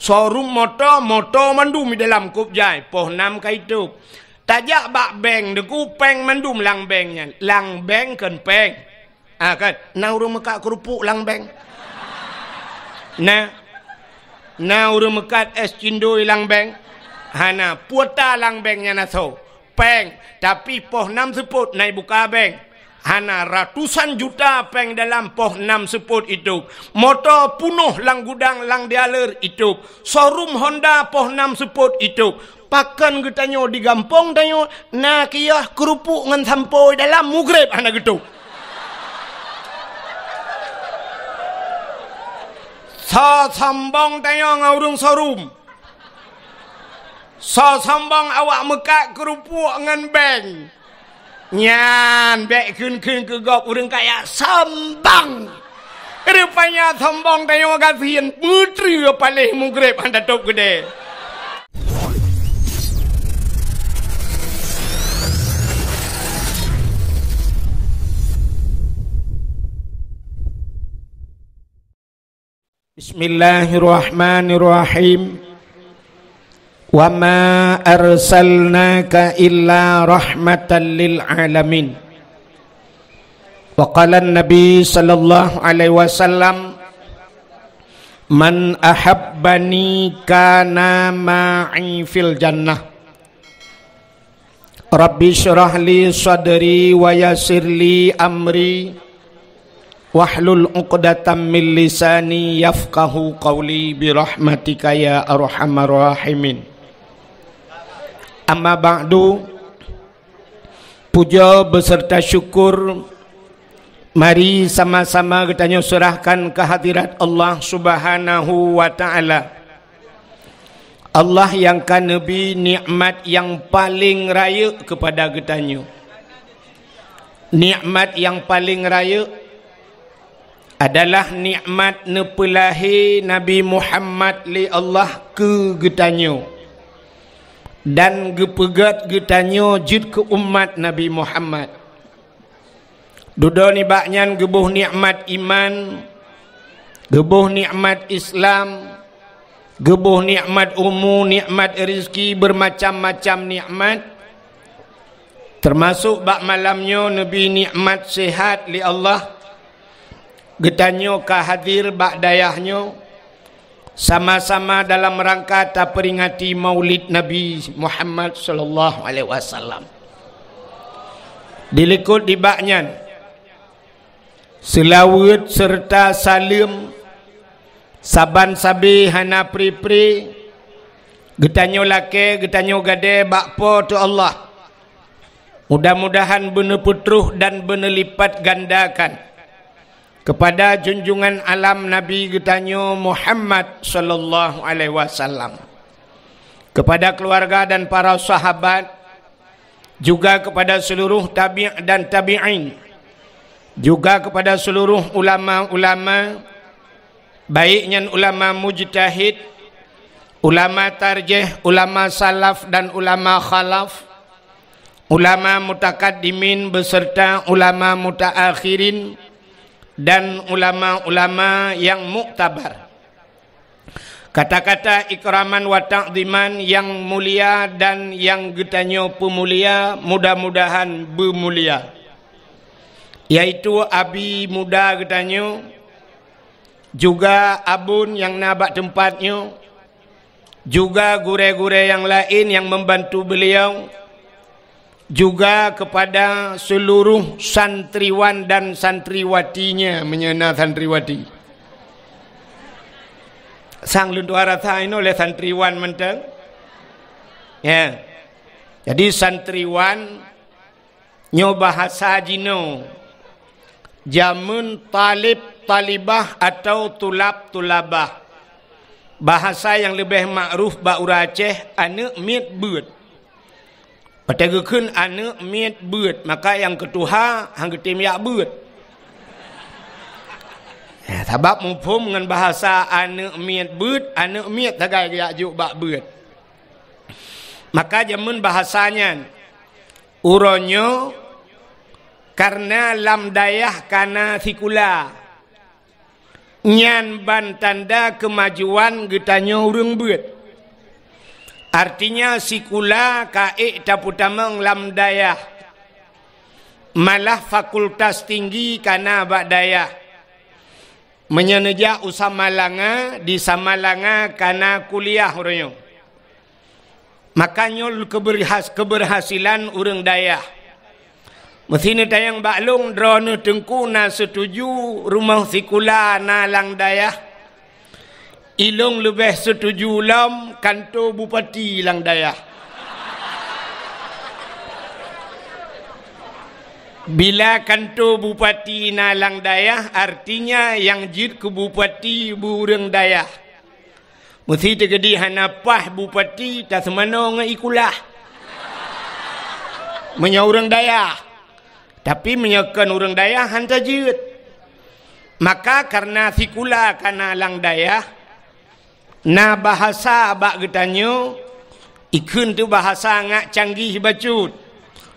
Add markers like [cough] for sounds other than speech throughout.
sorum moto moto mandu di dalam kup jai poh nam kai tu tajak bak beng de peng mandu lang beng nya lang beng ken peng ah kan nang urang mekat kerupuk lang beng na na urang mekat es cindu lang beng hana puata lang beng nya na so peng tapi poh nam seput nai buka beng Hana ratusan juta peng dalam poh enam seput itu. Motor punuh lang gudang lang dialer itu. Sorum Honda poh enam seput itu. Pakan di digampong tanyo. Nak iya kerupuk ngan sampoi dalam mugrep anak itu. Sa sambang tanyo ngaurung sorum. Sa sambang awak mekak kerupuk ngan bank. Nyan bek kun kun ke gok urang kaya sambang. Rupanya sombong dayo sian. putri paling mugrep anda top gede. Bismillahirrahmanirrahim. وما أرسلناك إلا رحمة للعالمين وقال النبي صلى الله عليه وسلم من أحبني كان معي في الجنة ربي اشرح لي صدري ويسر لي أمري واحلل عقدة من لساني يفقه قولي برحمتك يا أرحم الراحمين Amma ba'du Puja beserta syukur Mari sama-sama kita nyusrahkan kehadirat Allah subhanahu wa ta'ala Allah yang kan nabi nikmat yang paling raya kepada kita Nikmat yang paling raya adalah nikmat nepelahi Nabi Muhammad li Allah ke kita getanyo dan gepegat getanyo jid ke umat Nabi Muhammad. Dudo ni baknyan gebuh nikmat iman, gebuh nikmat Islam, gebuh nikmat umu, nikmat rezeki bermacam-macam nikmat. Termasuk bak malamnya Nabi nikmat sehat li Allah. Getanyo ka hadir bak dayahnya sama-sama dalam rangka tak peringati Maulid Nabi Muhammad sallallahu alaihi wasallam. Dilikut di baknyan. Selawat serta salim Saban sabi hana pri pri Getanyo lake, getanyo gade Bakpo tu Allah Mudah-mudahan benar putruh dan benar lipat gandakan kepada junjungan alam Nabi kita Getanyo Muhammad sallallahu alaihi wasallam kepada keluarga dan para sahabat juga kepada seluruh tabi' dan tabi'in juga kepada seluruh ulama-ulama baiknya ulama mujtahid ulama tarjih ulama salaf dan ulama khalaf ulama mutakaddimin beserta ulama mutaakhirin dan ulama-ulama yang muktabar. Kata-kata ikraman wa ta'ziman yang mulia dan yang getanyo pemulia mudah-mudahan bermulia. Yaitu Abi Muda getanyo juga Abun yang nabak tempatnya juga gure-gure yang lain yang membantu beliau juga kepada seluruh santriwan dan santriwatinya menyena santriwati sang lundua rasa ini oleh santriwan menteng ya jadi santriwan nyoba bahasa jino jamun talib talibah atau tulab tulabah bahasa yang lebih makruf ba uraceh anu mit beut pada kekun ane mit bud. Maka yang ketua hang ketim ya bud. Sebab mumpum dengan bahasa ane mit bud. ane mit tagai yak juk bak bud. Maka jemun bahasanya. Uronyo. Karena lam dayah kana sikula. Nyan ban tanda kemajuan getanya urung bud. Bud. Artinya sikula kaik taputamang lam daya. Malah fakultas tinggi kana badaya. Menyeneja usah malanga di samalanga kana kuliah urunyo. Makanya keberhas keberhasilan urung daya. Mesin tayang baklung drone tengku na setuju rumah sikula na lang daya. Daya. Ilung lebih setuju ulam kanto bupati lang dayah. Bila kanto bupati na lang dayah artinya yang jid ke bupati burung dayah. Mesti tegedi hanapah bupati tak semana dengan ikulah. Menya orang dayah. Tapi menyekan orang dayah hantar jid. Maka karena sikulah kana lang Na bahasa abak ketanya Ikun tu bahasa ngak canggih bacut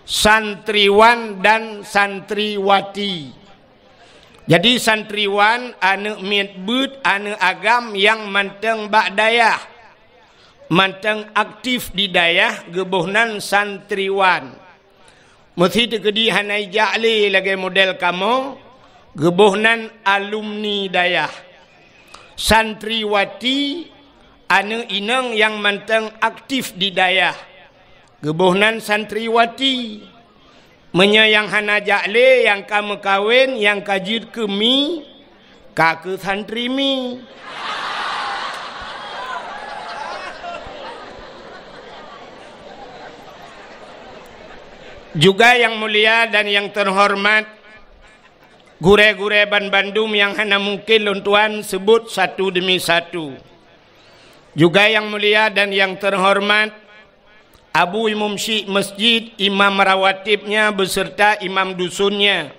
Santriwan dan santriwati Jadi santriwan ane mitbut ane agam yang manteng bak daya, Manteng aktif di daya gebohnan santriwan Mesti terkedi hanai jakli lagi model kamu Gebohnan alumni daya Santriwati Anu inang yang manteng aktif di dayah. Gebohnan santriwati. Menyayang hana jakle yang kamu kawin yang kajir ke mi. Kake santri mi. Juga yang mulia dan yang terhormat. Gure-gure ban Bandung yang hana mungkin lontuan sebut satu demi satu. Satu demi satu. Juga yang mulia dan yang terhormat Abu Imam Syik Masjid Imam Rawatibnya beserta Imam Dusunnya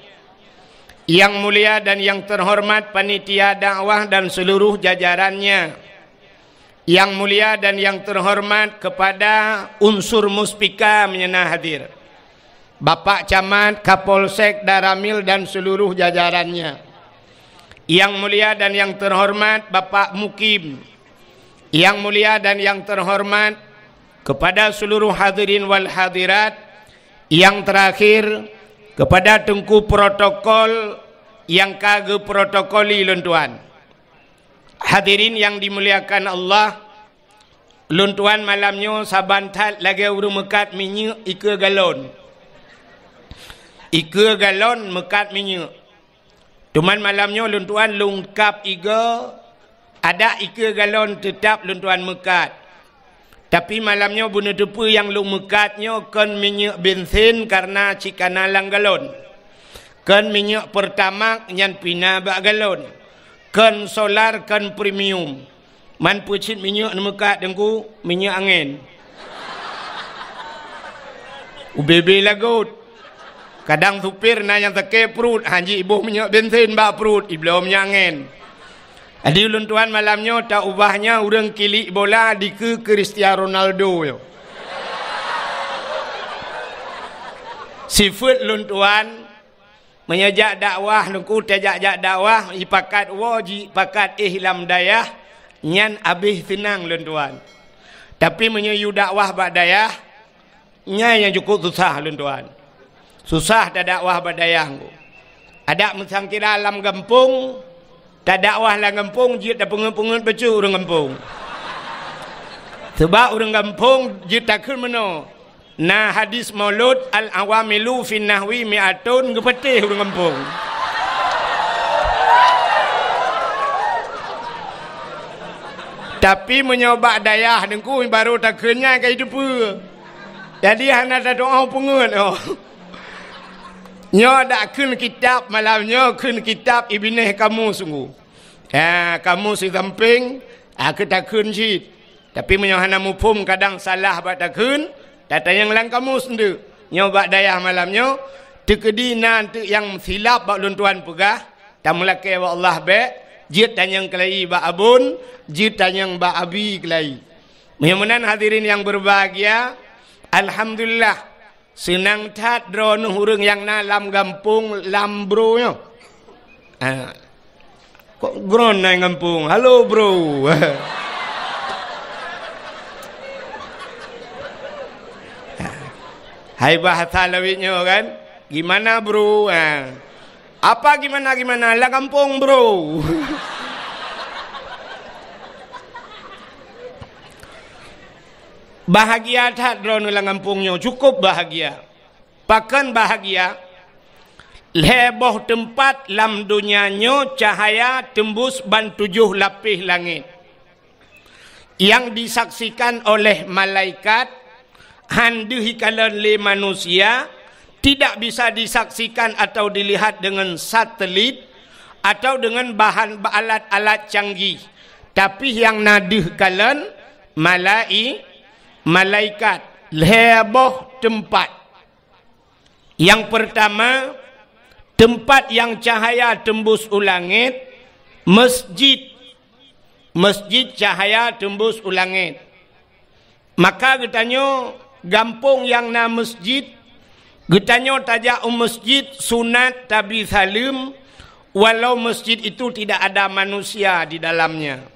Yang mulia dan yang terhormat Panitia dakwah dan seluruh jajarannya Yang mulia dan yang terhormat kepada unsur muspika menyena hadir Bapak Camat, Kapolsek, Daramil dan seluruh jajarannya Yang mulia dan yang terhormat Bapak Mukim yang mulia dan yang terhormat kepada seluruh hadirin wal hadirat yang terakhir kepada tengku protokol yang kage protokoli luntuan hadirin yang dimuliakan Allah luntuan malamnya saban tat lagi uru mekat minyak ika galon ika galon mekat minyak Tuman malamnya luntuan lungkap iga ada ika galon tetap luntuan mekat. Tapi malamnya bunuh tupu yang lu mekatnya kan minyak bensin karena cikana lang galon. Kan minyak pertama yang pina bak galon. Kan solar kan premium. Man pucit minyak ni mekat dengku minyak angin. Ubebe lagut. Kadang supir nanya yang sakit perut. Haji ibu minyak bensin bak perut. Ibu minyak angin. Adi ulun tuan malamnya tak ubahnya orang kilik bola di ke Cristiano Ronaldo yo. Sifat ulun tuan menyejak dakwah nungku tejak jak dakwah ipakat waji pakat ihlam dayah. nyan abih tenang ulun tuan. Tapi menyeyu dakwah badaya nya yang cukup susah ulun tuan. Susah ta dakwah badaya ngu. Ada mensangkira alam gempung, tak dakwah lah ngempung, jika tak pengen-pengen pecu orang ngempung. Sebab orang ngempung, jika tak kena Nah hadis mulut al-awamilu fin nahwi mi'atun, ngepetih orang ngempung. Tapi menyoba dayah dengku baru tak kenyai ke hidup. Jadi anak tak doa pengen. Oh. Nyo dak kun kitab malam nyo kun kitab ibine kamu sungguh. Ha, kamu si samping aku tak kun cik. Tapi menyo hana mupum kadang salah bak tak kun. Datang yang lang kamu sendu. Nyo bak daya malam nyo. Tekedi nan tu yang silap bak luntuan pegah. Tamulake wa Allah be. Jid yang kelai bak abun. Jid yang bak abi kelai. Menyemunan hadirin yang berbahagia. Alhamdulillah. Sinang tat dron hurung yang na lam gampung lam bro nyo. Eh, kok gron na gampung? Halo bro. [laughs] Hai bahasa lawi nyo kan? Gimana bro? Eh, apa gimana gimana? Lah gampung bro. [laughs] Bahagia tak drone la kampungnya cukup bahagia. Pakan bahagia. Leboh tempat lam dunianya cahaya tembus ban tujuh lapis langit. Yang disaksikan oleh malaikat handi kalon le manusia tidak bisa disaksikan atau dilihat dengan satelit atau dengan bahan alat-alat canggih. Tapi yang nadih kalon malaikat malaikat leboh tempat. Yang pertama, tempat yang cahaya tembus ulangit, masjid. Masjid cahaya tembus ulangit. Maka kita nyu, gampung yang na masjid, kita nyu taja um masjid sunat tabi salim, walau masjid itu tidak ada manusia di dalamnya.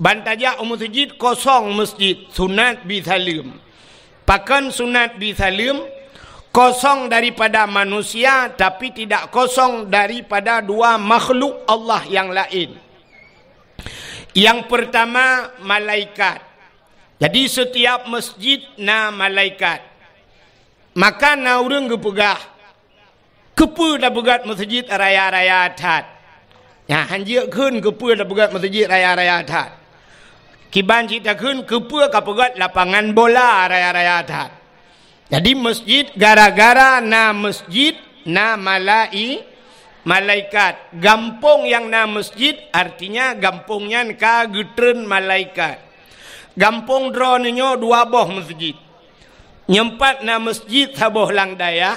Bantaja umur masjid kosong masjid sunat bisalim. Pakan sunat bisalim kosong daripada manusia tapi tidak kosong daripada dua makhluk Allah yang lain. Yang pertama malaikat. Jadi setiap masjid na malaikat. Maka na urang gepegah. Kepu da begat masjid raya-raya tat. Ya hanjeuk keun kepu da begat masjid raya-raya tat kiban cita kun kupu kapagat lapangan bola raya-raya tak. Jadi masjid gara-gara na masjid na malai malaikat. Gampung yang na masjid artinya gampungnya ka gutren malaikat. Gampung drone dua boh masjid. Nyempat na masjid saboh lang daya.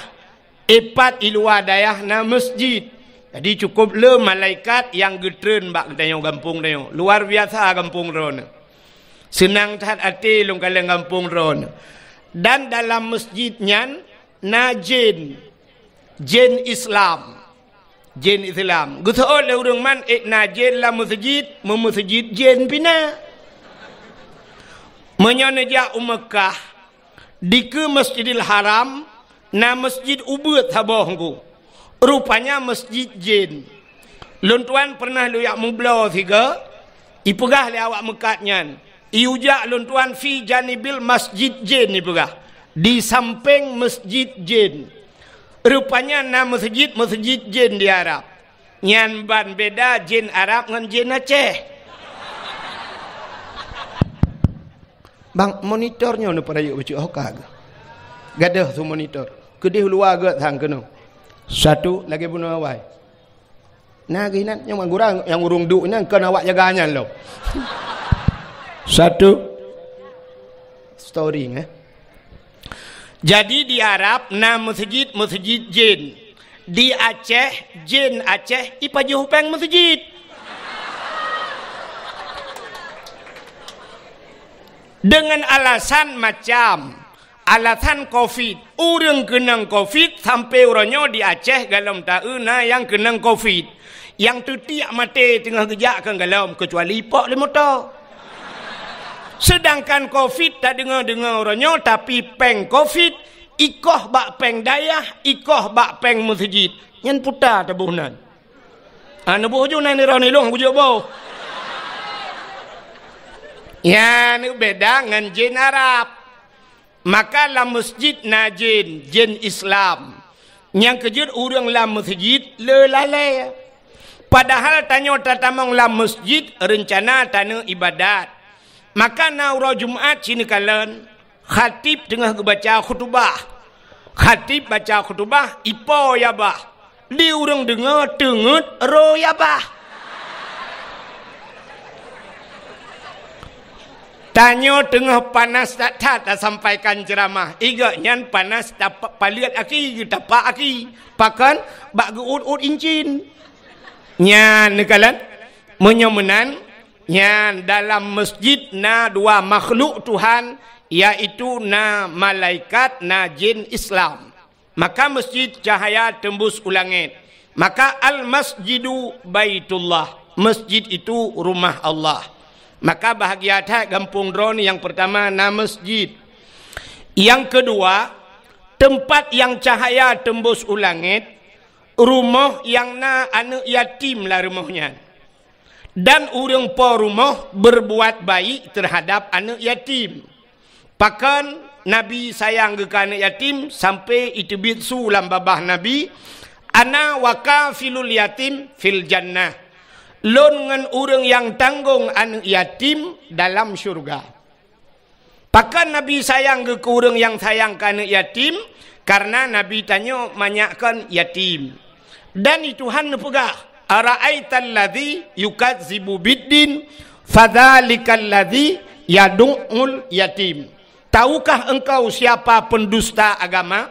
Epat iluah daya na masjid. Jadi cukup le malaikat yang gutren bak tanya gampung tanya. Luar biasa gampung drone senang tahan hati lung kaleng kampung ron dan dalam masjidnya najin jin islam jin islam gutho le urang man e na jin la masjid mu masjid jin pina menyana umakah di ke masjidil haram na masjid ubut habah ku rupanya masjid jin lontuan pernah lu yak mublo tiga ipugah le awak mekatnya Iuja luntuan fi janibil masjid jin ni pula. Di samping masjid jin. Rupanya na masjid, masjid jin di Arab. nyan ban beda jin Arab dengan jin Aceh. Bang, monitornya ni pada yuk bucuk hoka ke? Gadah tu monitor. Kedih luar ke sang kena. Satu lagi pun awal. Nah, ini yang kurang, yang urung duk kena awak jaganya lho. Satu story eh. Jadi di Arab na masjid masjid jin. Di Aceh jin Aceh ipa jihupeng masjid. Dengan alasan macam alasan covid orang kenang covid sampai uronyo di Aceh galom tahu na yang kenang covid yang tu tiak mati tengah kejak kan galom kecuali ipok lima tahun. Sedangkan COVID tak dengar-dengar orangnya tapi peng COVID ikoh bak peng dayah, ikoh bak peng masjid. Yang puta tabuh ha, nan. Anu buh ju nan ni long bujo bau. Ya, ni beda dengan jin Arab. Maka la masjid najin, jin, Islam. Yang kejut orang la masjid le Padahal tanya tatamong la masjid rencana tanu ibadat. Maka naura Jumat sini kalian khatib dengan baca khutbah. Khatib baca khutbah ipo ya bah Di urang dengar tengut ro ya ba. Tanya tengah panas tak tak tak sampaikan ceramah. Iga nyan panas tak paliat aki tak aki. Pakan bak ut ut incin. Nyan kalian menyemenan Ya dalam masjid na dua makhluk Tuhan yaitu na malaikat na jin Islam. Maka masjid cahaya tembus ulangit. Maka al masjidu baitullah. Masjid itu rumah Allah. Maka bahagia tak gampung drone yang pertama na masjid. Yang kedua tempat yang cahaya tembus ulangit. Rumah yang na anak yatim lah Rumahnya dan orang pa rumah berbuat baik terhadap anak yatim. Pakan Nabi sayang ke anak yatim sampai itu bitsu lam babah Nabi ana wakafilul yatim fil jannah. Lon ngan urang yang tanggung anak yatim dalam syurga. Pakan Nabi sayang ke orang yang sayang ke anak yatim karena Nabi tanya manyakkan yatim. Dan itu han pegah. Ara'aital ladzi yukadzibu biddin fadzalikal ladzi yadul yatim. Tahukah engkau siapa pendusta agama?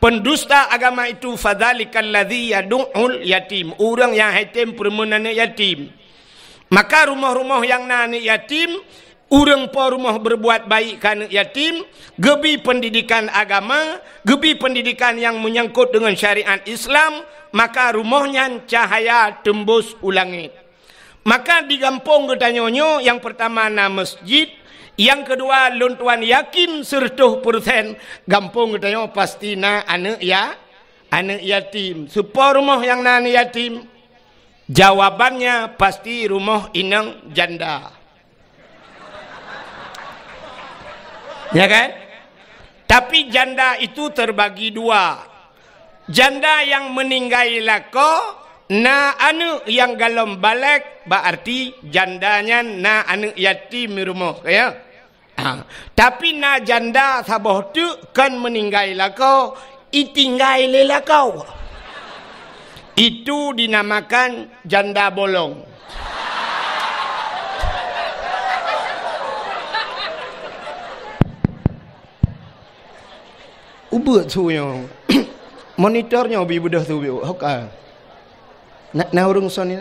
Pendusta agama itu fadzalikal ladzi yadul yatim. Orang yang hitam permenane yatim. Maka rumah-rumah yang nani yatim Urang rumah berbuat baik kan yatim. Gebi pendidikan agama. Gebi pendidikan yang menyangkut dengan syariat Islam. Maka rumahnya cahaya tembus ulangi. Maka di kita nyonyo yang pertama na masjid. Yang kedua luntuan yakin sertuh persen. Gampung ketanyo pasti na anak ya. Anak yatim. Supaya rumah yang na anak yatim. Jawabannya pasti rumah inang Janda. Ya kan? Tapi janda itu terbagi dua. Janda yang meninggai lako na anu yang galom balak, berarti jandanya na anu yati rumah ya. Ha. Tapi na janda sabah tu kan meninggai lako itinggai lelakau. Itu dinamakan janda bolong. ubat tu yang [coughs] monitornya bi budah tu yo hok ah nak nak urung son ni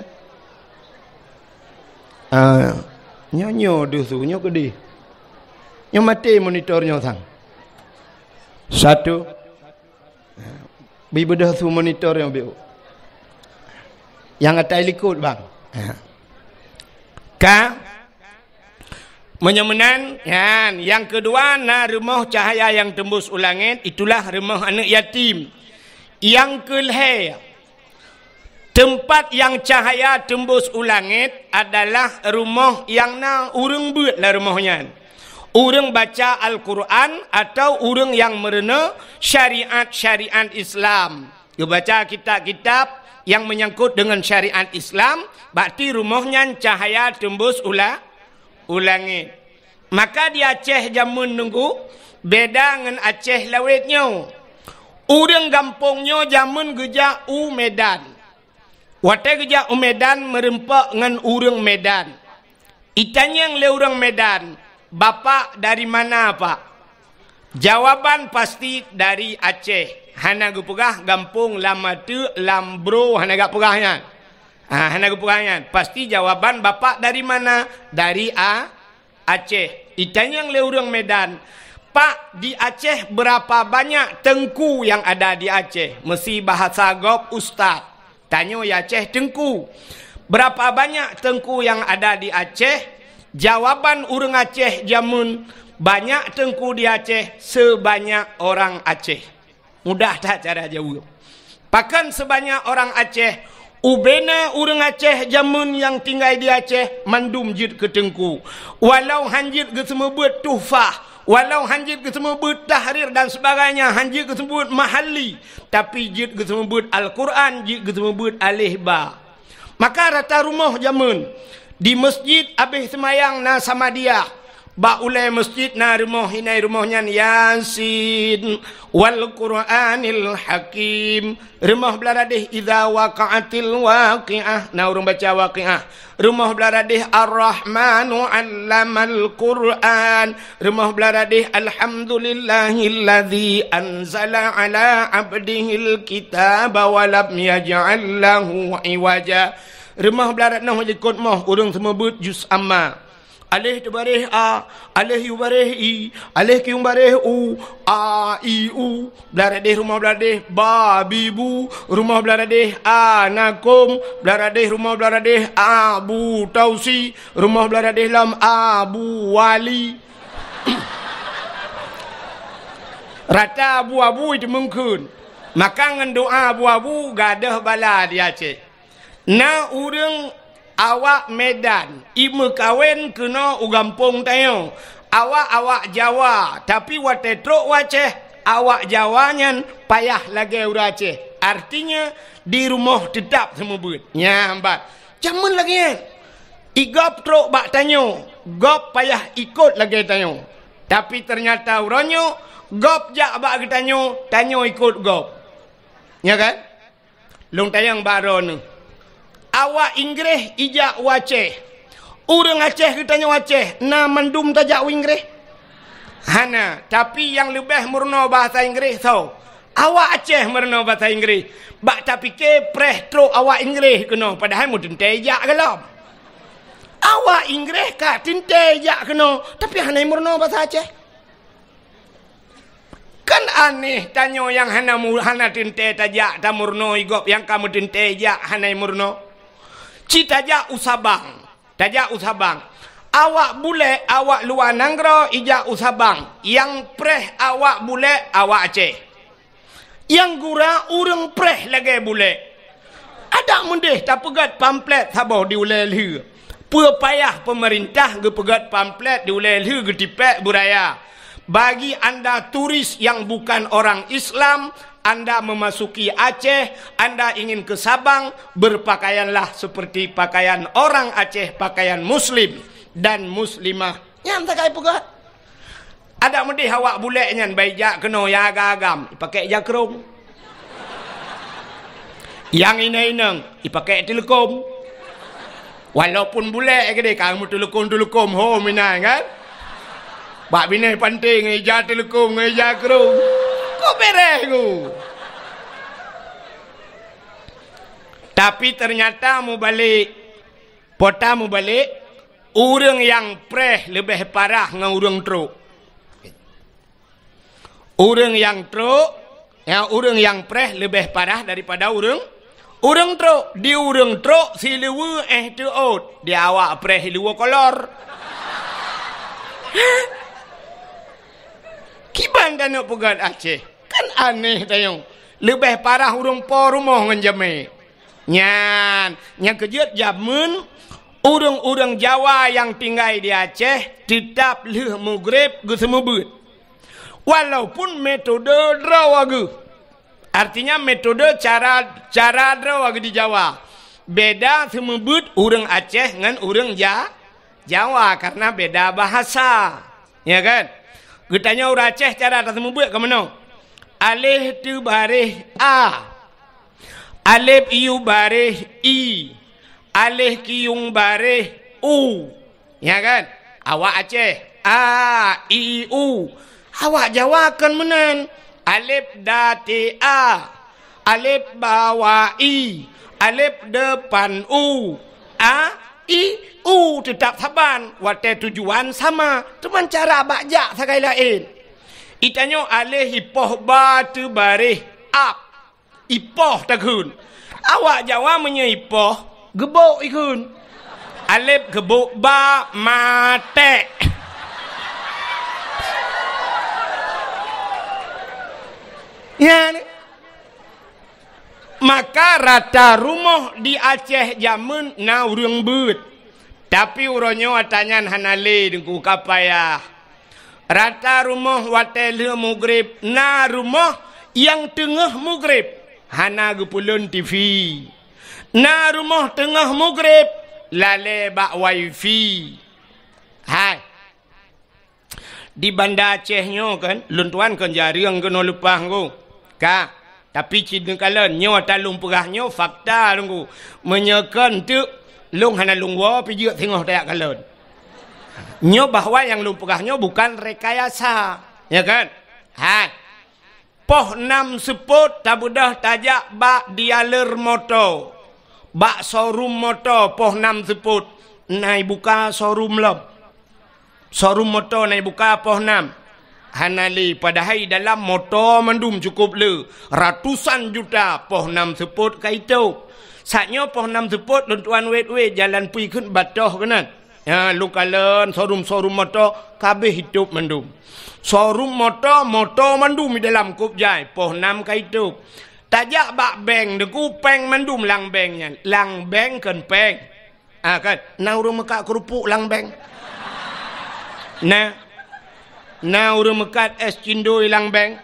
ah nyonyo de tu nyo ke nyo mate monitornya sang satu bi budah tu monitor yang bi yang atai likut bang ka menyemenan ya. yang kedua na rumah cahaya yang tembus ulangin itulah rumah anak yatim yang kelha tempat yang cahaya tembus ulangit adalah rumah yang na urung buat lah rumahnya. Orang baca Al-Quran atau orang yang merena syariat-syariat Islam. Dia baca kitab-kitab yang menyangkut dengan syariat Islam. Berarti rumahnya cahaya tembus ulang ulangi maka di Aceh jamun nunggu beda dengan Aceh lawetnya urang kampungnya jamun geja u Medan wate geja u Medan merempak dengan urang Medan itanya yang le urang Medan Bapa dari mana pak Jawapan pasti dari Aceh hana gupugah kampung lama tu lambro hana gapugahnya Ah, ha, nak kepuangan. Pasti jawaban bapak dari mana? Dari A, Aceh. Itanya yang leurang Medan. Pak, di Aceh berapa banyak tengku yang ada di Aceh? Mesti bahasa gop ustaz. Tanya ya Aceh tengku. Berapa banyak tengku yang ada di Aceh? Jawaban urang Aceh jamun. Banyak tengku di Aceh sebanyak orang Aceh. Mudah tak cara jawab? Pakan sebanyak orang Aceh, Ubena urang Aceh jamun yang tinggal di Aceh mandum jid ke tengku. Walau hanjid ke semua bertuhfah. Walau hanjid ke semua bertahrir dan sebagainya. Hanjid ke semua mahali. Tapi jid ke semua Al-Quran. Jid ke semua Al-Ihba. Maka rata rumah jamun. Di masjid habis semayang na samadiyah ba ulai masjid na rumah hinai rumahnya nyan yasin wal qur'anil hakim rumah belaradih idza waqa'atil waqi'ah na urang baca waqi'ah rumah belaradih ar-rahmanu 'allamal qur'an rumah belaradih alhamdulillahilladzi anzala 'ala 'abdihil kitaba wa lam yaj'al lahu iwaja rumah belaradih nah jikut mah urang but juz amma Aleh alih tebareh a aleh alih yubareh i aleh alih kiumbareh u a i u blaradeh rumah blaradeh babi bu rumah blaradeh a nakum blaradeh rumah blaradeh abu tausi rumah blaradeh lam abu wali [coughs] rata abu abu itu mungkin makangan doa abu abu gadah bala di Aceh na urang awak Medan. Ima kahwin kena ugampung tayo. Awak-awak Jawa. Tapi watetruk waceh. Awak Jawa nyan payah lagi uraceh. Artinya di rumah tetap semua buat. Ya ambat. Jaman lagi ya. Igop truk bak tanyo. Gop payah ikut lagi tanyo. Tapi ternyata uranyo. Gop jak bak tanyo. Tanyo ikut gop. Ya kan? Long tayang baru nih awak Inggeris ijak waceh. Urang Aceh ditanya waceh, na mendum tajak Inggeris. Hana, tapi yang lebih murno bahasa Inggeris tau. Awak Aceh merno bahasa Inggeris. Bak tapi ke preh tro awak Inggeris kena padahal mudun tejak gelap. Awak Inggeris ka tintejak kena tapi hana murno bahasa Aceh. Kan aneh tanya yang hana mu hana tinte tajak tamurno igop yang kamu tinte jak hana murno. Cita ja Usabang. Taja Usabang. Awak bule awak luar nangro ija Usabang. Yang preh awak bule awak Aceh. Yang gura urung preh lagi bule. Ada mendeh tak pegat pamplet sabah di ulai lhe. Pua pemerintah ke pegat pamplet di ulai lhe ke tipek buraya. Bagi anda turis yang bukan orang Islam, anda memasuki Aceh, anda ingin ke Sabang, berpakaianlah seperti pakaian orang Aceh, pakaian Muslim dan Muslimah. Yang tak kaya pukat. Ada mudi hawa bulat nyan baijak kena ya agam pakai jakrum. Yang ini ineng dipakai telekom. Walaupun bulat gede kang mutu lekom tu lekom ho minang kan. Bak bini penting ngeja telekom ngeja jakrum kok berengu? Tapi ternyata mu balik. Pota mu balik. Orang yang preh lebih parah dengan orang teruk. Orang yang teruk. Ya, orang yang preh lebih parah daripada orang. Orang teruk. Di orang teruk si lewa eh teruk. Oh, Di awak preh lewa kolor. [laughs] Kibang dan nak pegang Aceh. Kan aneh tayong. Lebih parah urung po rumah dengan jame. Nyan. Yang kejut jamun. Urung-urung Jawa yang tinggal di Aceh. tidak lebih mugrib ke semubut. Walaupun metode draw aku. Artinya metode cara cara draw aku di Jawa. Beda semubut urung Aceh dengan urung ja, Jawa. Karena beda bahasa. Ya kan? Kita tanya orang Aceh cara tersebut ke mana? Alif tu barih A. Alif iu barih I. Alif kiung barih U. Ya kan? Awak Aceh. A, I, U. Awak jawabkan menen. Alif da ti A. Alif bawa I. Alif depan U. A, I, U. Tetap saban. Wate tujuan sama. Cuma cara bakjak sekali lain. Itanyo alih hipoh ba tu barih ap. Ipoh takun. Awak jawab menye ipoh gebok ikun. Alif gebok ba mate. Ya ni. Maka rata rumah di Aceh jamun na urung but. Tapi uronyo atanyan hanali dengku kapayah. Rata rumah watelu mugrib Na rumah yang tengah mugrib Hana gupulun TV Na rumah tengah mugrib Lale bak wifi Hai Di bandar Acehnya kan Luntuan kan jari yang kena lupa aku Ka Tapi cina kala Nyo talung perahnya fakta lungu Menyekan tu Lung hana lungwa Pijuk tengok tayak kalun nyo bahwa yang lumpuhnya bukan rekayasa ya kan ha poh nam seput tabudah tajak ba dialer moto ba sorum moto poh nam seput nai buka sorum lo sorum moto nai buka poh nam Hanali padahal dalam moto mendum cukup le ratusan juta poh nam seput kaitu saatnya poh nam seput tuan wet wet jalan pergi ke batoh kenan Ya, lukalan, sorum-sorum moto, kabeh hidup mendum Sorum moto, moto mendum di dalam kup jai. Poh nam ka hidup. Tajak bak beng, deku peng mendum lang bengnya. Lang beng kan peng. Ha, kan? Nah, mekat kerupuk lang beng. na Nah, mekat es cindu lang beng.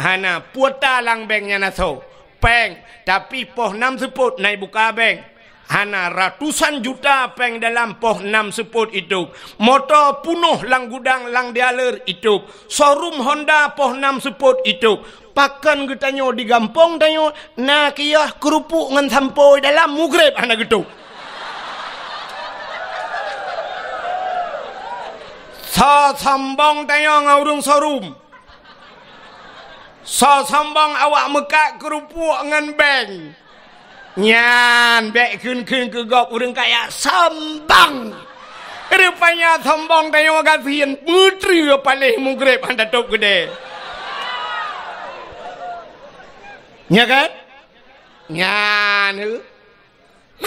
Hana, puata lang bengnya naso. Peng. Tapi poh nam seput, naik buka beng. Hana ratusan juta peng dalam poh enam seput itu. Motor punuh lang gudang lang dialer itu. sorum Honda poh enam seput itu. Pakan di digampong tanyo. Nak iya kerupuk ngan sampoi dalam mugrep anak itu. Sa sambang tanyo ngaurung sorum, Sa sambang awak mekak kerupuk ngan bank. Nyan, baik kun kun ke gok urang kaya sambang. Rupanya sombong tanya orang kasihan. Putri yang paling mugrib anda top gede. Nya kan? Nyan. Eh?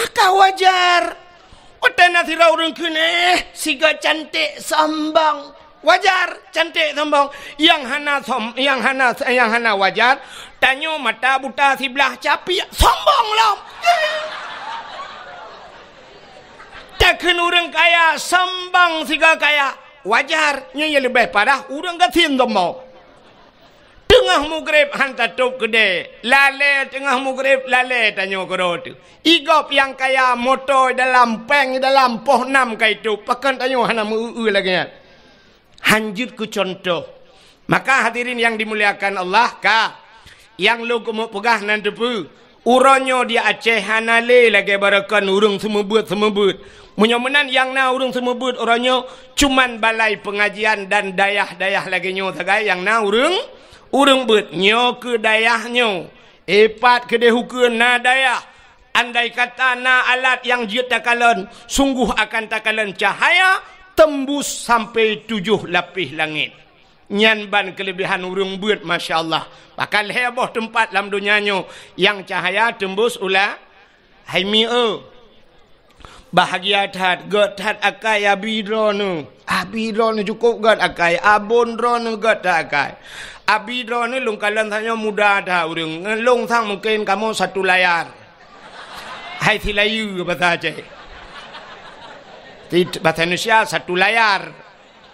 Maka wajar. Utan nasi rau kene eh. Siga cantik sambang wajar cantik sombong yang hana som yang hana yang hana wajar tanyo mata buta siblah capi sombong lah tak orang kaya sombong si siga kaya wajar ni yang lebih parah orang kasin sombong tengah mugrib hanta top gede lale tengah mugrib lale tanyo kero tu igop yang kaya motor dalam peng dalam poh nam kaitu pakan tanyo hana mu lagi lagi Hanjut ku contoh. Maka hadirin yang dimuliakan Allah ka yang lu ku pegah nan debu uronyo di Aceh hanale lagi barakan urung semebut semebut. Munyamunan yang na urung semebut uronyo cuman balai pengajian dan dayah-dayah lagi nyo tagai yang na urung urung but nyo ke dayah nyo. Epat ke dehukun na dayah. Andai kata na alat yang jita kalon sungguh akan takalon cahaya tembus sampai tujuh lapis langit. ban kelebihan urung buat Masya Allah. Bakal heboh tempat dalam dunia nyo. Yang cahaya tembus ula. Hai mi'o. Bahagia tat. God tat akai abidro nu. Abidro nu cukup god akai. Abondro nu god tat akai. Abidro nu lung kalan tanya muda ada urung. Lung sang mungkin kamu satu layar. Hai silayu bahasa cek bahasa Indonesia satu layar.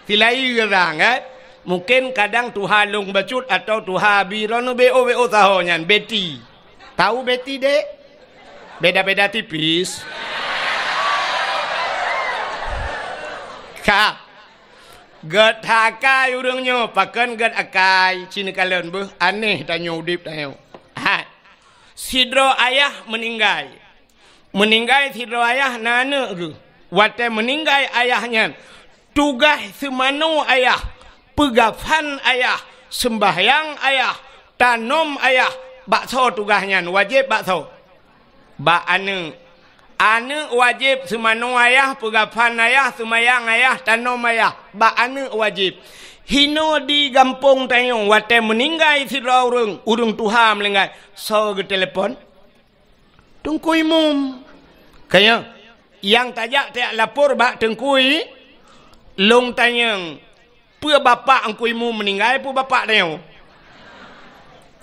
Filai orang eh. Mungkin kadang tu halung Becut atau tu Biron BOWO tahunya. Betty. Tahu beti dek? Beda-beda tipis. Ka. Gat hakai urungnya. Pakan gat akai. Cina kalian buh. Aneh tanya udip tanya. Ha. Sidro ayah meninggai. Meninggai sidro ayah nana ke? Waktu meninggal ayahnya, tugas semanu ayah, pegafan ayah, sembahyang ayah, tanom ayah, bakso tugasnya, wajib bakso. Bak ane, ane wajib semanu ayah, pegafan ayah, sembahyang ayah, tanom ayah, bak ane wajib. Hino di gampung tayong, waktu meninggal si orang, urung tuha lengan, so ke telepon, tungkuimum, kayaknya, yang tajak tiak lapor bak tengkui long tanya pu bapak angkui mu meninggal pu ha, bapak tanya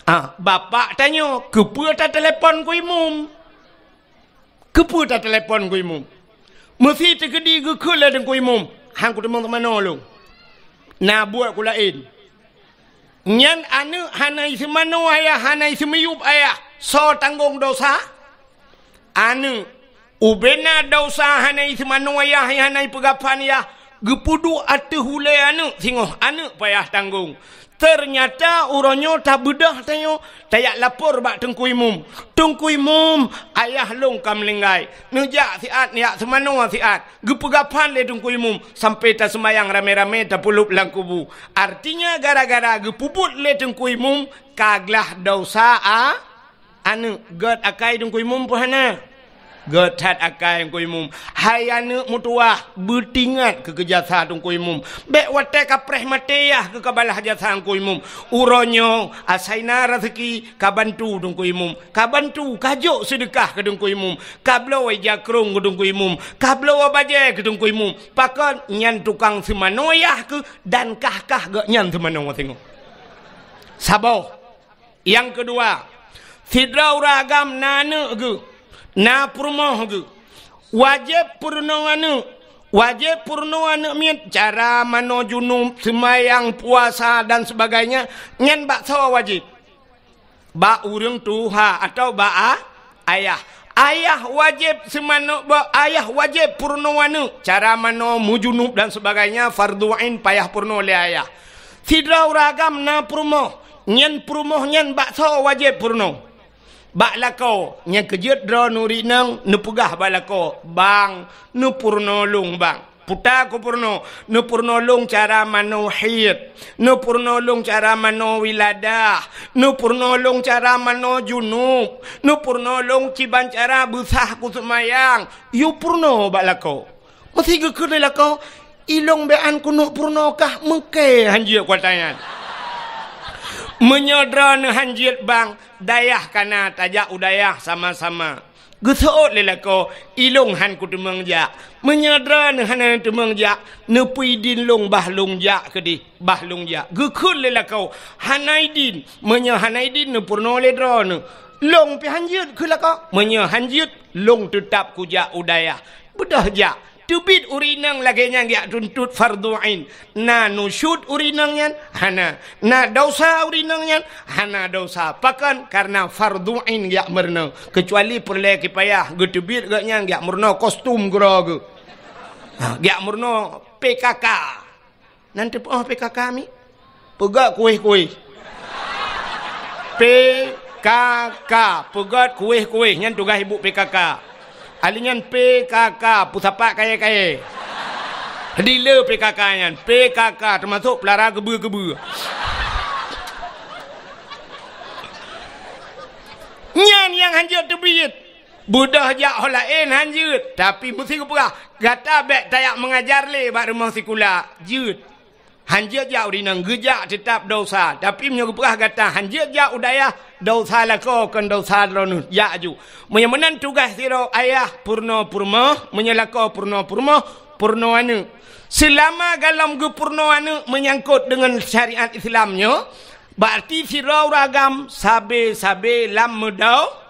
ah bapak tanya ke pu ta telefon kui mu ke pu ta lah telefon kui mu mesti te kedi ke kula deng kui mu hang ku teman teman lu na buat ku lain nyan anu hanai semano ayah hanai semiyup ayah so tanggung dosa anu Ubena dau sahanai semanu ayah yang pegapan ya. Gepudu atau hule anu singoh anu payah tanggung. Ternyata uronyo tak bedah tanyo. Tayak lapor bak tungku imum. Tungku imum ayah long kam lingai. Nujak siat niak semanu siat. Gepegapan le tungku imum. Sampai tak semayang rame-rame tak puluk langkubu. Artinya gara-gara gepuput le tungku imum. Kaglah dosa a. Ah? Anu, God akai tungku imum puhanah. Getat akai yang kuimum. Hai anak mutua bertingat ke kejasa tung kuimum. Bek watak kapreh matiah ke kabalah jasa tung kuimum. Uronyo asaina rezeki kabantu tung kuimum. Kabantu kajuk sedekah ke tung kuimum. Kablo wajah kerung ke tung kuimum. Kablo wabajah ke tung kuimum. Pakan nyan tukang semanoyah ke dan kahkah ke nyan semanoyah tengok. Sabo. Yang kedua. Sidra uragam nana ke na purmohgu wajib purno anu wajib purnuanu min cara menuju num semayang puasa dan sebagainya ngen bak sawa wajib ba urung tuha atau ba ah, ayah ayah wajib semano ba ayah wajib purno anu cara mano mujunub dan sebagainya fardhu ain payah purno le ayah sidra uragam na purmo ngen purmo ngen bakso wajib purno Baklako yang kejut draw nuri nang nupugah nepugah baklako bang nupurnolung bang puta ku purno nupurno cara manohir nupurnolung cara mano wiladah nupurno cara mano junub nupurno ciban cara busah kusumayang semayang yu purno baklako mesti gekeulai lako ilong bean ku nupurno kah mengke hanjia kuatayan menyodron hanjit bang dayah kana tajak udayah sama-sama Gusot lelako ilung han ku tumeng ja menyadra ne han tumeng ja ne din lung bah long ja ke di bah long ja gukul lelako hanai din menya hanai din ne purno le drone long pi hanjit ku lako hanjit long tetap kujak ja udaya ja tubit urinang lagi nyang dia tuntut farduin. Na nusut urinang yan hana. Na dosa urinang yan hana dosa. Pakan karena farduin dia merna. Kecuali perlu kipayah getubit gak nyang dia merna kostum gerog. Ha, dia merna PKK. Nanti oh PKK kami. Pegak kuih-kuih. PKK. Pegak kuih-kuih. Yang tugas ibu PKK. PKK. Alingan PKK pusapak kaya-kaya. Dealer PKK yang PKK termasuk pelara kebu gebu Nyan yang hanjut tu biit. Budah jak en hanjut. Tapi busi kepura. Gata bek tayak mengajar le bak rumah si kula. Jut hanjia ja urina ngeja tetap dosa tapi menyerupah kata hanjia ja udaya dosa lako kan dosa lono lah ya ju menyemenan tugas siro ayah purno purmo menyelako purno purmo purno anu selama galam ge purno anu menyangkut dengan syariat islamnya berarti siro ragam sabe sabe lam mudau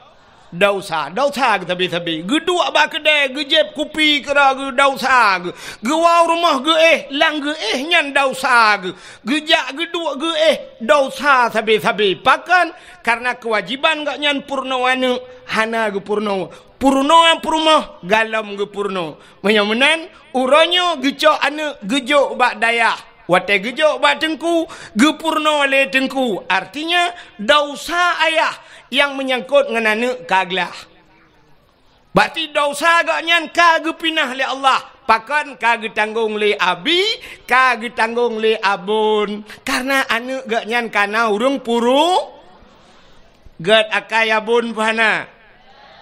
da usah da usah ke tepi-tepi ge dua ba kedai ge jep kupi kera ge da usah ge ge wau rumah ge eh lang ge eh nyan da usah ge ge jak ge dua ge eh da usah tepi-tepi pakan karena kewajiban gak nyan purno wane hana ge purno purno yang purno galam ge purno menyamenan uronyo ge cok ane ge jok ba daya Wate gejok ba tengku, gepurno le tengku. Artinya, dausa ayah yang menyangkut ngenane kaglah. Berarti dosa agaknya kagu pinah oleh Allah. Pakan kagu tanggung li abi, kagu tanggung li abun. Karena anu agaknya karena urung puru. Gat akai abun pahana.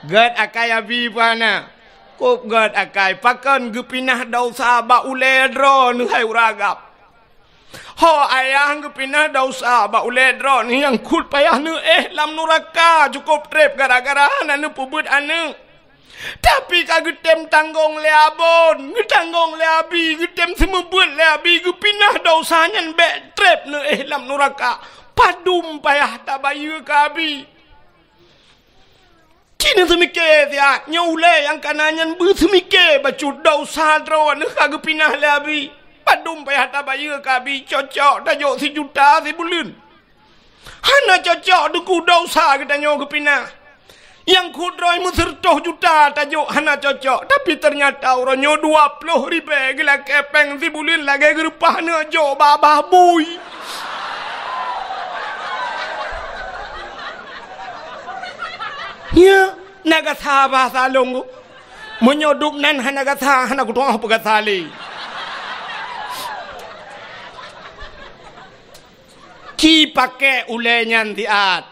Gat akai abi pahana. Kup gat akai. Pakan gupinah dosa ba ule dron hai uragap. Ho ayah ke pindah dah usah Bak ulet drone ni yang kul payah ni Eh lam nuraka cukup trip Gara-gara anak ni pubut anak tapi kagak tem tanggung le abon, tanggung le abi, gutem semua buat le abi, gu pindah dah usahnya back trip ne eh lam nuraka. Padum payah tak bayu ke abi. Kini semike dia, nyule yang kananya bu semike baju dah usah drone, kagak pindah le abi. Padum payah hata bayar ke abi cocok tajuk si juta si bulun. Hana cocok tu ku dah usah ke ke pina. Yang ku drai musertoh juta tajuk hana cocok. Tapi ternyata orangnya dua puluh ribu lagi lah kepeng si bulun lagi gerupah hana jok babah bui. Ya, naga sabah salungu. Menyodup nan hana gasa hana kutuah pegasali. Ya. ki pake ule nyan tiat.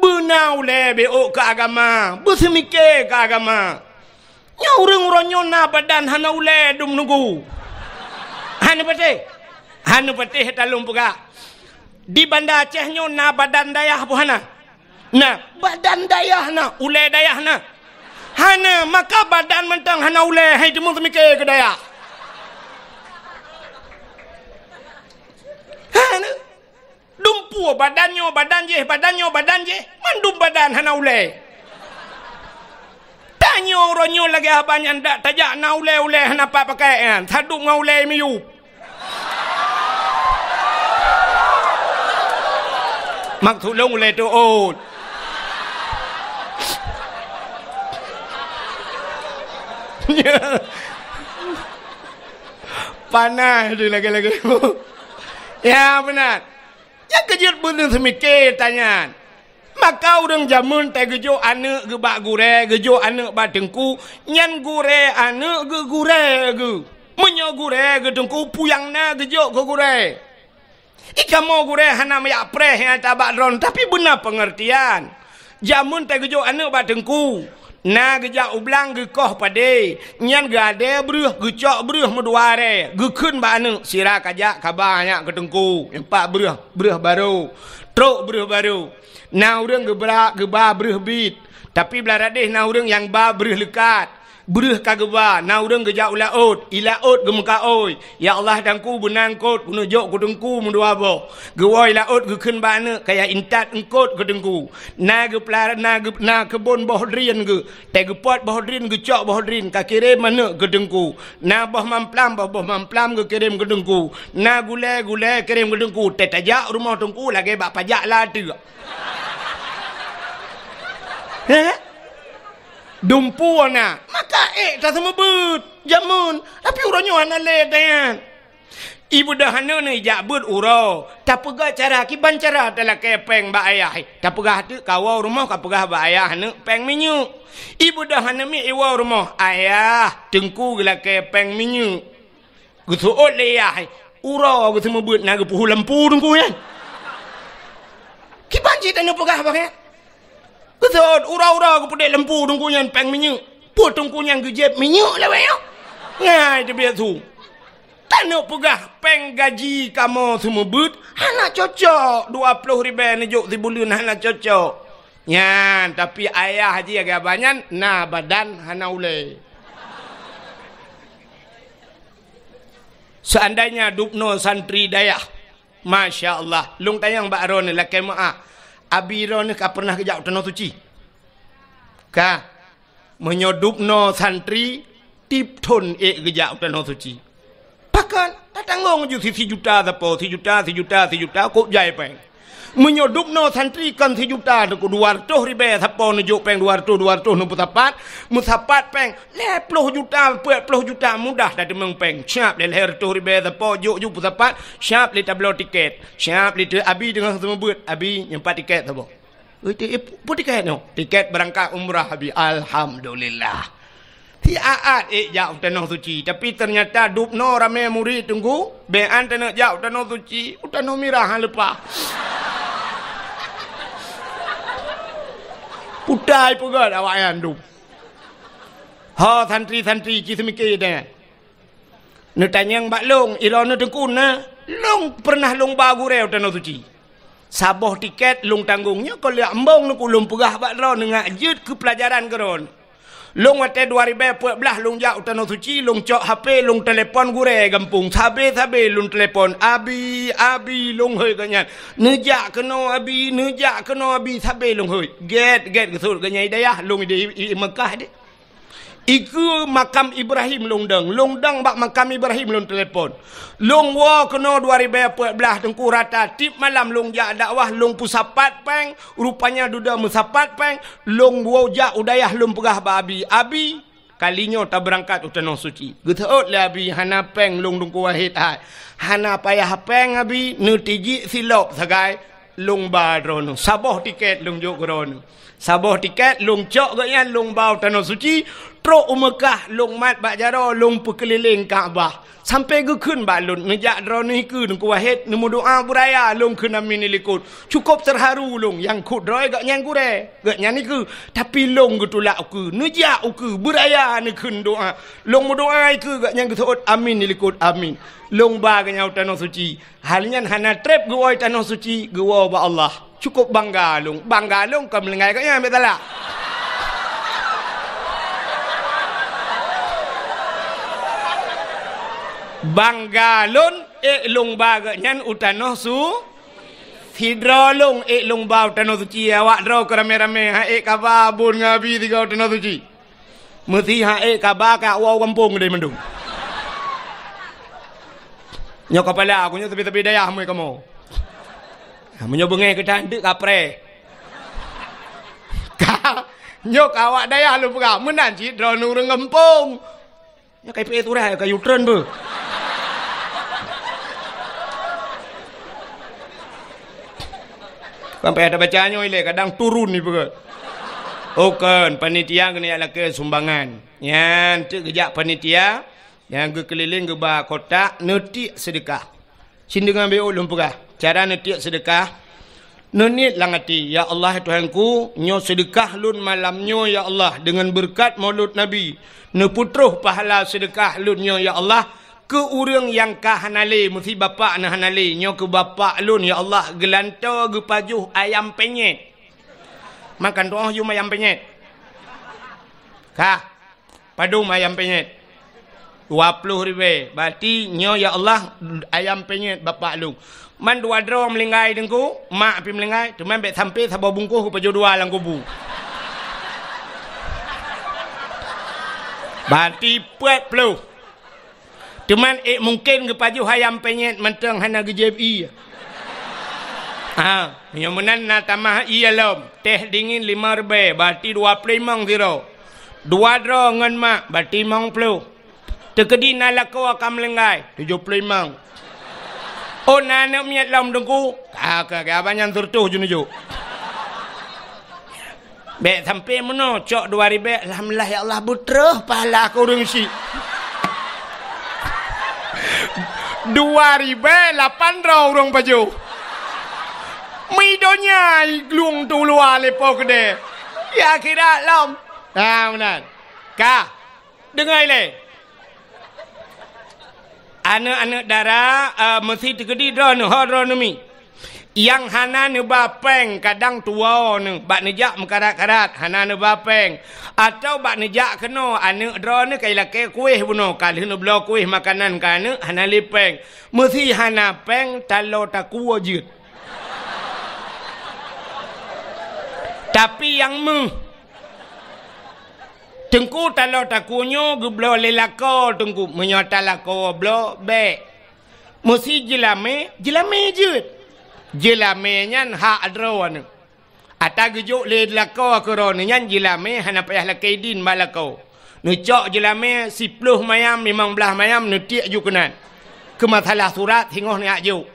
Buna ule beo ke agama. Busimike ke agama. Nyawring ronyona badan hana ule dum nunggu. Hanu Hana Hanu patih talung puka. Di bandar Aceh nyona badan dayah buhana. Na badan dayah na ule dayah na. Hana maka badan mentang hana ule hai jemung semike ke dayah. Hana. Dumpu badannya, badan je, badan badan je. Mandum badan hana ule. Tanya orangnya lagi abang yang tak tajak nak ule-ule hana apa pakai kan. Eh? Saduk dengan ule miu. Mak tolong ule tu old. Ya. Panas tu lagi-lagi. Ya, benar. Yang kejut bunuh semikir tanya. Maka orang zaman teh gejo anak ge bak gure gejo anak bak tengku nyan gure anak ge gure ge menyo gure ge tengku puyang na gejo ge gure ika mo gure hana meyak preh yang tabak drone tapi benar pengertian jamun tai gejo anak ba tengku na geja ublang ge koh nyan ge ade bruh ge cok bruh meduare ge kun ba anak sira kaja kabar nya ke tengku empat bruh bruh baru truk bruh baru na urang ge bra bruh bit tapi bla radih na urang yang ba bruh lekat Beruh kagewa, na urang geja ula ot, ila ot gemuka oi. Ya Allah dangku benang kot, guna jok kudengku mundua bo. Gewa ila ot gekun bana, kaya intat engkot kutengku. Na ge pelara, na ge, na kebon bohdrin ge. Te ge pot bohdrin, ge cok bohdrin, ka kire mana kutengku. Na boh mamplam, boh boh mamplam ge kirim kudengku, Na gule gule kirim kudengku, Te tajak rumah tengku, lagi bak pajak lah tu. [laughs] Eh? ดุมปัวน่ะมากะเอะแต่สมบูรณ์ยามุนแล้วพี่รอนอยู่ฮันเลเดนอีบุดะฮันเนี่ยอยากบุดอุโรถ้าพูดก็จะรักบัญชาแต่ละแกเป่งบ่ายใหญ่ถ้าพูดก็ที่เขาว่ารู้มั้งถ้าพูดก็บ่ายใหญ่เนี่ยเป่งมิญูอีบุดะฮันเนี่ยว่ารู้มั้งอายาถึงกูก็ละแกเป่งมิญูกูสู้เลยใหญ่อุโรกูสมบูรณ์นะกูพูดลำพูดถึงกูเนี่ยคิดบัญชีแต่เนี่ยพูดก็บ่ายใหญ่ Kesot, ura-ura aku pedek lempu tungkunya, yang peng minyak. Pu tunggu yang gejep minyak lah weh. Ngai tu biasa. Tak nak pegah peng gaji kamu semua but. Hanak cocok. Dua puluh ribu ni juk si bulu nak cocok. Ya, tapi ayah haji agak banyak. na badan hana uleh. Seandainya dupno santri dayah. Masya Allah. Lung tayang Mbak Aron ni lah kemaah abiro ni ka pernah kejak tano suci ka menyodup no santri tip ton ek e kejak tano suci pakan tak tanggung, ju si juta sapo si juta si juta si juta kok jai pai menyodup no santri kan si juta tu dua ratus ribe sapo nejo peng dua ratus dua ratus nupu sapat mu sapat peng lepuluh juta lepuluh juta mudah dah demeng peng siap leh ratus ribe sapo jo jo pu sapat siap leh tablo tiket siap leh abi dengan semua buat abi nyempat tiket sapo itu eh, pu tiket no tiket berangkat umrah abi alhamdulillah Si aat ik eh, jauh tanah suci. Tapi ternyata dupno ramai murid tunggu. Be'an tanah jauh tanah suci. Utanah mirah ha, lepas. Pudai pun kan awak yang tu. Ha, santri-santri, kisah mikir dia. Ni tanya yang Mbak Long, ilah ni tengkun na. Long pernah long bagu rew tanah suci. Sabah tiket, long tanggungnya, kalau ambang ni kulung pegah bak dron, ngak jut ke pelajaran geron. Lung wate dua ribu puat belah lung jauh tanah suci lung cok HP lung telefon gure gempung sabe sabe lung telefon abi abi lung hei kanya nuja keno abi nuja keno abi sabe lung hei get get kesul kanya idaya lung di, di, di Mekah deh. Iku makam Ibrahim Longdang. Longdang bak makam Ibrahim long telefon. Long wa kena 2014 tengku rata. Tip malam long jak dakwah long pusapat peng. Rupanya duda musapat peng. Long wa jak udayah long pegah babi. Abi kalinya tak berangkat utan suci. Getaut lah abi hana peng long tengku wahid hai. Hana payah peng abi nutiji silop sagai. Long badronu. Sabah tiket long jok kronu. Sabah tiket Lung cok katnya Lung bau tanah suci Teruk umekah Lung mat bak jara Lung pekeliling Kaabah Sampai ke kun bak lun Ngejak drone ni ke Nungku wahid Nungu doa buraya Lung kena minilikut Cukup terharu lung Yang ku droi Gak nyang kure Gak nyang ni ke Tapi lung ke tulak uke Ngejak uke Buraya ni kun doa Lung mu doa ke Gak nyang ketut Amin nilikut Amin Lung ba ke nyau tanah suci Halnya hana trip Gua tanah suci Gua ba Allah cukup bangga long. Bangga long kau melengai kau yang ambil talak. Bangga long ek long baga nyan utanoh su. Hidra long ek long ba utanoh suci. Awak draw kerame-rame ha ek apa bun ngabi tiga utanoh suci. Mesti ha eh kaba ka awak kampung dari mendung. Nyokapala aku nyokapala tapi-tapi daya hamil kamu. Nyokapala aku Ha, menyobengai ke tanduk kapre. Ka, nyok awak daya lu pura. Menan cik drone urung ngempung. Ya kai pe turah ya kai utren be. Sampai ada bacanya ile kadang turun ni pura. Okan, panitia kena ialah ke sumbangan. Ya, tu kejap panitia. Yang ke keliling ke bawah kotak, nertik sedekah. Sindangan beo lumpurah cara ni sedekah nunit lang hati ya Allah Tuhanku nyo sedekah lun malam nyo ya Allah dengan berkat mulut nabi ne putruh pahala sedekah lun nyo ya Allah ke urang yang kah hanali mesti bapa nah hanali nyo ke bapa lun ya Allah gelanto ge pajuh ayam penyet makan doa yum ayam penyet kah padu ayam penyet 20 ribu berarti nyo ya Allah ayam penyet bapa lun man dua dro melingai dengku mak pi melingai tu man bet sampai sabo bungkuh pejo dua lang kubu Bati puat pelu. Cuman ik mungkin ke paju hayam penyet menteng hana ke JFI. E. Ah, ha, yang menan na tamah iya lom. Teh dingin lima rebe. Bati dua pelimang ziro. Dua draw ngan mak. Bati mong pelu. Tekedi na lakau akan melenggai. Tujuh pelimang. Oh nanak miat lam dengku. Ah, Kakak apa yang tertuh junuju. Bek sampai mana cok dua ribu alhamdulillah ya Allah butroh pahala aku urung si. Dua ribu lapan rau orang baju. Mi donya iglung tu luar lepo kede. Ya kira lam. Ha ah, menan. Ka. Dengar ile anak-anak darah eh, uh, mesti tergedi dah ni horor ni yang hana ni bapeng kadang tua ni bak nejak mekarat-karat hana ni bapeng atau bak nejak kena anak dro ni kai lake kuih buno kali ni blok kuih makanan ka anak hana lipeng mesti hana peng talo taku wajit tapi yang meng Tengku talo takunyo gublo lelako tengku menyata lako blo Baik, Mesti jilame, jilame je. Jilame nyan hak adrawan. Atak gejuk lelako Ni nyan jilame hanapayah lakaidin malakau. Nucok jilame si puluh mayam memang belah mayam nutik jukunan. Kematalah surat hingoh ni ajuk.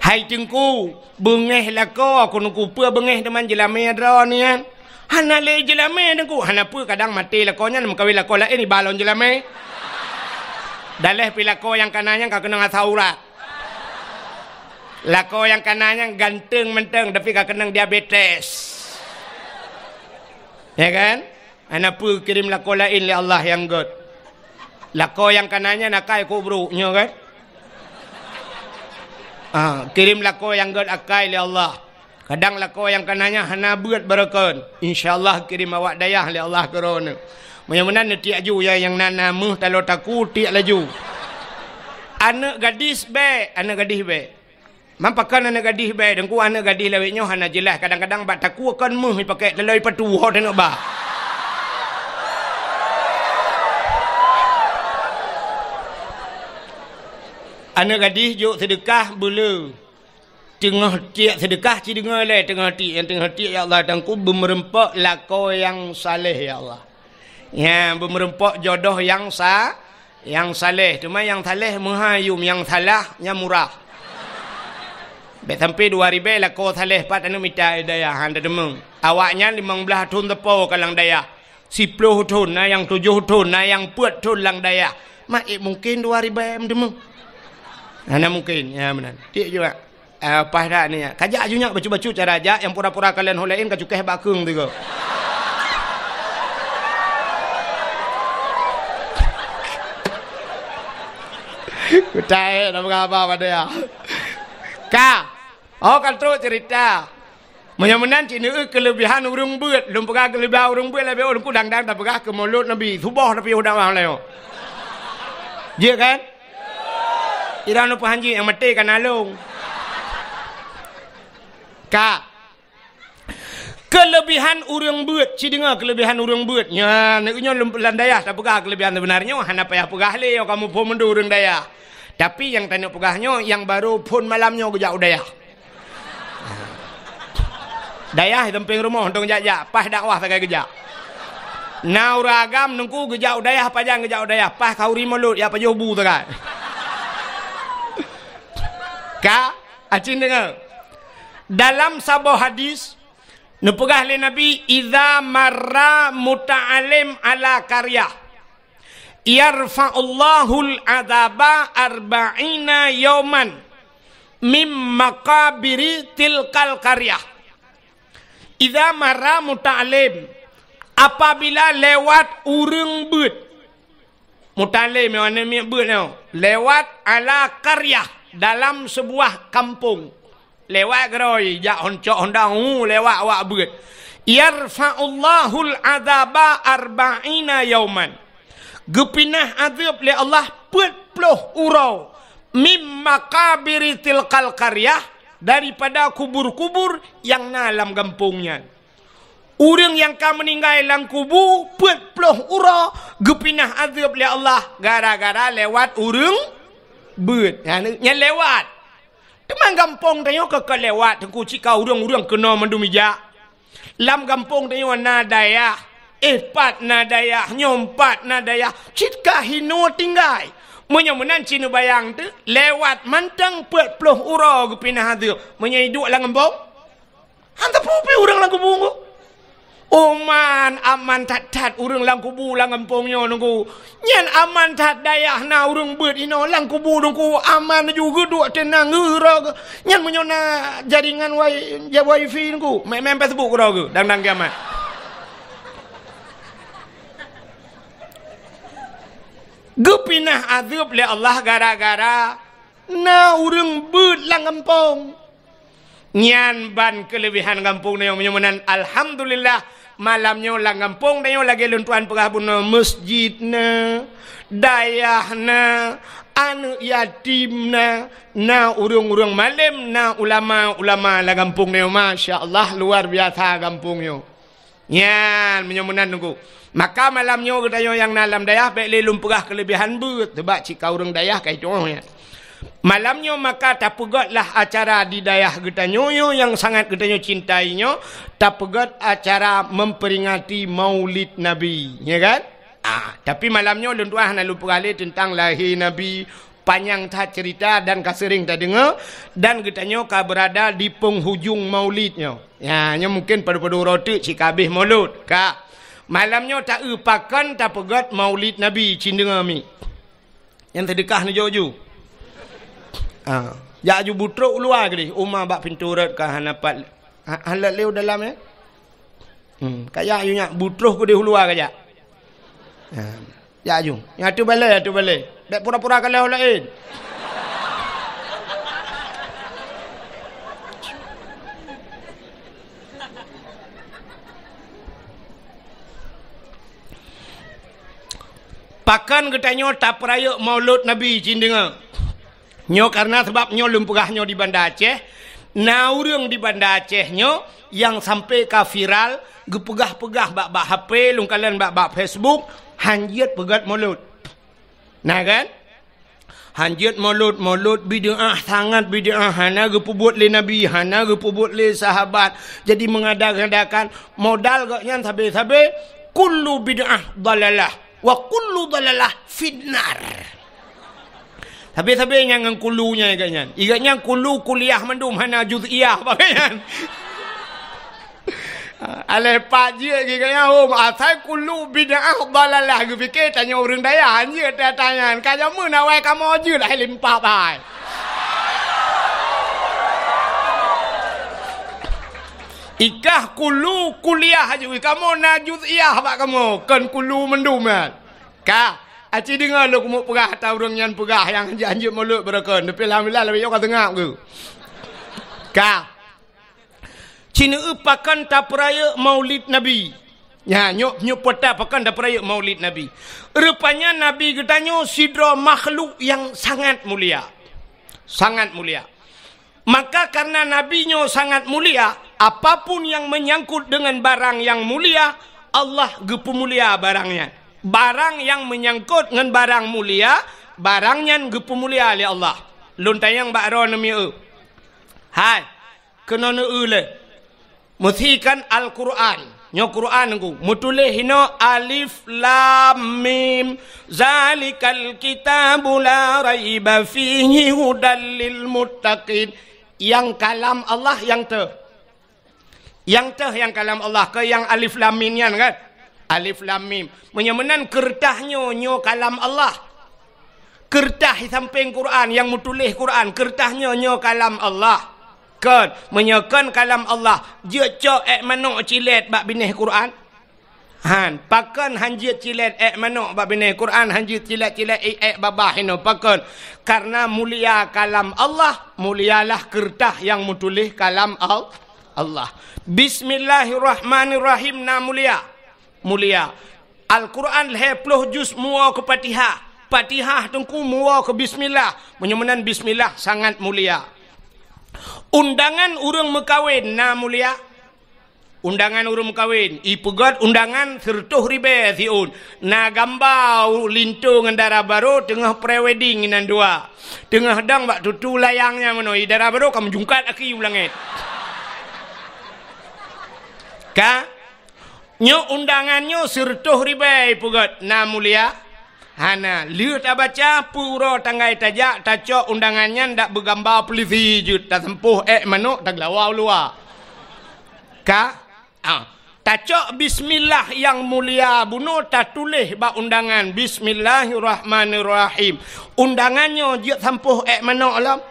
Hai tengku, bengeh lako aku nukupa bengeh teman jilame adrawan ni kan. Hana le je lah meh dengku. Hana pu kadang mati lah konya nak kawin lah lah ini eh, balon je lah meh. Dah leh lah yang kananya kau kena ngasah urat. Lako yang kananya ganteng menteng tapi kau kena diabetes. Ya kan? Hana pu kirim lako lain eh, li Allah yang god. Lako yang kananya nakai kubruknya kan? Ah, kirim lako yang good akai li Allah. Kadang kau yang kananya hana buat berakan. InsyaAllah kirim awak daya oleh Allah kerana. Mana-mana nanti aju ya, yang nana muh talo taku tiak laju. Anak gadis baik. Anak gadis baik. Mampakan anak gadis baik. Dengku anak gadis lewiknya hana jelas. Kadang-kadang bak taku akan muh pakai talo ipatu. Hau tenuk bah. Anak gadis juk sedekah bulu tengah tiak sedekah ci dengar le tengah tiak yang tengah tiak ya Allah tangku bermerempak lako yang saleh ya Allah. Ya bermerempak jodoh yang sa yang saleh cuma yang saleh menghayum yang salah yang murah. Be sampai dua ribu lako saleh pat anu mita daya handa demung. Awaknya limang belah tun tepo kalang daya. Sipuluh tun na yang tujuh tun na yang puat tun lang daya. Mak eh, mungkin dua ribu demung. Ana mungkin ya benar. Tiak juga. Uh, eh, pahda ni ya. Kajak je nak baca-baca cara aja yang pura-pura kalian hulein kacuk keh bakung tu [laughs] Kutai nak apa pada ya. Ka. Oh kan terus cerita. Menyamunan cina kelebihan urung buat. Lum pegah kelebihan urung buat lebih lah, orang kudang-dang tak pegah ke mulut Nabi. Subah tapi udah mahal leo. Ya kan? Ira nupu hanji yang mati kan alung. Ya. Ka. Kelebihan urung buat. Si dengar kelebihan urung buat. Ya, nekunya lumpulan daya. Tak pegah kelebihan sebenarnya. Hanya payah pegah leh. Yang kamu pun mendu urang daya. Tapi yang tak pegahnya, yang baru pun malamnya kejap udaya. [laughs] Dayah di tempat rumah untuk kejap-kejap. Pas dakwah sekali kejap. Nah, orang agam nengku kejap apa Pajang kejap udaya. Pas kau rima lut, ya pajuh bu sekali. Kak, [laughs] acin dengar dalam sabo hadis nepegah le nabi idza marra muta'alim ala karya yarfa'ullahu al'adaba arba'ina yawman mim maqabiri tilkal karya idza marra muta'alim apabila lewat urung beut muta'allim mana mi beut lewat ala karya dalam sebuah kampung lewat geroy jak honcok hondang lewat awak buat yarfa'ullahul azaba arba'ina yauman gupinah azab le Allah buat 40 urau mim makabiri tilqal qaryah daripada kubur-kubur yang dalam gempungnya. Orang yang kau meninggal dalam kubur, buat peluh ura, gepinah azab oleh Allah, gara-gara lewat orang, buat. Yang lewat. Teman gampong tanya ke kelewat tengku cika urung-urung kena mendu meja. Lam gampong tanya nadaya. Empat nadaya, nyompat nadaya. Cika hino tinggai. Menyemunan cina bayang tu, lewat manteng pet peluh urau ke pindah tu. Menyeduk lah gampong. Hantar pupi urang lah gampong Oman oh aman tat tat urang lang kubu lang empong nyo nunggu. Nyen aman tat dayah na urang bet ino lang kubu nunggu. Aman juga dua tenang ngira. Nyen menyo na jaringan wai ja wifi nunggu. Mem mem Facebook ro ge dang dang kiamat. Gupinah azab le Allah gara-gara na urang bet lang empong. Nyan ban kelebihan kampung ni yang menyemenan. Alhamdulillah. Alhamdulillah malamnya la ngampung dayo lagi lentuan perabuna masjid na dayah na anu yatim na na urung-urung malam na ulama-ulama la kampung ni Masya Allah luar biasa kampung yo ya menyemunan nunggu maka malamnya kita yang dalam dayah baik lelum perah kelebihan bu tebak cikau urung dayah kai ya Malamnya maka tak pegatlah acara di daerah kita nyoyo yang sangat kita nyoyo cintainya. Tak pegat acara memperingati maulid Nabi. Ya kan? Ah, tapi malamnya orang tua nak lupa kali tentang lahir Nabi. Panjang tak cerita dan kasering tak dengar. Dan kita nyoyo berada di penghujung maulidnya. Ya, nyoyo mungkin pada-pada roti cik habis maulid. Kak. Malamnya tak upakan tak pegat maulid Nabi. Cindengar mi. Yang terdekah ni jauh-jauh. Ha. Ya ju butruk luar gede. Umar bak pintu rat ka hanapat. Ha, halat leu dalam ya. Hmm, kaya ju nyak butruk ku di luar kaya. Ha. Ya ju. Ya tu bale, ya tu bale. Bek pura-pura kalau lain. Pakan getanya tak perayuk maulud Nabi cindengar. Nyo karena sebab nyo lumpuh nyo di Bandar Aceh. Naurung di Bandar Aceh nyo yang sampai ke viral gepegah-pegah bak bak HP lungkalan bak bak Facebook hanjiat pegat mulut. Nah kan? Hanjiat mulut mulut bid'ah sangat bid'ah hana gepubut le nabi hana gepubut le sahabat. Jadi mengadakan modal gak yang sabe-sabe kullu bid'ah dalalah wa kullu dalalah fitnah. Habis-habis yang dengan kulunya agaknya. Igaknya kulu kuliah mandum hana juz'iyah bagaknya. [laughs] Alah pak je agaknya. Oh, asal kulu bida'ah balalah. Gue fikir tanya orang daya. Hanya tak tanya. Kaya mana wai kamu je lah. Lempak pak. Ikah kulu kuliah je. Kamu na juz'iyah pak kamu. Kan kulu mandum kan. Kah? Aci dengar lo kumuk perah atau orang yang perah yang [laughs] anjir-anjir mulut berakan. Tapi alhamdulillah lebih orang tengah ke. Ka. Cina upakan tak peraya maulid Nabi. Ya, nyok nyok potak pakan tak peraya maulid Nabi. Rupanya Nabi kita katanya sidro makhluk yang sangat mulia. Sangat mulia. Maka karena Nabi nabinya sangat mulia, apapun yang menyangkut dengan barang yang mulia, Allah gepemulia barangnya barang yang menyangkut dengan barang mulia barangnya yang gepemulia oleh Allah lun tayang ba ro nemi u e. hai kena nu u e le muthikan alquran nyo quran ngu mutule hino alif lam mim zalikal kitabu la raiba fihi hudal lil muttaqin yang kalam Allah yang teh yang teh yang kalam Allah ke yang alif lam min kan Alif Lam Mim. Menyemenan kertahnya nyo kalam Allah. Kertah di samping Quran yang mutulih Quran, kertahnya nyo kalam Allah. Kan menyekan kalam Allah. Je cok ek mano cilet bak binih Quran. Han pakon hanjit cilet ek mano bak binih Quran hanjit cilet cilet ek, ek babah ino pakon. Karena mulia kalam Allah, mulialah kertah yang mutulih kalam Allah. Allah Bismillahirrahmanirrahim namulia mulia mulia. Al-Quran lahir puluh juz mua ke patihah. Patihah tengku mua ke bismillah. Menyemenan bismillah sangat mulia. Undangan urung mekawin na mulia. Undangan urung mekawin. Ipegat undangan sertuh ribe siun. Na gambau lintung darah baru tengah prewedding inan dua. Tengah dang bak tutu layangnya menoi darah baru kamu jungkat aki ulangit. Kak? Nyo undangannya sertuh ribai pugat na mulia. Hana, liu tak baca pura tanggai tajak tacok undangannya tak bergambar polisi je tak sempuh ek eh, mano tak lawau luar. Ka? Ah. Tacok bismillah yang mulia buno tak tulis bak undangan bismillahirrahmanirrahim. Undangannya je sempuh ek eh, mano alam.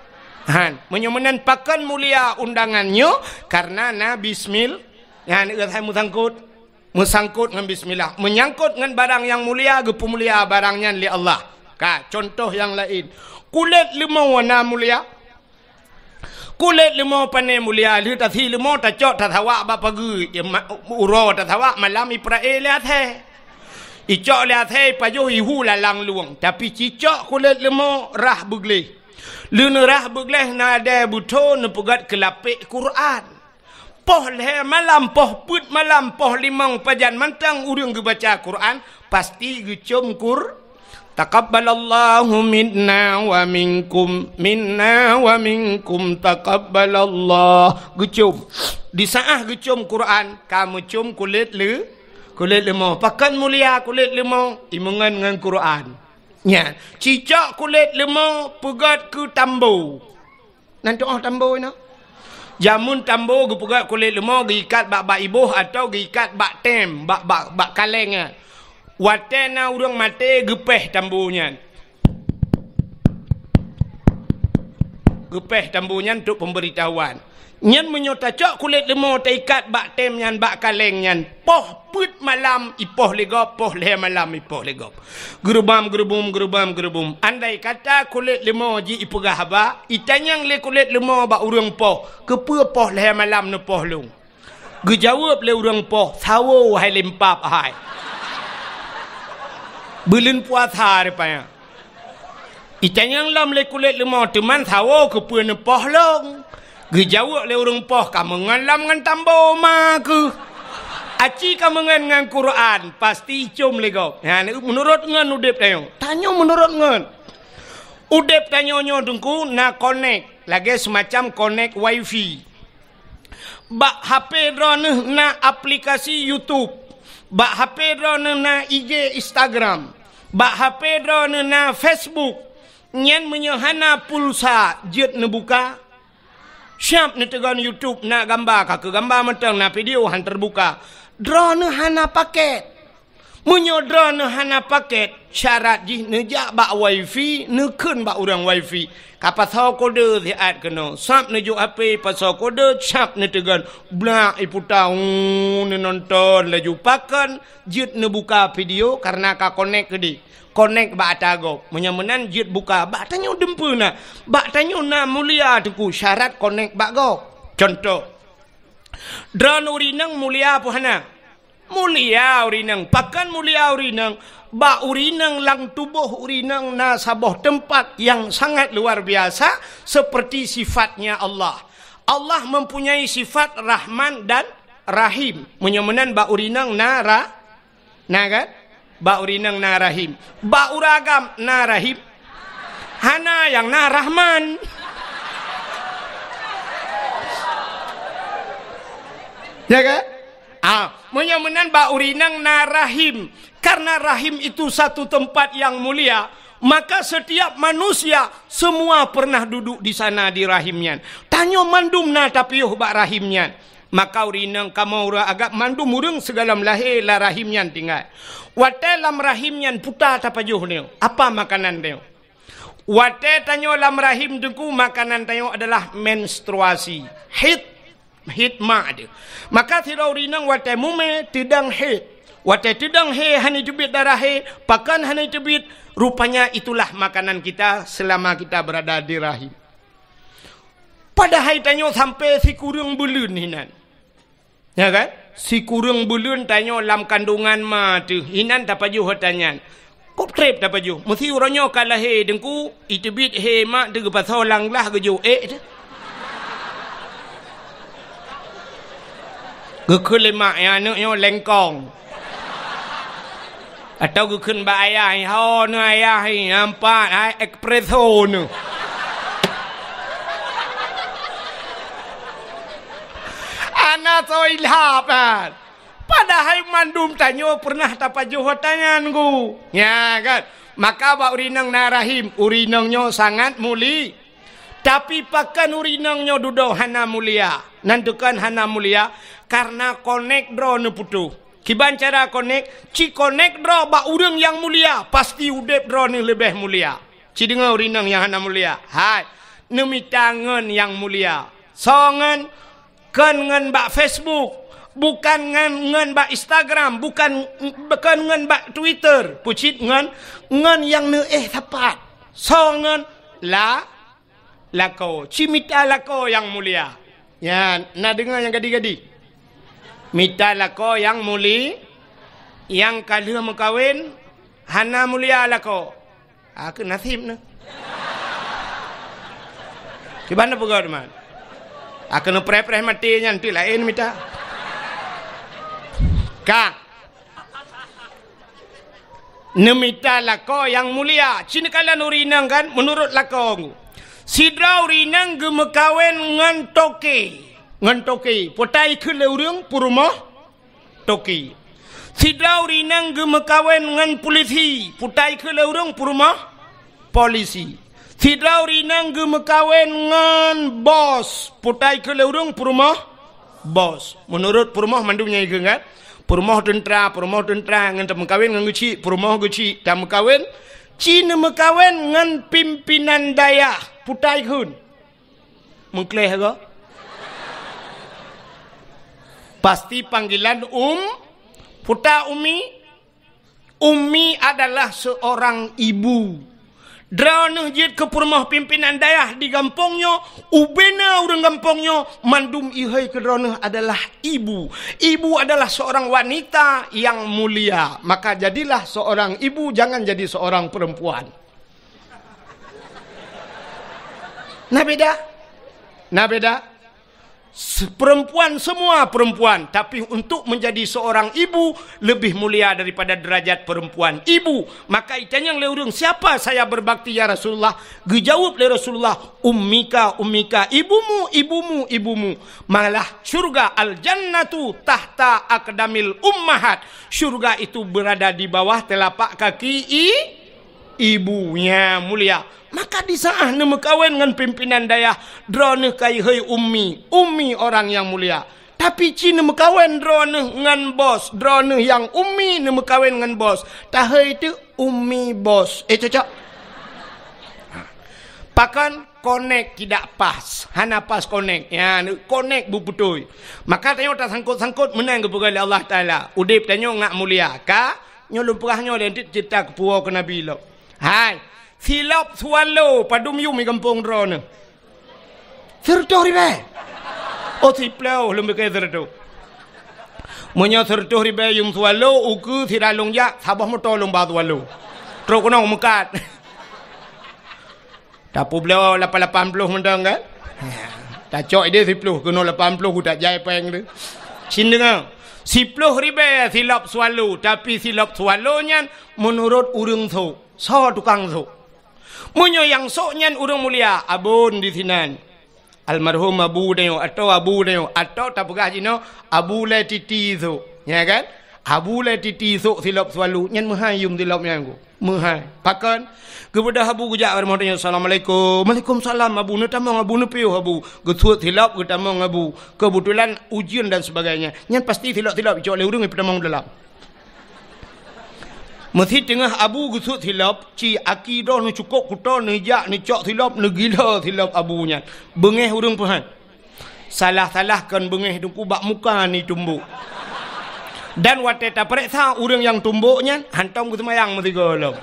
Han, menyemenan pakan mulia undangannya karena na bismillah. Yang ni kata saya musangkut. Mesangkut dengan bismillah. Menyangkut dengan barang yang mulia ke pemulia barangnya li Allah. Ka, contoh yang lain. Kulit lima warna mulia. Kulit lima panai mulia. Lihat tathi lima tacok tathawak bapagu. Uro tathawak malam iprae lihat atheh. Icok lihat atheh payuh ihu lalang luang. Tapi cicok kulit lima rah bugleh. Lunerah bugleh na ada buto nepugat kelapik Quran poh leh malam poh put malam poh limang pajan mantang urung ke baca Quran pasti ke kur takabbalallahu minna wa minkum minna wa minkum takabbalallahu gecum di saat gecum Quran kamu cum kulit le kulit lemo pakan mulia kulit lemo imungan dengan Quran nya cicak kulit lemo pegat ke tambo nanti oh tambo you Jamun tambur gepugak kulit lemah gikat bak bak ibuh atau gikat bak tem bak bak bak kaleng. Watena urang mate gupeh tambunya. gupeh tambunya untuk pemberitahuan. Nyen menyota cok kulit lemo ta bak tem nyan bak kaleng nyan. Poh put malam ipoh legop, poh leh malam ipoh legop. Gerubam, gerubum, gerubam, gerubum. Andai kata kulit lemo ji ipegah ba, itanyang le kulit lemo bak urang poh. Kepua poh leh malam ne poh lung. Gejawab le urang poh, sawo hai limpap hai. Belin puasa repanya. Itanyang lam le kulit lemo teman sawo kepua ne poh lung. Gejawak le urung poh kamu ngalam ngan tambah omah Aci kamu ngan ngan Quran pasti cum lego. Ya, menurut ngan udep tanya. Tanya menurut ngan. Udep tanya nyo dengku na connect. Lagi semacam connect wifi. Bak HP drone na aplikasi YouTube. Bak HP drone na IG Instagram. Bak HP drone na Facebook. Nyen menyohana pulsa jet nebuka. buka. Siap ni tegan YouTube nak gambar ke gambar mentel nak video han terbuka. Drone ni hana paket. Munyo drone hana paket syarat di nejak ba wifi ne kun ba urang wifi. Kapa tho kode di at kena. Sap ne jo HP pasal kode siap ne tegan blak iputa ne nonton laju pakan jid ne buka video karena ka connect ke di. Konek ba tago menyemenan jid buka ba tanyo dempu na ba tanyo na mulia tuku syarat konek ba go contoh dran urinang nang mulia puhana mulia urinang, nang pakan mulia urinang. nang ba uri lang tubuh urinang na sabah tempat yang sangat luar biasa seperti sifatnya Allah Allah mempunyai sifat Rahman dan Rahim menyemenan ba urinang nang na ra na kan Baurinang na rahim. Bauragam na rahim. Hana yang na rahman. ya kan? Ah, menyemenan baurinang na rahim. Karena rahim itu satu tempat yang mulia. Maka setiap manusia semua pernah duduk di sana di rahimnya. Tanya mandumna tapi yuh bak rahimnya. Maka urinang kamu agak mandum urung segala lahir lah rahimnya tinggal. Wate lam rahim nyan puta tapajuh niyo. Apa makanan niyo? Wate tanyo lam rahim duku makanan tanyo adalah menstruasi. Hit. Hit ma dia. Maka tirau rinang wate mume tidang hit. Wate tidang hit, hani cubit darah hit, Pakan hani cubit. Rupanya itulah makanan kita selama kita berada di rahim. Pada hai tanyo sampai si kurung ni hinan. Ya kan? si kurung bulun tanya dalam kandungan ma tu inan tak paju tanya kop trip tak paju mesti uronyo kalah he dengku itu bit he ma tu ke pasal lang lah ke eh tu ke kele ma ya nu lengkong atau ke kun ba ayah ho nu ayah ampa ekspreso nu toy lapar. Kan? Padahal mandum tanya, oh, pernah tapa juho tangan ku. Ya kan? Maka bak urinang narahim, urinangnya sangat muli. Tapi pakan urinangnya duduk hana mulia. Nantukan hana mulia, karena konek draw ne putu. Kiban cara konek, cik konek draw bak urang yang mulia, pasti udep draw ne lebih mulia. Ci dengar urinang yang hana mulia. Hai, nemi tangan yang mulia. Songan, bukan dengan bak Facebook, bukan dengan dengan bak Instagram, bukan bukan dengan bak Twitter, pucit dengan dengan yang ne eh tepat. So dengan la la kau, cimita la kau yang mulia. Ya, nak dengar yang gadi-gadi. Mita la kau yang muli, yang kalau mau kawin, hana mulia la kau. Aku ah, nasib ne. Kebanyakan pegawai mana? akan pre-pre mati nanti lain minta kang Nemita lako yang mulia. Cina kala nurinang kan menurut lako aku. Sidra urinang gemekawen ngan toki. Ngan toki. Potai ke leurung purumah toki. Sidra urinang gemekawen ngan polisi. Potai ke leurung purumah polisi. Tidak rinang ge mekawen ngan bos. Putai ke leurung perumah bos. Menurut perumah mandu nyai ke kan? Perumah tentera, perumah tentera ngan tem kawen ngan guci, perumah guci tem kawen. Cina mekawen dengan pimpinan daya Putai hun. Mengkleh ke? Pasti panggilan um putai Umi Umi adalah seorang ibu Drana jid ke purmah pimpinan dayah di gampongnya. Ubena orang gampongnya. Mandum ihai ke drana adalah ibu. Ibu adalah seorang wanita yang mulia. Maka jadilah seorang ibu. Jangan jadi seorang perempuan. Nah beda? Nah beda? Nah beda? perempuan semua perempuan tapi untuk menjadi seorang ibu lebih mulia daripada derajat perempuan ibu maka itanya yang leurung siapa saya berbakti ya Rasulullah gejawab le Rasulullah ummika ummika ibumu ibumu ibumu malah syurga al jannatu tahta akdamil ummahat syurga itu berada di bawah telapak kaki ibu ibunya mulia. Maka di saat ni mekawin dengan pimpinan dayah. Drone kai hei ummi. Ummi orang yang mulia. Tapi cina mekawin drone dengan bos. Drone yang ummi ni mekawin dengan bos. Tak itu ummi bos. Eh cocok. Ha. Pakan konek tidak pas. Hana pas konek Ya, konek bu putoi. Maka tanya tak sangkut-sangkut menang ke pegawai Allah Ta'ala. Udib tanya ngak mulia. Ka? Nyolong perahnya dia cerita ke puak ke Nabi Lo. Hai, silop lo, padum yum kampung ron. Sertuh ribe. O oh, siplau lumbe ke sertuh. Munya sertuh ribe yum lo, uku siralung ya sabah mo tolong bad swallow. Tro kuno mukat. Ta publau lapa lapan puluh mendang kan? Eh? Ta cok ide sipluh kuno lapan puluh udah jaya peng tu. Sin dengar. Sipluh ribe silap swallow tapi silap swallownya menurut urung tu so tukang so munyo yang so nyen urang mulia abun di sinan almarhum abu deyo atau abu deyo atau tapuga jino abu le titi so ya kan abu le titi so silop swalu nyen muhai yum silop nyanggu muhai pakan kepada abu gujak bermodanya assalamualaikum Waalaikumsalam abu netamu abu nepiu abu silap silop gutamu abu kebetulan ujian dan sebagainya nyen pasti silap silap jauh le urung itu dalam Mesti tengah abu gusuk silap. Ci akidah ni cukup kuta ni jak ni cok silap. Ni gila silap abunya. Bengih urung pun. Salah-salahkan bengih tu kubak muka ni tumbuk. Dan watak tak periksa urung yang tumbuknya. Hantong ke semayang mesti golong.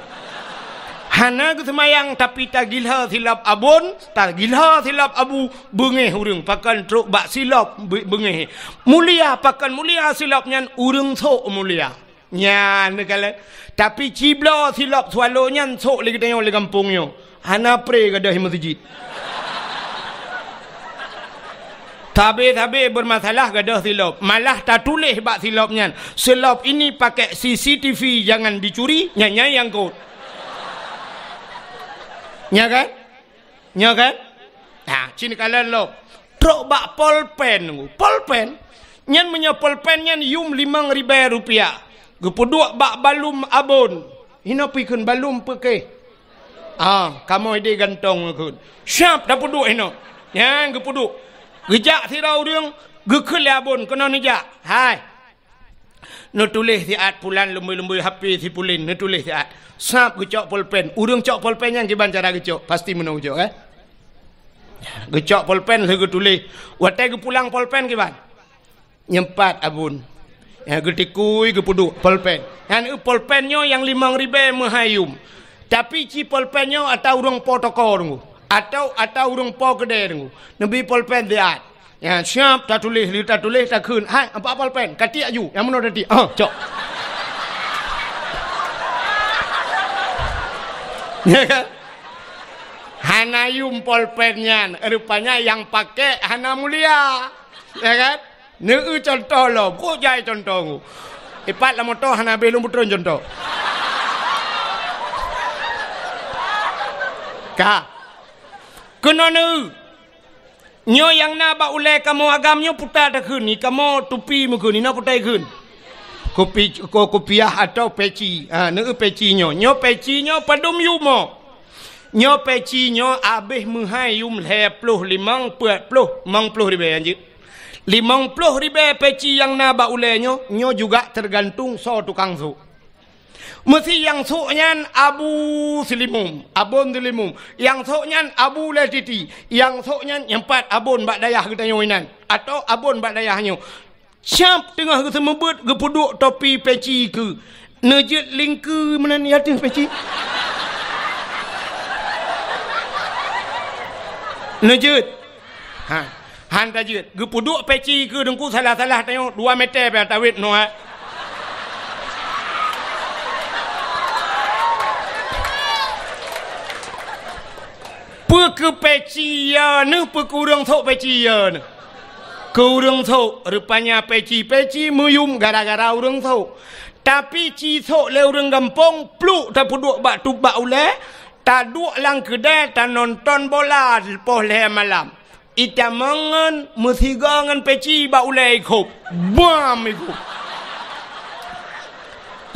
Hana ke semayang tapi tak gila silap abun. Tak gila silap abu. Bengih urung. Pakan truk bak silap bengih. Mulia pakan mulia silapnya. Urung sok mulia. Nyan kala. Tapi cibla silap swalo nyan sok lagi tengok le kampung yo. Ana pre ke dah masjid. Tabe tabe bermasalah gadah silap. Malah tak tulis bak silap nyan. Silap ini pakai CCTV jangan dicuri nyanya yang kau. Nya kan? Nya kan? Ha, sini kala lo. Trok bak polpen. Polpen. Nyan punya polpen nyan yum limang ribaya rupiah. Gepuduk bak balum abon. Ina pikun balum peke. Ah, kamu ide gantong aku. Siap dah puduk ina. Ya, gepuduk. Gejak ti dau riung, gekel abun kena ni jak. Hai. Nu tulis ti at pulan lumbu-lumbu happy ti pulin, nu tulis ti at. Siap gecok pulpen. Urung cok pulpen yang jiban cara gecok, pasti menung gecok eh. Gecok pulpen segu tulis. Watai ge pulang pulpen ke Nyempat abon. Yang eh, getikui ke puduk polpen. Yang eh, polpennya yang lima ribe mahayum. Tapi si polpennya atau orang po toko tunggu. Atau atau orang po kedai tunggu. Nabi polpen dia. Yang siap tak tulis, lihat tak tulis, tak kun. Hai, apa polpen? Kati aju. Yang mana tadi? Ah, cok. Ya kan? Hanayum polpennya. Rupanya yang pakai hana mulia. Ya kan? Ni contoh lo, ku jai contoh ku. Ipat lah motor, hana belum putrun contoh. Ka. Kena ni. Nyo yang na ba ule kamu agam nyo puta ta khun ni kamu tupi mu khun ni na puta khun. Kopi ko kopiah atau peci. Ha ne peci nyo. Nyo peci nyo padum yumo. Nyo peci nyo abeh mu hai yum le puluh limang puat puluh mang puluh ribe anjing. Limang puluh ribu peci yang nabak ulenyo, nyo juga tergantung so tukang su. Mesti yang su abu silimum, abon silimum. Yang su abu le Yang su empat abon bak dayah kita nyoinan. Atau abon bak dayah nyo. Siap tengah kita membuat ke topi peci ke. Najib lingka mana ni hati peci. Najib. Haa han tajwid ge puduk peci ke dengku salah-salah tanyo dua meter eh. pe tajwid no Puku peci ya ne pekurung sok peci ya ne Kurung sok rupanya peci peci muyum gara-gara urung sok tapi ci sok le urung gempong pluk ta puduk bak tubak ule ta duk lang kedai ta nonton bola lepas le malam Ita mangan methiga ngan peci ba ulai ikhop. Bam ikhop.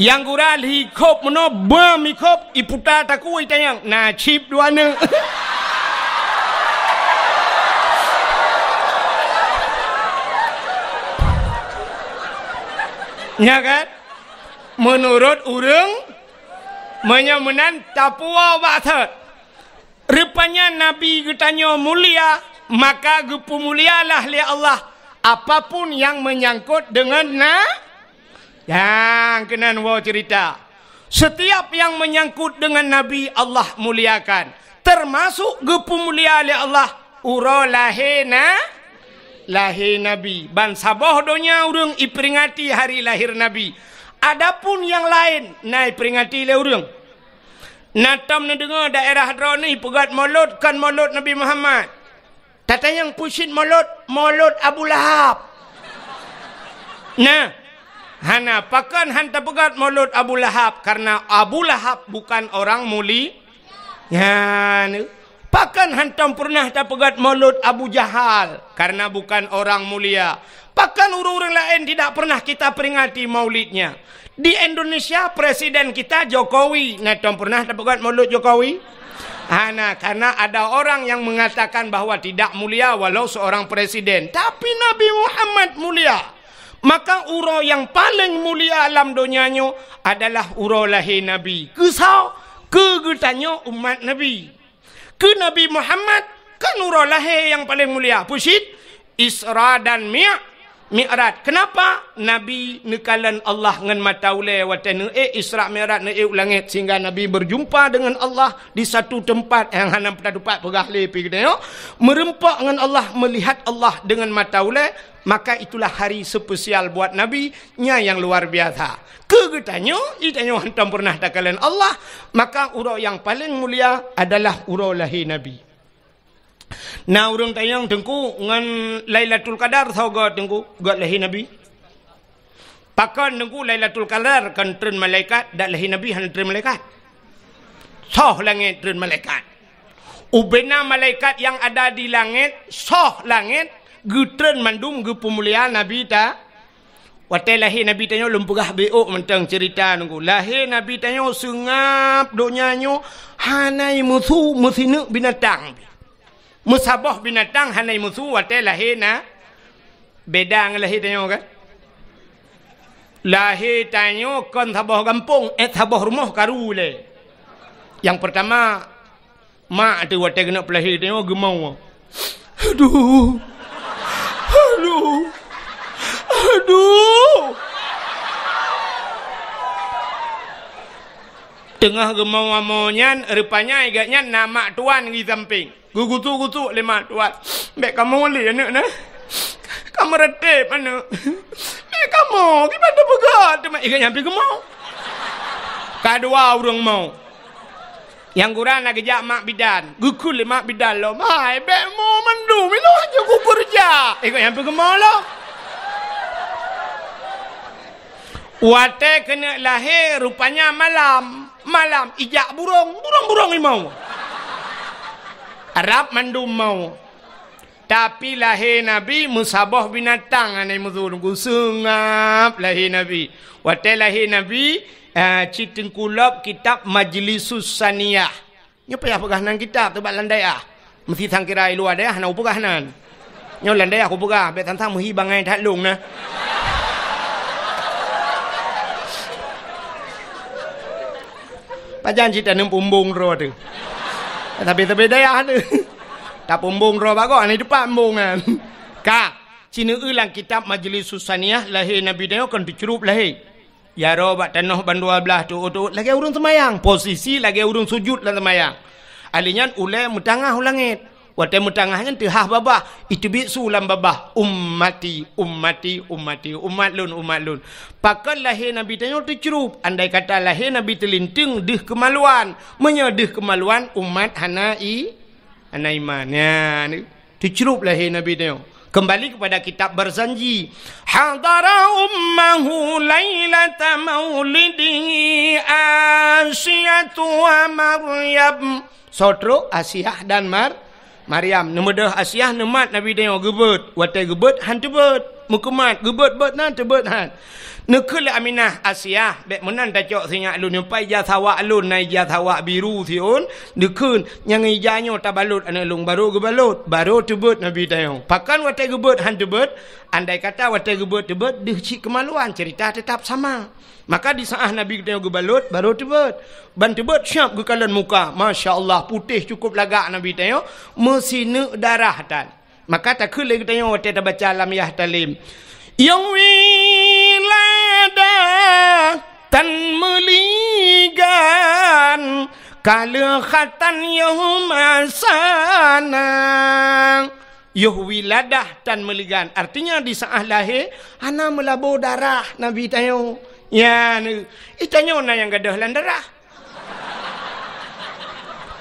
Yang kural ikhop mana bam ikhop. Iputa taku ita yang. Nah cip dua ni. Nya [laughs] kan? Menurut orang menyemenan tapua bahasa. Rupanya Nabi kita nyomulia maka gupumulialah li Allah apapun yang menyangkut dengan na yang kena nwo cerita setiap yang menyangkut dengan nabi Allah muliakan termasuk gupumulia li Allah uro lahina lahir nabi ban sabah donya urang iperingati hari lahir nabi adapun yang lain nai peringati le urang Natam nak dengar daerah drone ni pegat molot kan molot Nabi Muhammad. Tata yang pusing molot, molot Abu Lahab. Nah, hana pakan hanta pegat molot Abu Lahab. Karena Abu Lahab bukan orang muli. Ya, ni. Pakan hantam pernah tak pegat mulut Abu Jahal. Karena bukan orang mulia. Pakan orang-orang lain tidak pernah kita peringati maulidnya. Di Indonesia, Presiden kita Jokowi. Nah, tak pernah tak pegat mulut Jokowi. Hana, karena ada orang yang mengatakan bahawa tidak mulia walau seorang presiden, tapi Nabi Muhammad mulia. Maka uro yang paling mulia alam dunianyo adalah uro lahir Nabi. Kesau kegetanyo umat Nabi. Ke Nabi Muhammad kan uro lahir yang paling mulia. Pusit Isra dan Mi'raj Mi'rat. Kenapa Nabi nekalan Allah dengan mata ulai watana eh Isra' Mi'rat ni eh ulangit sehingga Nabi berjumpa dengan Allah di satu tempat yang eh, hanam pada tempat pergahli pergi kena Merempak dengan Allah, melihat Allah dengan mata maka itulah hari spesial buat Nabi nya yang luar biasa. Ke getanya, itanya hantam pernah takalan Allah, maka urau yang paling mulia adalah urau lahir Nabi na urung tayang tengku ngan Lailatul Qadar sau ga tengku ga lahi nabi pakan tengku Lailatul Qadar kan tren malaikat dak lahi nabi han tren malaikat soh langit tren malaikat ubena malaikat yang ada di langit soh langit gutren mandum ge pemulia nabi ta Wate lahir Nabi tanya lumpuh BO mentang cerita nunggu. Lahir Nabi tanya sungap donyanya hanai musuh musinuk binatang. Bi. Musabah binatang hanai musu wate lahir na beda ang lahir tanyo ka. Lahir tanyo kan sabah kampung eh sabah rumah karule. Yang pertama mak tu wate kena pelahir tanyo gemau. Aduh. Aduh. Aduh. Tengah gemau amonyan rupanya agaknya nama tuan di samping. Gugutu gugutu boleh mak tuat. Baik kamu boleh ya nak Kamu retik mana. Baik kamu. Kita ada pegat. Dia ingat nyampe ke mau. Kedua orang mau. Yang kurang nak kejap mak bidan. Gugul le mak bidan lo. Hai, baik mau mandu. Milo aja ku kerja. Ikan nyampe ke mau lo. Wate kena lahir rupanya malam. Malam ijak burung. Burung-burung imau. -burung Rap mandum mau. Tapi lahir Nabi musabah binatang anai muzur gusungap lahir Nabi. Watai lahir Nabi uh, citing kulab kitab majlisus saniyah. Ini apa yang kitab tu landai ah. Mesti sangkira ilu ada ya, ah, nak pegahanan. Ini landai aku pegah. Biar tantang muhi bangai tak lung na. Pajan cita ni pumbung roh tu. Tapi tapi daya lah ni. Tak pembung roh bagus ni depan pembung kan. Ka, cina ulang kitab majlis susaniah lahir Nabi Daya kan dicerup lahir. Ya roba bak tanah bandua belah tu tu lagi urung semayang, posisi lagi urung sujud lah semayang. Alinya ulai mutangah ulangit. Waktu mu tengah nanti hah baba itu bi sulam baba ummati ummati ummati umat lun umat lun. Pakai lahir nabi tanya tu curup. Andai kata lahir nabi terlinting dih kemaluan menyedih kemaluan umat hanai hanai mana ya, ni tu curup lahir nabi tanya. Kembali kepada kitab berzanji. Hadara ummahu laylata maulidihi asiyatu wa maryam. Sotro Asiyah dan Maryam. Maryam nemedah asiah nemat Nabi dia gebet watai gebet han tebet mukumat gebet bet nan tebet han nekel lah aminah asiah bet menan ta cok sinya alun nyampai ja sawa alun nai ja sawa biru siun nekun yang ijanyo ta balut anak lung baru gebalut baru tebet Nabi dia pakan watai gebet han tebet andai kata watai gebet tebet de cik kemaluan cerita tetap sama Maka di saat Nabi kita tengok balut, baru tebut. Ban tebut syap ke kalan muka. Masya Allah putih cukup lagak Nabi kita tengok. Mesinu darah tan. Maka tak kira kita tengok waktu kita baca alam yah talim. Yang wiladah tan meligan. Kala khatan yuh masana. Yuh wiladah tan meligan. Artinya di saat lahir, anak melabur darah Nabi tengok. Ya, itu itanya eh, orang yang gadah landarah.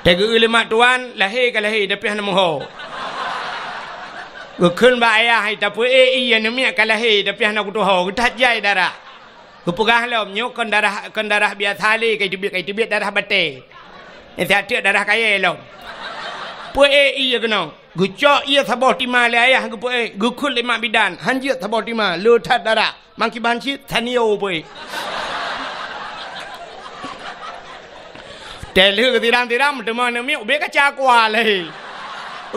Tega ulama tuan lahir ke lahir tapi hanya muho. Kekun ba ayah itu pun eh, eh iya nama yang kalahi tapi hanya kutu ho jai darah. Kupegah lom nyok kendarah darah biasa lagi kaitu biat kaitu biat darah bete. Yang satu darah kaya lom pu iya i ye iya gu cho le ayah gu pu e le ma bi dan han ye tha bo ti ma lu tha da ra mang ki ban chi tha ni o [laughs] de ma ne mi be ka cha kwa le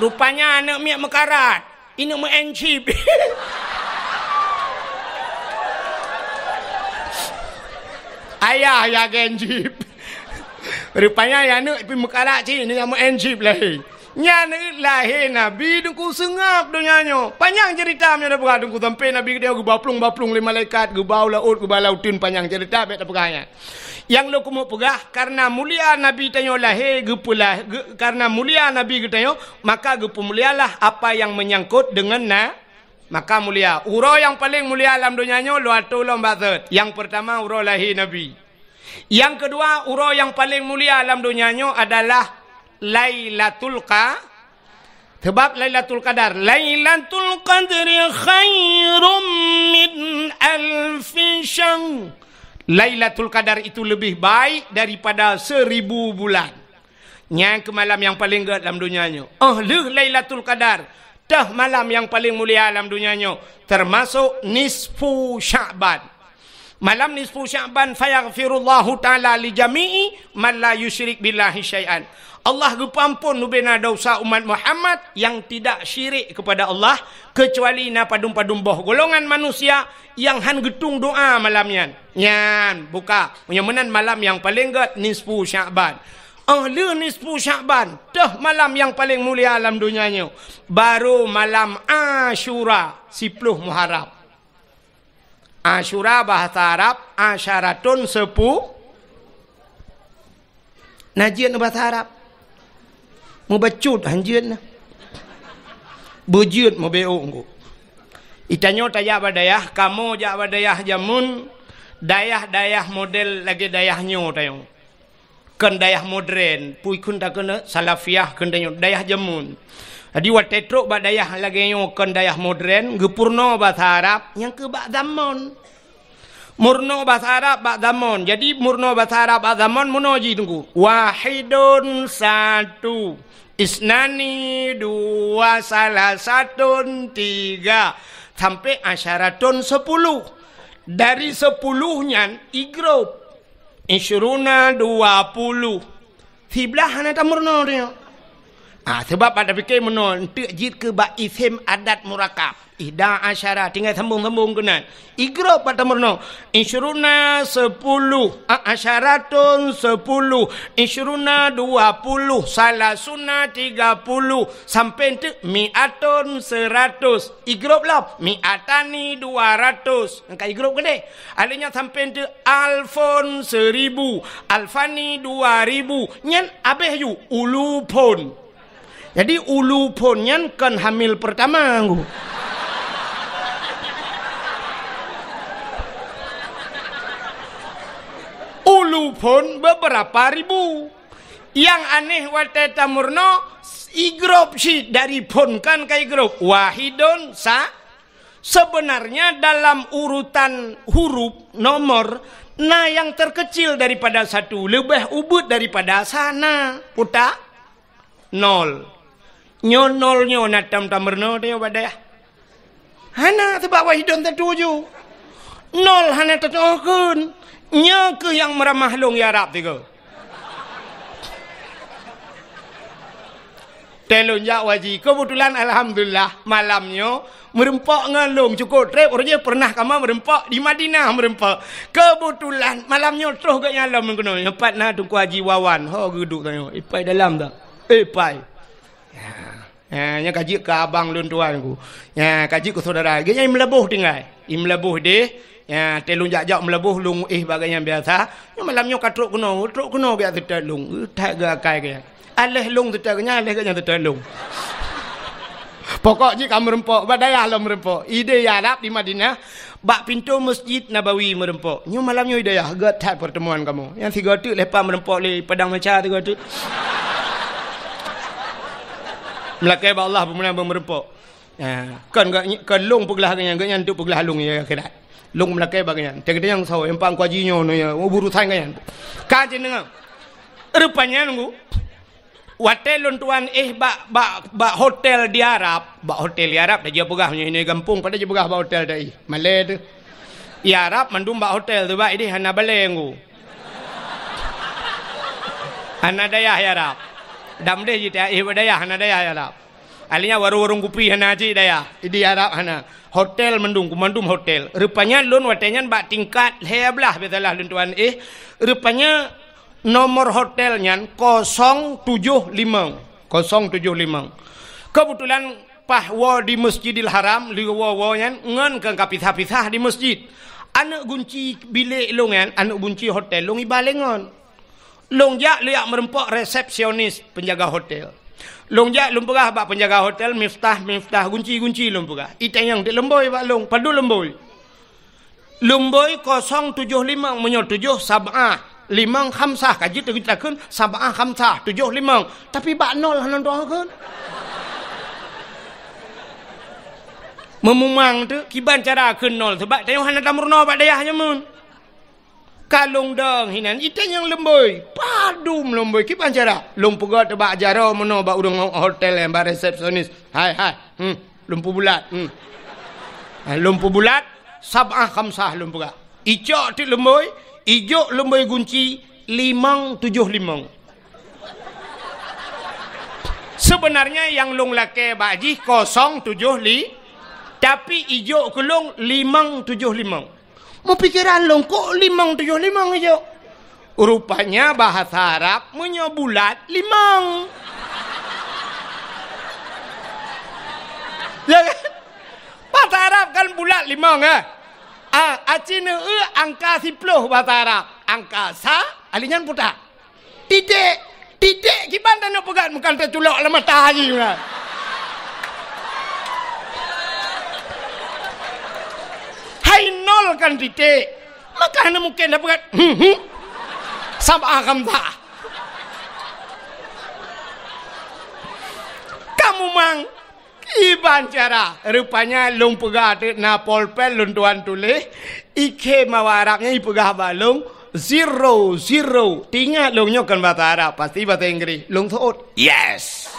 rupanya anak mi mekarat ini mu en [laughs] ayah ya genjip [laughs] rupanya ya nu pi mekarat chi ini mu en chi le Nyane lahir Nabi dengku sengap dunianya. Panjang cerita amnya ada pengah dengku sampai Nabi dia gubau plung gubau plung lima lekat gubau laut gubau lautin panjang cerita bet apa kahnya. Yang lo kumuk pegah karena mulia Nabi tanya lahir gupula karena mulia Nabi tanya maka gupu mulialah apa yang menyangkut dengan na maka mulia. Uro yang paling mulia dalam dunianya luar tu lo mbak Yang pertama uro lahir Nabi. Yang kedua uro yang paling mulia dalam dunianya adalah Lailatul Qadar. Sebab Lailatul Qadar Lailatul Qadri khairum min alfin syang Lailatul Qadar itu lebih baik daripada seribu bulan Yang ke malam yang paling gerak dalam dunia ini Ahluh oh, Lailatul Qadar Dah malam yang paling mulia dalam dunia ini Termasuk Nisfu Syaban Malam nisfu Syaban fayaghfirullahu taala li jami'i man la yusyrik billahi syai'an. Allah gupampun lubena dosa umat Muhammad yang tidak syirik kepada Allah kecuali na padum padum boh golongan manusia yang han getung doa malamnya. Nyan buka menyemenan malam yang paling gat nisfu Syaban. Oh le nisfu Syaban dah malam yang paling mulia alam dunianyo. Baru malam asyura 10 Muharram. Asyura bahasa Arab Asyaratun sepuh Najib bahasa Arab Mau Membecut hanjian na. Bujut mabeong ko. Itanyo tayak badayah. Kamu jak badayah jamun. Dayah-dayah model lagi dayah nyo tayo. Kan dayah modern. Pui kun tak kena salafiah kan tayo. Dayah jamun. Jadi watetruk badayah lagi nyo kan dayah modern. Gepurno bahasa Arab. Yang ke bak zaman. Zaman murno bahasa Arab bak zaman. Jadi murno bahasa Arab bak zaman muno ji tunggu. Wahidun satu. Isnani dua salah satu tiga sampai asyaratun sepuluh. Dari sepuluhnya igrob. Insyuruna dua puluh. Siblah hanya tak murno dia. Ah, sebab pada fikir menolak jika ba isim adat murakab. Ida asyara tinggal sambung-sambung kenal igro patamurno insyuruna sepuluh asyaratun sepuluh insyuruna dua puluh salah sunnah tiga puluh sampai itu miatun seratus igro belum miatani dua ratus engkau igro kene adanya sampai itu alfon seribu alfani dua ribu nyen abeh yu ulupon jadi ulupon nyen kan hamil pertama ngu ulu pun beberapa ribu. Yang aneh wate tamurno igrop si dari pun kan kai grup wahidun sa sebenarnya dalam urutan huruf nomor na yang terkecil daripada satu lebih ubut daripada sana puta nol nyo nol nyo na tam tamurno dia ya, wade ya. hana tebak wahidun tetuju nol hana tetuju oh, Nya ke yang meramah long ya Arab tiga? Telun jak waji. Kebetulan Alhamdulillah malamnya merempak dengan long. Cukup trip. Orangnya pernah kamu merempak di Madinah merempak. Kebetulan malamnya terus ke yang long Empat nak tunggu haji wawan. Ha geduk tanya. Ipai dalam tak? Ipai. Ya, ya kaji ke abang lun ku. Ya, kaji ke saudara. Gaya yang melebuh tinggal. Yang melebuh deh ya telung jak-jak melebuh lung eh bagai yang biasa ni malamnya truk kuno truk kuno biar tetap lung eh, tak ke akai ke alih lung tetap kenyang alih yang tetap lung pokok je kamu merempok badai alam merempok ide ya Arab di Madinah bak pintu masjid Nabawi merempok ni malamnya ide ya gak tak pertemuan kamu yang tiga tu lepas merempok le pedang macam tiga tu melakai Allah pemenang merempok Ha, kan lung long pegelah kan yang kan tu pegelah long ya akhirat lung mna kai baganya te gede yang sao empang kwa jinyo no ya uburu thanga yan ka jin nga rupanya nungu hotel untuan eh ba ba ba hotel di arab ba hotel di arab de jebuga nyi nyi gampung pada jebuga ba hotel dai malet di arab mandum ba hotel tu, ba ini hana balengu hana daya ya arab damde jita eh daya hana daya ya arab alinya waru-warung kupi hana ji daya di arab hana hotel mendung kumandum hotel rupanya lun watenyan bak tingkat heblah betalah lun tuan eh rupanya nomor hotelnya 075 075 kebetulan pahwa di masjidil haram liwawanya ngan ke kapisah-pisah di masjid anak kunci bilik lungan anak kunci hotel lungi balengon Long jak liak merempok resepsionis penjaga hotel. Long ja lumpurah bak penjaga hotel miftah miftah kunci kunci lumpurah. Itang yang di lemboi bak long padu lemboi. Lemboi kosong tujuh lima menyor tujuh sabah lima hamsah kaji terkitakan sabah hamsah tujuh lima tapi bak nol hanan lah doa kan. Memumang tu kiban cara nol. sebab tanya hanan tamurno bak dayahnya mun kalung dong hinan itu yang lembui padu melombui kita bicara lumpu gua tu bak jaro mana bak urung hotel yang bak resepsionis hai hai hmm. lumpu bulat hmm. Eh, lumpu bulat sabah kamsah lumpu gua ijo tu lembui ijo lembui kunci limang tujuh limang Sebenarnya yang lung lake bajih kosong tujuh li. Tapi ijo kelung limang tujuh limang. Mau pikiran lo kok limang tujuh limang aja. Rupanya bahasa Arab punya bulat limang. ya kan? Bahasa Arab kan bulat limang ya. Ah, acina e eh, angka sepuluh bahasa Arab. Angka sa, alinya putar. Tidak. Tidak, gimana nak pegang? Bukan terculak lemah tahi. Bukan. Kainol nolkan dite. Maka hana mungkin dapat kat. Hmm, hmm. Sama agam dah. Kamu mang. Iban cara. Rupanya lung pegah di na polpen lung tuan tulis. Ike mawaraknya ipegah balung. Zero, zero. Tinggal lungnya kan bata Arab. Pasti bata Inggris. Lung thot. Yes.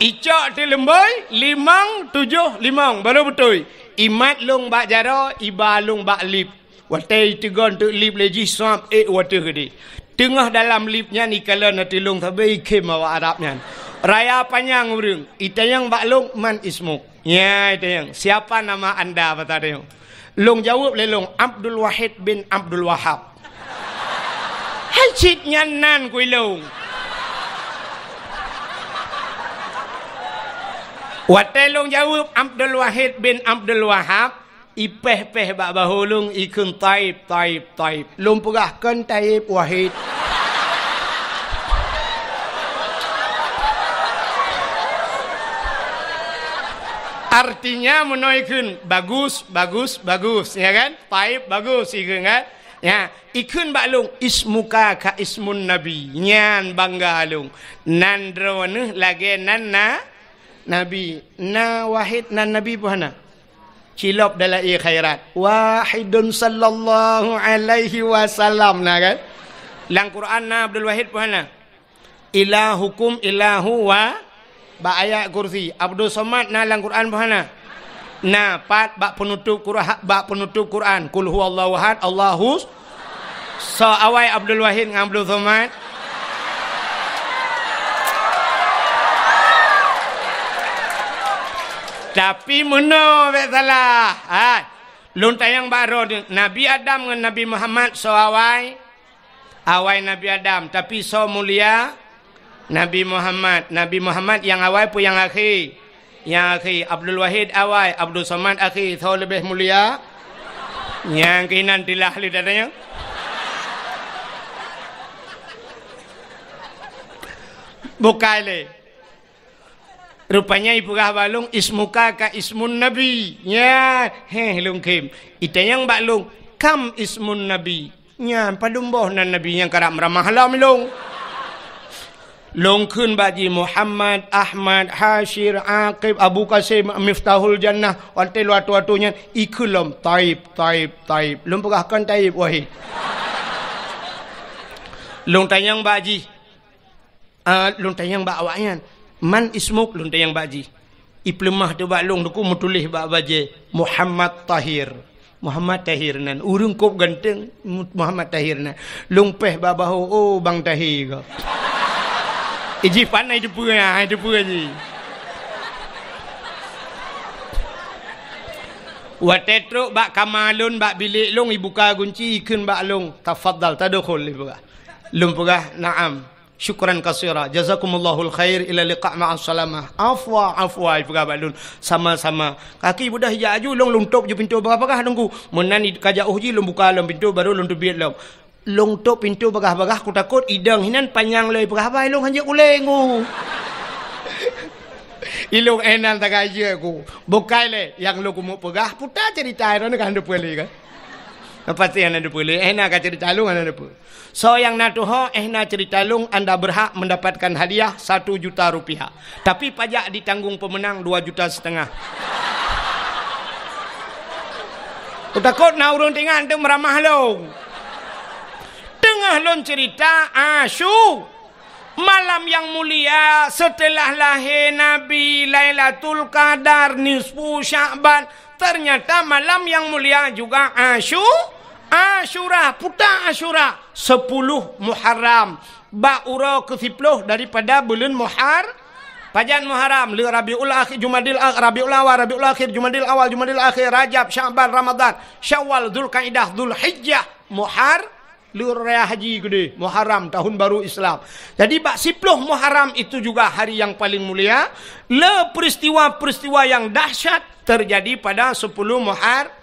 Icak di lembai, limang tujuh limang. Baru betul. Imat lung bak jara, iba lung bak lip. Watai tiga untuk lip leji swap eh wata kedi. Tengah dalam lipnya ni kalau nanti lung sampai ikim awa Arabnya. Raya panjang urung. Ita yang bak lung man ismuk. Ya ita yang. Siapa nama anda apa yang. Lung jawab le lung. Abdul Wahid bin Abdul Wahab. Hai cik nyanan kui lung. Waktu long jawab Abdul Wahid bin Abdul Wahab ipeh peh bak bahulung ikun taib taib taib lumpurah kan taib wahid artinya menoikun bagus bagus bagus ya kan taib bagus ikun kan Ya, ikun baklung ismuka ka ismun nabi. Nyan bangga lung. Nandro nuh lagi nanna. Nabi Na wahid na Nabi puhana Cilop dalam air khairat Wahidun sallallahu alaihi wasallam Nah kan Lang Quran na Abdul Wahid puhana Ilahukum ilahu wa Ba ayat kursi Abdul Somad na lang Quran puhana Na pat bak penutup Quran Bak penutup Quran Kul huwallahu had Allahus So awai Abdul Wahid Ngan Abdul Somad Tapi muno betala. Ha. Lunta yang baru Nabi Adam dengan Nabi Muhammad so awai. Awai Nabi Adam tapi so mulia Nabi Muhammad. Nabi Muhammad yang awai pun yang akhir. Yang akhir Abdul Wahid awai, Abdul Somad akhir, so lebih mulia. Yang kinan dilah lidahnya. Bukai leh. Rupanya Ibu kah balung ismuka ka ismun Nabi. Ya, heh lungkim. Ita yang balung kam ismun Nabi. Ya, boh nan Nabi yang karak meramah lah lung. Lungkun bagi Muhammad, Ahmad, Hashir, Aqib, Abu Qasim, Miftahul Jannah. Waktu luat-luatunya, ikulam taib, taib, taib. Lumpukahkan taib, wahai. Lung tanyang bagi. Uh, ah, lung tanyang bagi awak man ismuk lunte yang baji iplemah tu balung tu ku mutulih ba baje Muhammad Tahir Muhammad Tahir nan urung kop ganteng Muhammad Tahir nan lungpeh ba bahu oh bang Tahir [laughs] ah, ka Iji fan ai tu ai tu pu ji Watetro ba kamalun ba bilik lung ibuka kunci ikun ba lung tafaddal tadkhul ibuka lung pugah na'am syukran kasira jazakumullahul khair ila liqa' ma salama afwa afwa ibu balun sama-sama kaki budah hijau, aju long luntup je pintu berapa kah nunggu menani kajak uji long buka long pintu baru long tubiat long long tok pintu berah-berah ku takut idang hinan panjang lai berah bai long hanya uleng [laughs] Ilong enan tak aje aku bukai le yang lu kumuk pegah putar cerita iron kan de pulih kan Lepas tu yang ada pulih Enak cerita lu Yang ada pulih So yang natuho eh na cerita lung anda berhak mendapatkan hadiah satu juta rupiah. Tapi pajak ditanggung pemenang dua juta setengah. Utakut na urung tengah tu meramah lung. Tengah lung cerita asyu. Malam yang mulia setelah lahir Nabi Lailatul Qadar nisfu Syaban ternyata malam yang mulia juga Asyur. Asyura, putar Asyura. Sepuluh Muharram. Bak ura ke sepuluh daripada bulan Muhar. Pajan Muharram. Lih Rabiul Akhir, Jumadil Akhir, Rabiul Awal, Rabiul Akhir, Jumadil Awal, Jumadil Akhir, Rajab, Syaban, Ramadan, Syawal, Dhul Kaidah, Muhar. Lih Raya Haji gede. Muharram, tahun baru Islam. Jadi bak Siploh Muharram itu juga hari yang paling mulia. Le peristiwa-peristiwa yang dahsyat terjadi pada sepuluh Muharram.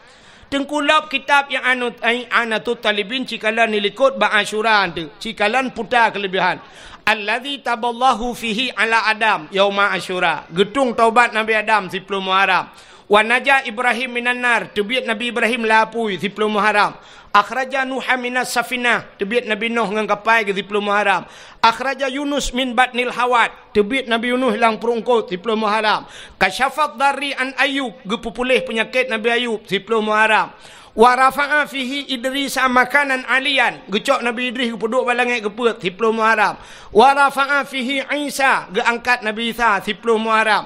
Tengkulap kitab yang anut ai anatu talibin cikalan nilikut ba'asyuran tu. Cikalan puta kelebihan. Alladhi taballahu fihi ala Adam yauma asyura. Getung taubat Nabi Adam 10 Muharram. Wa najah Ibrahim minan nar. Tubiat Nabi Ibrahim lapui 10 Muharram. Akhraja Nuh minas safinah tebit Nabi Nuh dengan kapal ke Tiplu Muharram. Akhraja Yunus min batnil hawat tebit Nabi Yunus hilang perungkut Tiplu Muharram. Kasyafat dari an Ayub gepupulih penyakit Nabi Ayub Tiplu Muharram. Wa rafa'a fihi Idris makanan alian gecok Nabi Idris ke peduk balangit ke peduk Tiplu Muharram. Wa rafa'a fihi Isa geangkat Nabi Isa Tiplu Muharram.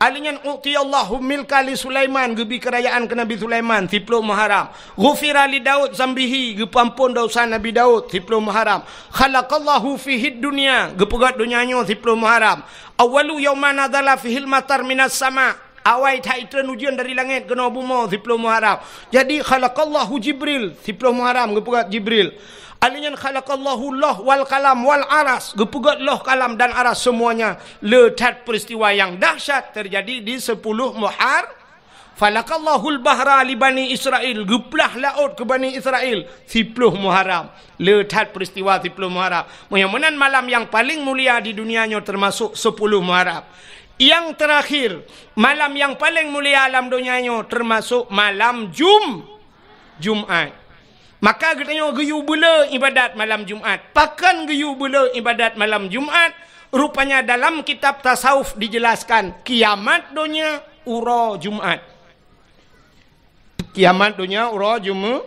Alinyan uti Allahu milka li Sulaiman gebi kerajaan ke Nabi Sulaiman tiplo muharam. Ghufira li Daud zambihi gepampun dosa Nabi Daud tiplo muharam. Khalaqallahu fihi dunya gepegat dunyanyo tiplo muharam. Awalu yaumana dhala fihil matar minas sama. Awai taitan ujian dari langit kena bumo tiplo muharam. Jadi khalaqallahu Jibril tiplo muharam gepegat Jibril. Alinyan khalaqallahu Allah wal kalam wal aras. Gepugat Allah kalam dan aras semuanya. Letat peristiwa yang dahsyat terjadi di sepuluh Muhar. Falaqallahu al-bahra li bani Israel. Geplah laut ke bani Israel. 10 Muharram. Letat peristiwa 10 Muharram. Menyamanan malam yang paling mulia di dunianya termasuk sepuluh Muharram. Yang terakhir, malam yang paling mulia alam dunianya termasuk malam Jum Jumat. Maka katanya geyu bula ibadat malam Jumaat. Pakan geyu bula ibadat malam Jumaat? Rupanya dalam kitab tasawuf dijelaskan. Kiamat dunia ura Jumaat. Kiamat dunia ura Jumaat.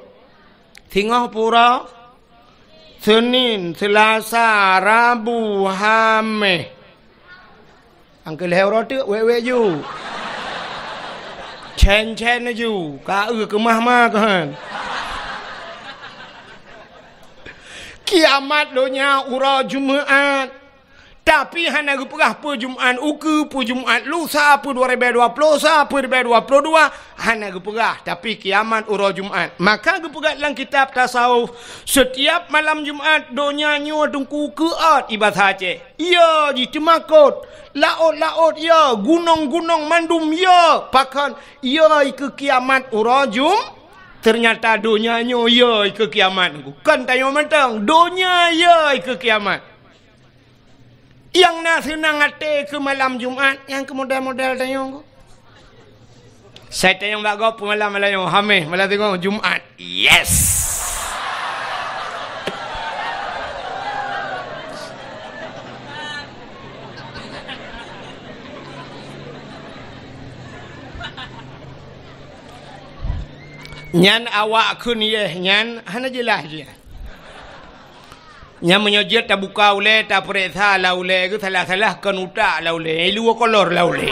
Tengah pura. Senin, Selasa, Rabu, Hameh. Angkel hero tu, wewe ju. Chen-chen ju. Ka'u kemah-mah kan kiamat dunia ura Jumaat. Tapi hana nak pergi apa Jumaat, uku pu Jumaat, lusa apa 2020, lusa apa 2022, han nak pergi. Tapi kiamat ura Jumaat. Maka aku pergi dalam kitab tasawuf. Setiap malam Jumaat, dunia nyua tungku keat ibadah hace. Ya, di makot. laot laot ya. Gunung-gunung mandum, ya. Pakan, ya, ke kiamat ura Jumaat ternyata dunianya ya ke kiamat Bukan tanya matang dunia ya ke kiamat yang nak senang hati ke malam Jumat yang ke model-model tanya saya tanya bagaimana malam malam yang malam tengok Jumat yes Nyan awak kun ye eh. nyan hana jelah je. Nyan menyoje ta buka ule ta presa la ule ke salah-salah kan uta la ule ilu kolor la ule.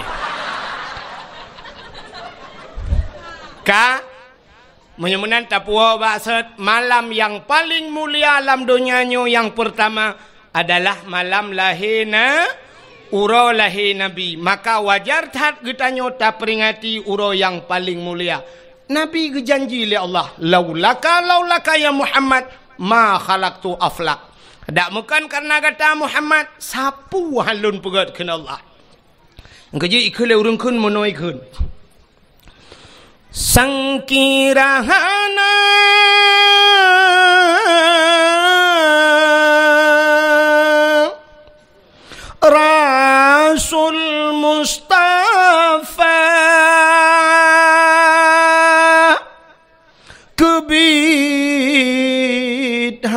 Ka menyemenan ta puo baset malam yang paling mulia alam dunia nyo yang pertama adalah malam lahina uro lahir nabi maka wajar tak kita nyota peringati uro yang paling mulia Nabi berjanji li Allah laulaka laulaka ya Muhammad ma khalaqtu aflak Tak mukan kerana kata Muhammad sapu halun pegat ken Allah ngeje ikhle urung kun monoi kun sangkirahana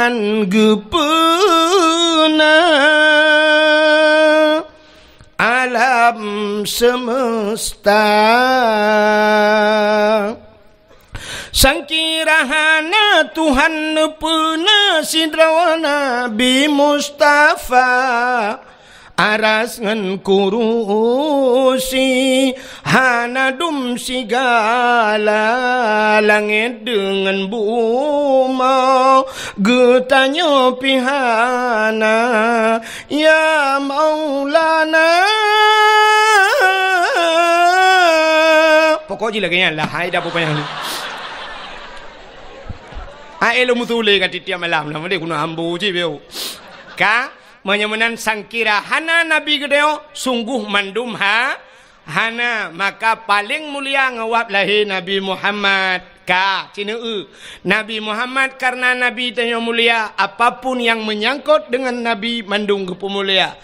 Tuhan gepena alam semesta Sangkirahana Tuhan pernah sidrawana Nabi Mustafa Mustafa aras ngan kurusi hana hanadum sigala langit dengan buma getanya pihana ya maulana pokok je lagi lah hai dah apa ni ha elo mutule kat tiap malam lah boleh guna ambu je beo ka menyemenan sangkira hana Nabi Gedeo sungguh mandum ha hana maka paling mulia ngawab lahir Nabi Muhammad ka cina u e. Nabi Muhammad karena Nabi tanya mulia apapun yang menyangkut dengan Nabi mandung ke pemulia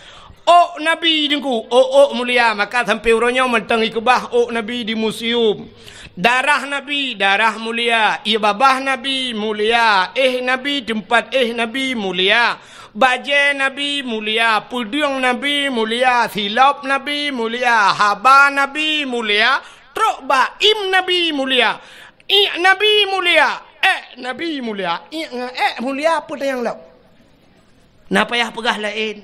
Oh Nabi dengku, oh oh mulia maka sampai uronyo mentang ikubah oh Nabi di museum. Darah Nabi, darah mulia. Ibabah Nabi, mulia. Eh Nabi, tempat eh Nabi, mulia baje nabi mulia pudung nabi mulia silop nabi mulia haba nabi mulia truk im nabi mulia i nabi mulia eh nabi mulia i eh mulia apa tu yang lo Napa yang pegah lain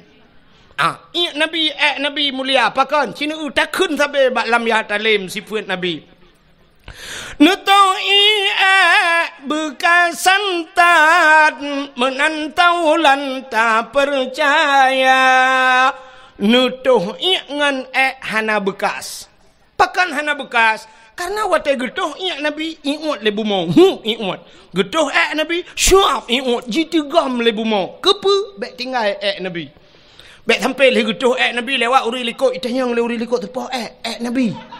Ah, i nabi eh nabi mulia pakon cina utak kun sampai ba ya talim si puet nabi Nutuh eh, ia bekas santan menantau lanta percaya. Nutuh ia ngan eh hana bekas. Pakan hana bekas. Karena wate getuh ia nabi iut lebu mau. Hu iut. Getuh eh nabi syuaf iut. Jitu gam lebu mau. Kepu bek tinggal eh nabi. Bek sampai lagi getuh eh nabi lewat uri likut. Itanya yang uri likut tepuh eh. Eh nabi. Nabi.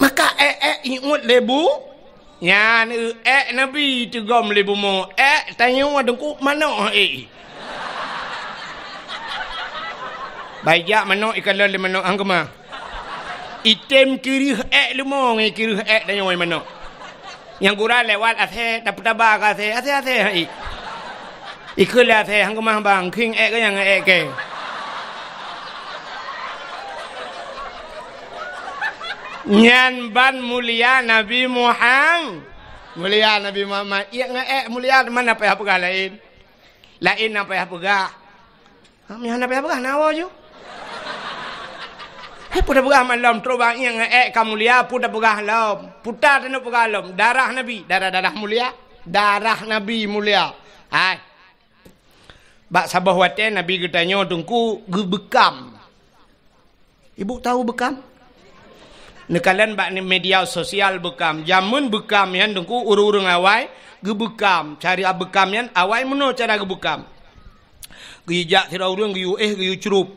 Maka eh-eh ingat lebu. Ya, eh nabi tegam lebu mo. Eh tanya orang mana eh. Bajak ya, mana ikan lalu mana angkama. Item kiri eh lemo ngai kiri eh tanya orang mana. Yang kurang lewat ase dapat tabah kase ase eh. ase. Ikhlas ase angkama bang king eh ke yang eh ke. Eh. Nyan ban mulia Nabi Muhammad. Mulia Nabi Muhammad. Ia ngeek eh, mulia mana payah pegah lain. Lain nak payah pegah. Ha, nak payah pegah, nawa je. Hei, putar pegah malam. Terubah ia ngeek eh, kamu mulia, putar pegah lom. Putar tanuk pegah lom. Darah Nabi. Darah-darah mulia. Darah Nabi mulia. Hai. Bak sabah watin, Nabi katanya, tungku, gebekam. Ibu tahu Bekam. Nekalian bak ni media sosial bekam. Jamun bekam yang tunggu uru urung awai. Gebekam. Cari abekam yang awai menuh cara gebekam. Gijak tidak urung, giyu eh, giyu curup.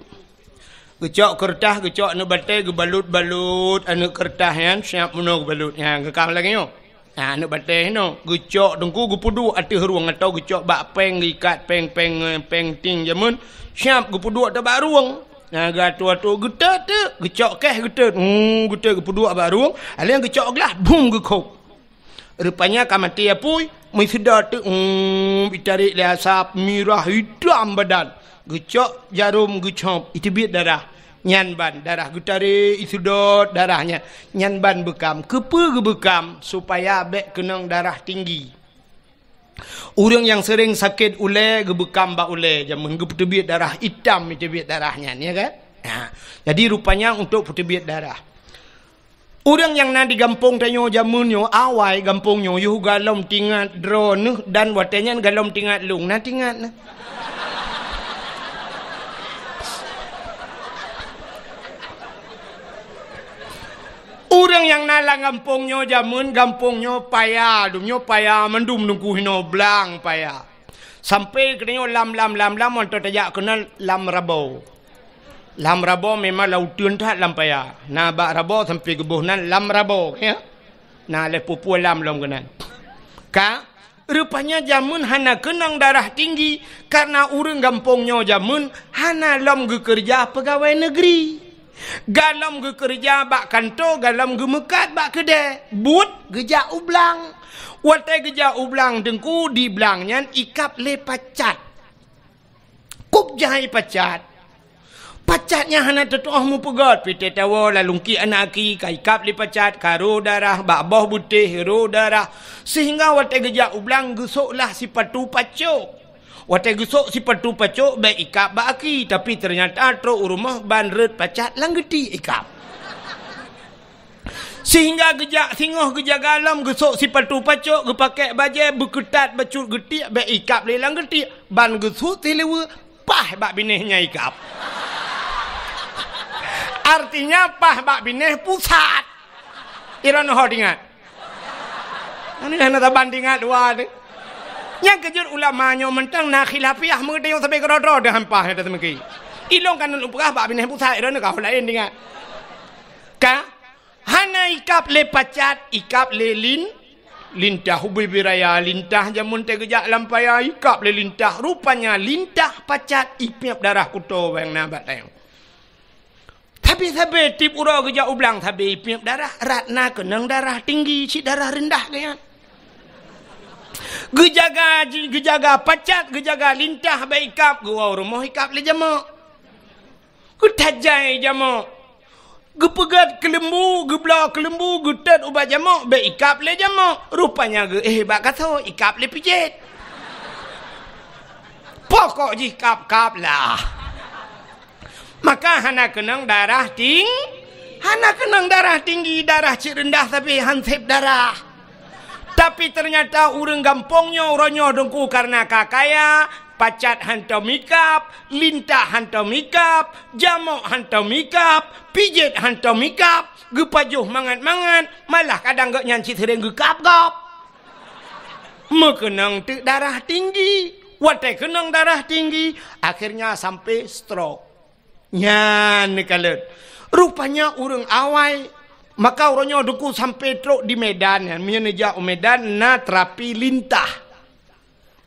Gecok kertas, gecok ni batai, gebalut-balut. Anu kertas yang siap menuh gebalut. Ya, ha, gekam lagi yo. Ha, anu batai ni. Gecok tunggu, gepudu ati ruang. Atau gecok bak peng, ikat peng-peng, peng-ting jamun. Siap gepudu atau bak ruang. Naga tua tu geta tu gecok keh geta. Hmm geta ke pedua baru. Ale yang gecok lah bum ge kok. Rupanya kamati apui ya mai sedar tu hmm bitari lihasap mirah hitam badan. Gecok jarum gecok itu bit darah. Nyanban darah gutari itu dot darahnya nyanban bekam kepu bekam supaya abek kenang darah tinggi. Orang yang sering sakit oleh gebekam ba oleh jam minggu putih darah hitam putih darahnya ni ya kan. Ha. Jadi rupanya untuk putih darah. Orang yang nak digampung tanya jamunnya awal gampungnya yuh galom tingat drone dan watenya galom tingat lung nak tingat nah. Orang yang nala gampungnya jamun gampungnya payah. Dumnya payah mendum nunggu hino belang payah. Sampai kena lam lam lam lam untuk tajak kena lam rabo. Lam rabo memang laut tak lam payah. Na ba rabo sampai ke kebohonan lam rabo. Ya? Nah leh pupu lam lam kena. Ka? Rupanya jamun hana kenang darah tinggi karena orang gampungnya jamun hana lam gekerja pegawai negeri. Galam ke kerja bak kanto, galam ke mekat bak kede. But geja ublang. Wate geja ublang dengku di belangnya ikap le pacat. Kuk jahai pacat. Pacatnya hana tetuah mu pegat. Pite tawa lalungki anaki kaikap li pacat. Karo darah, bak buteh, hero darah. Sehingga wate geja ublang gesoklah si patu pacok. Wate gusok si petu pecok baik ikap ba tapi ternyata tro rumah ban red pacat langgeti ikap. Sehingga gejak singoh gejak galam gesok si petu pacok gepake baje beketat becut geti baik ikap le langgeti ban gesok telewe pah bak binehnya ikap. Artinya pah bak bineh pusat. Iran ho dingat. Ini kena tabandingat dua ni. Yang kejur ulamanya mentang nak khilafiah mengerti yang sampai kerodro dah hampah ada semakin. Ilong kanan lupakah bapak bina pusat itu nak kau lain dengan. Ka? Hana ikap le pacat, ikap le lin. Lintah hubi biraya, lintah jamun tegejak lampaya, ikap le lintah. Rupanya lintah pacat, ipiap darah kuto yang nabat tayang. Tapi sabi tip ura kejak ublang, sabi ipiap darah. Ratna kenang darah tinggi, si darah rendah kayaan. Gejaga gejaga pacat, gejaga lintah baikap, gua rumah ikap le jamo. Ku tajai jamo. Gepegat kelembu, gebla kelembu, getat ubat jamo, baikap le jamo. Rupanya ge eh bak kato, ikap le pijet. Pokok ji kap kap lah. Maka hana kenang darah ting. Hana kenang darah tinggi, darah cik rendah tapi hansip darah. Tapi ternyata orang gampongnya orangnya dengku karena kakaya, pacat hantar mikap, lintah hantar mikap, jamok hantar mikap, pijet hantar mikap, gepajuh mangat-mangat, malah kadang gak nyanci sering gekap-gap. Mekenang tu darah tinggi, watai kenang darah tinggi, akhirnya sampai stroke. Nyan kalut. Rupanya orang awai Maka orangnya duku sampai teruk di Medan. Mereka ni jauh Medan na terapi lintah.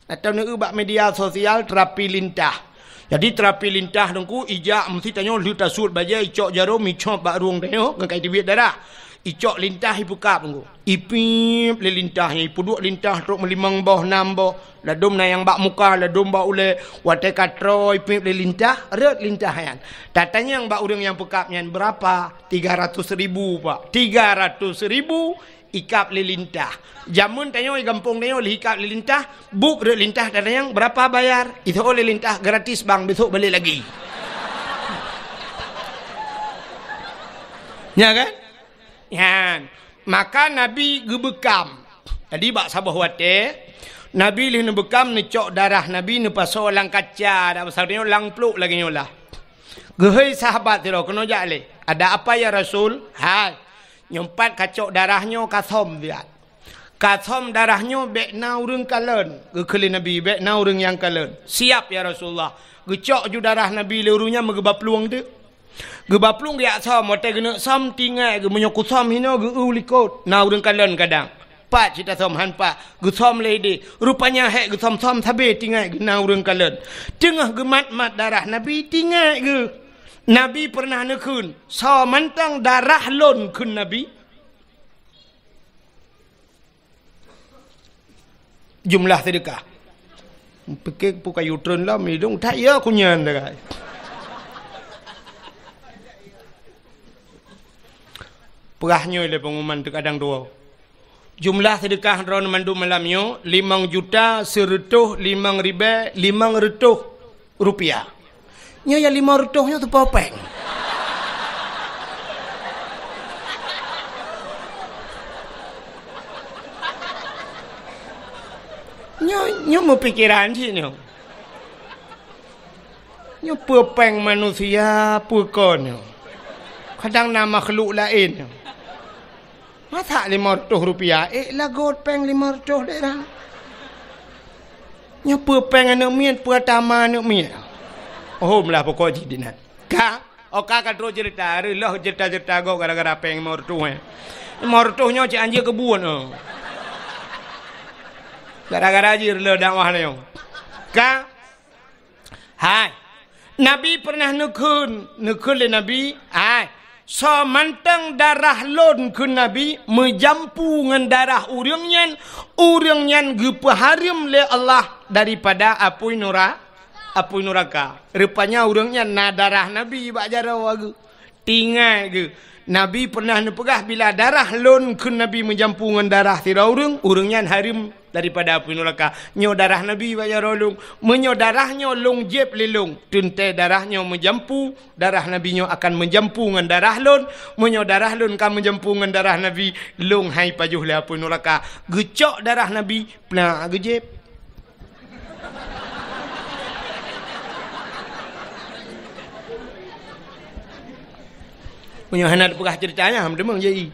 Atau ni ubah media sosial terapi lintah. Jadi terapi lintah nungku ijak mesti tanya lu tasut Bajai icok jarum icok bak ruang tanya. Kekai tibit darah. Icok lintah ibu kap ngu. Ipip le lintah ni. Puduk lintah teruk melimang bawah nambah. Ladum na yang bak muka. Ladum bak ule. Wate katro ipip le lintah. Red lintah yan. Datanya yang bak urung yang pekap yan berapa? 300 ribu pak. Tiga ratus ribu ikap le lintah. Jamun tanya oi gampung tanya oi ikap le lintah. Buk red lintah datanya yang berapa bayar? Itu oleh lintah gratis bang. Besok balik lagi. [laughs] Ya kan? Ya. Maka Nabi gebekam. Jadi bak sabah eh? wate. Nabi lih nebekam necok darah Nabi ne paso lang kaca dak pasal ni lang pluk lagi nyolah. Gehei sahabat tiro kena jak le. Ada apa ya Rasul? Hai. Nyempat kacok darahnya kasom dia. Kasom darahnya bek na urang kalen. Gekeli Nabi bek na urang yang kalen. Siap ya Rasulullah. Gecok ju darah Nabi le urungnya megebap peluang dia. Ge baplung ge aksa mote gene sam tingai ge menyoku sam hino ge u likot. Na urun kalon kadang. Pak cita som han pak. Ge som lady. Rupanya hek ge som som sabe tingai ge na urun kalon. Tengah ge mat mat darah nabi tingai ge. Nabi pernah nekun. So mantang darah lon kun nabi. Jumlah sedekah. Pekik pun kayu turun lah. Mereka tak ya kunyan dekai. perahnya oleh pengumuman terkadang dua. Jumlah sedekah drone mandu malamnya lima juta seretuh lima ribe lima retuh rupiah. Nya ya lima retuhnya tu popeng. Nyo nyo mau pikiran sih nyo. Nyo pepeng manusia pukon nyo. Kadang nama keluk lain nyo. Masa lima ratus rupiah? Eh lah gold peng lima ratus dia lah. Ya pepeng anak mien, pertama anak mien. Oh malah pokok jadi nak. Kak, oh kak kan terus cerita. Rilah cerita-cerita kau gara-gara peng lima ratus. Eh. Lima ratus ni cik anjir kebun. Eh. Gara-gara aja rilah dakwah ni. Oh. Kak, hai. Nabi pernah nukun. Nukun le Nabi. Hai. Hai. So manteng darah lon ke Nabi Menjampu dengan darah urung nyan Urung nyan gupa harim le Allah Daripada apui nura Apui nuraka Rupanya urung nyan na darah Nabi Bak jarak wagu ke Nabi pernah nepegah Bila darah lon ke Nabi Menjampu dengan darah tira urung Urung yang harim daripada api neraka. Nyo darah Nabi wa ya rolung. Menyo darahnya lung jeb lilung. Tunte darahnya menjempu. Darah Nabi nyo akan menjempu dengan darah lun. Menyo darah lun kan menjempu dengan darah Nabi. Lung hai pajuh le api neraka. Gecok darah Nabi. Pernah gejep. Punya hana pegah ceritanya, hamdemang jadi.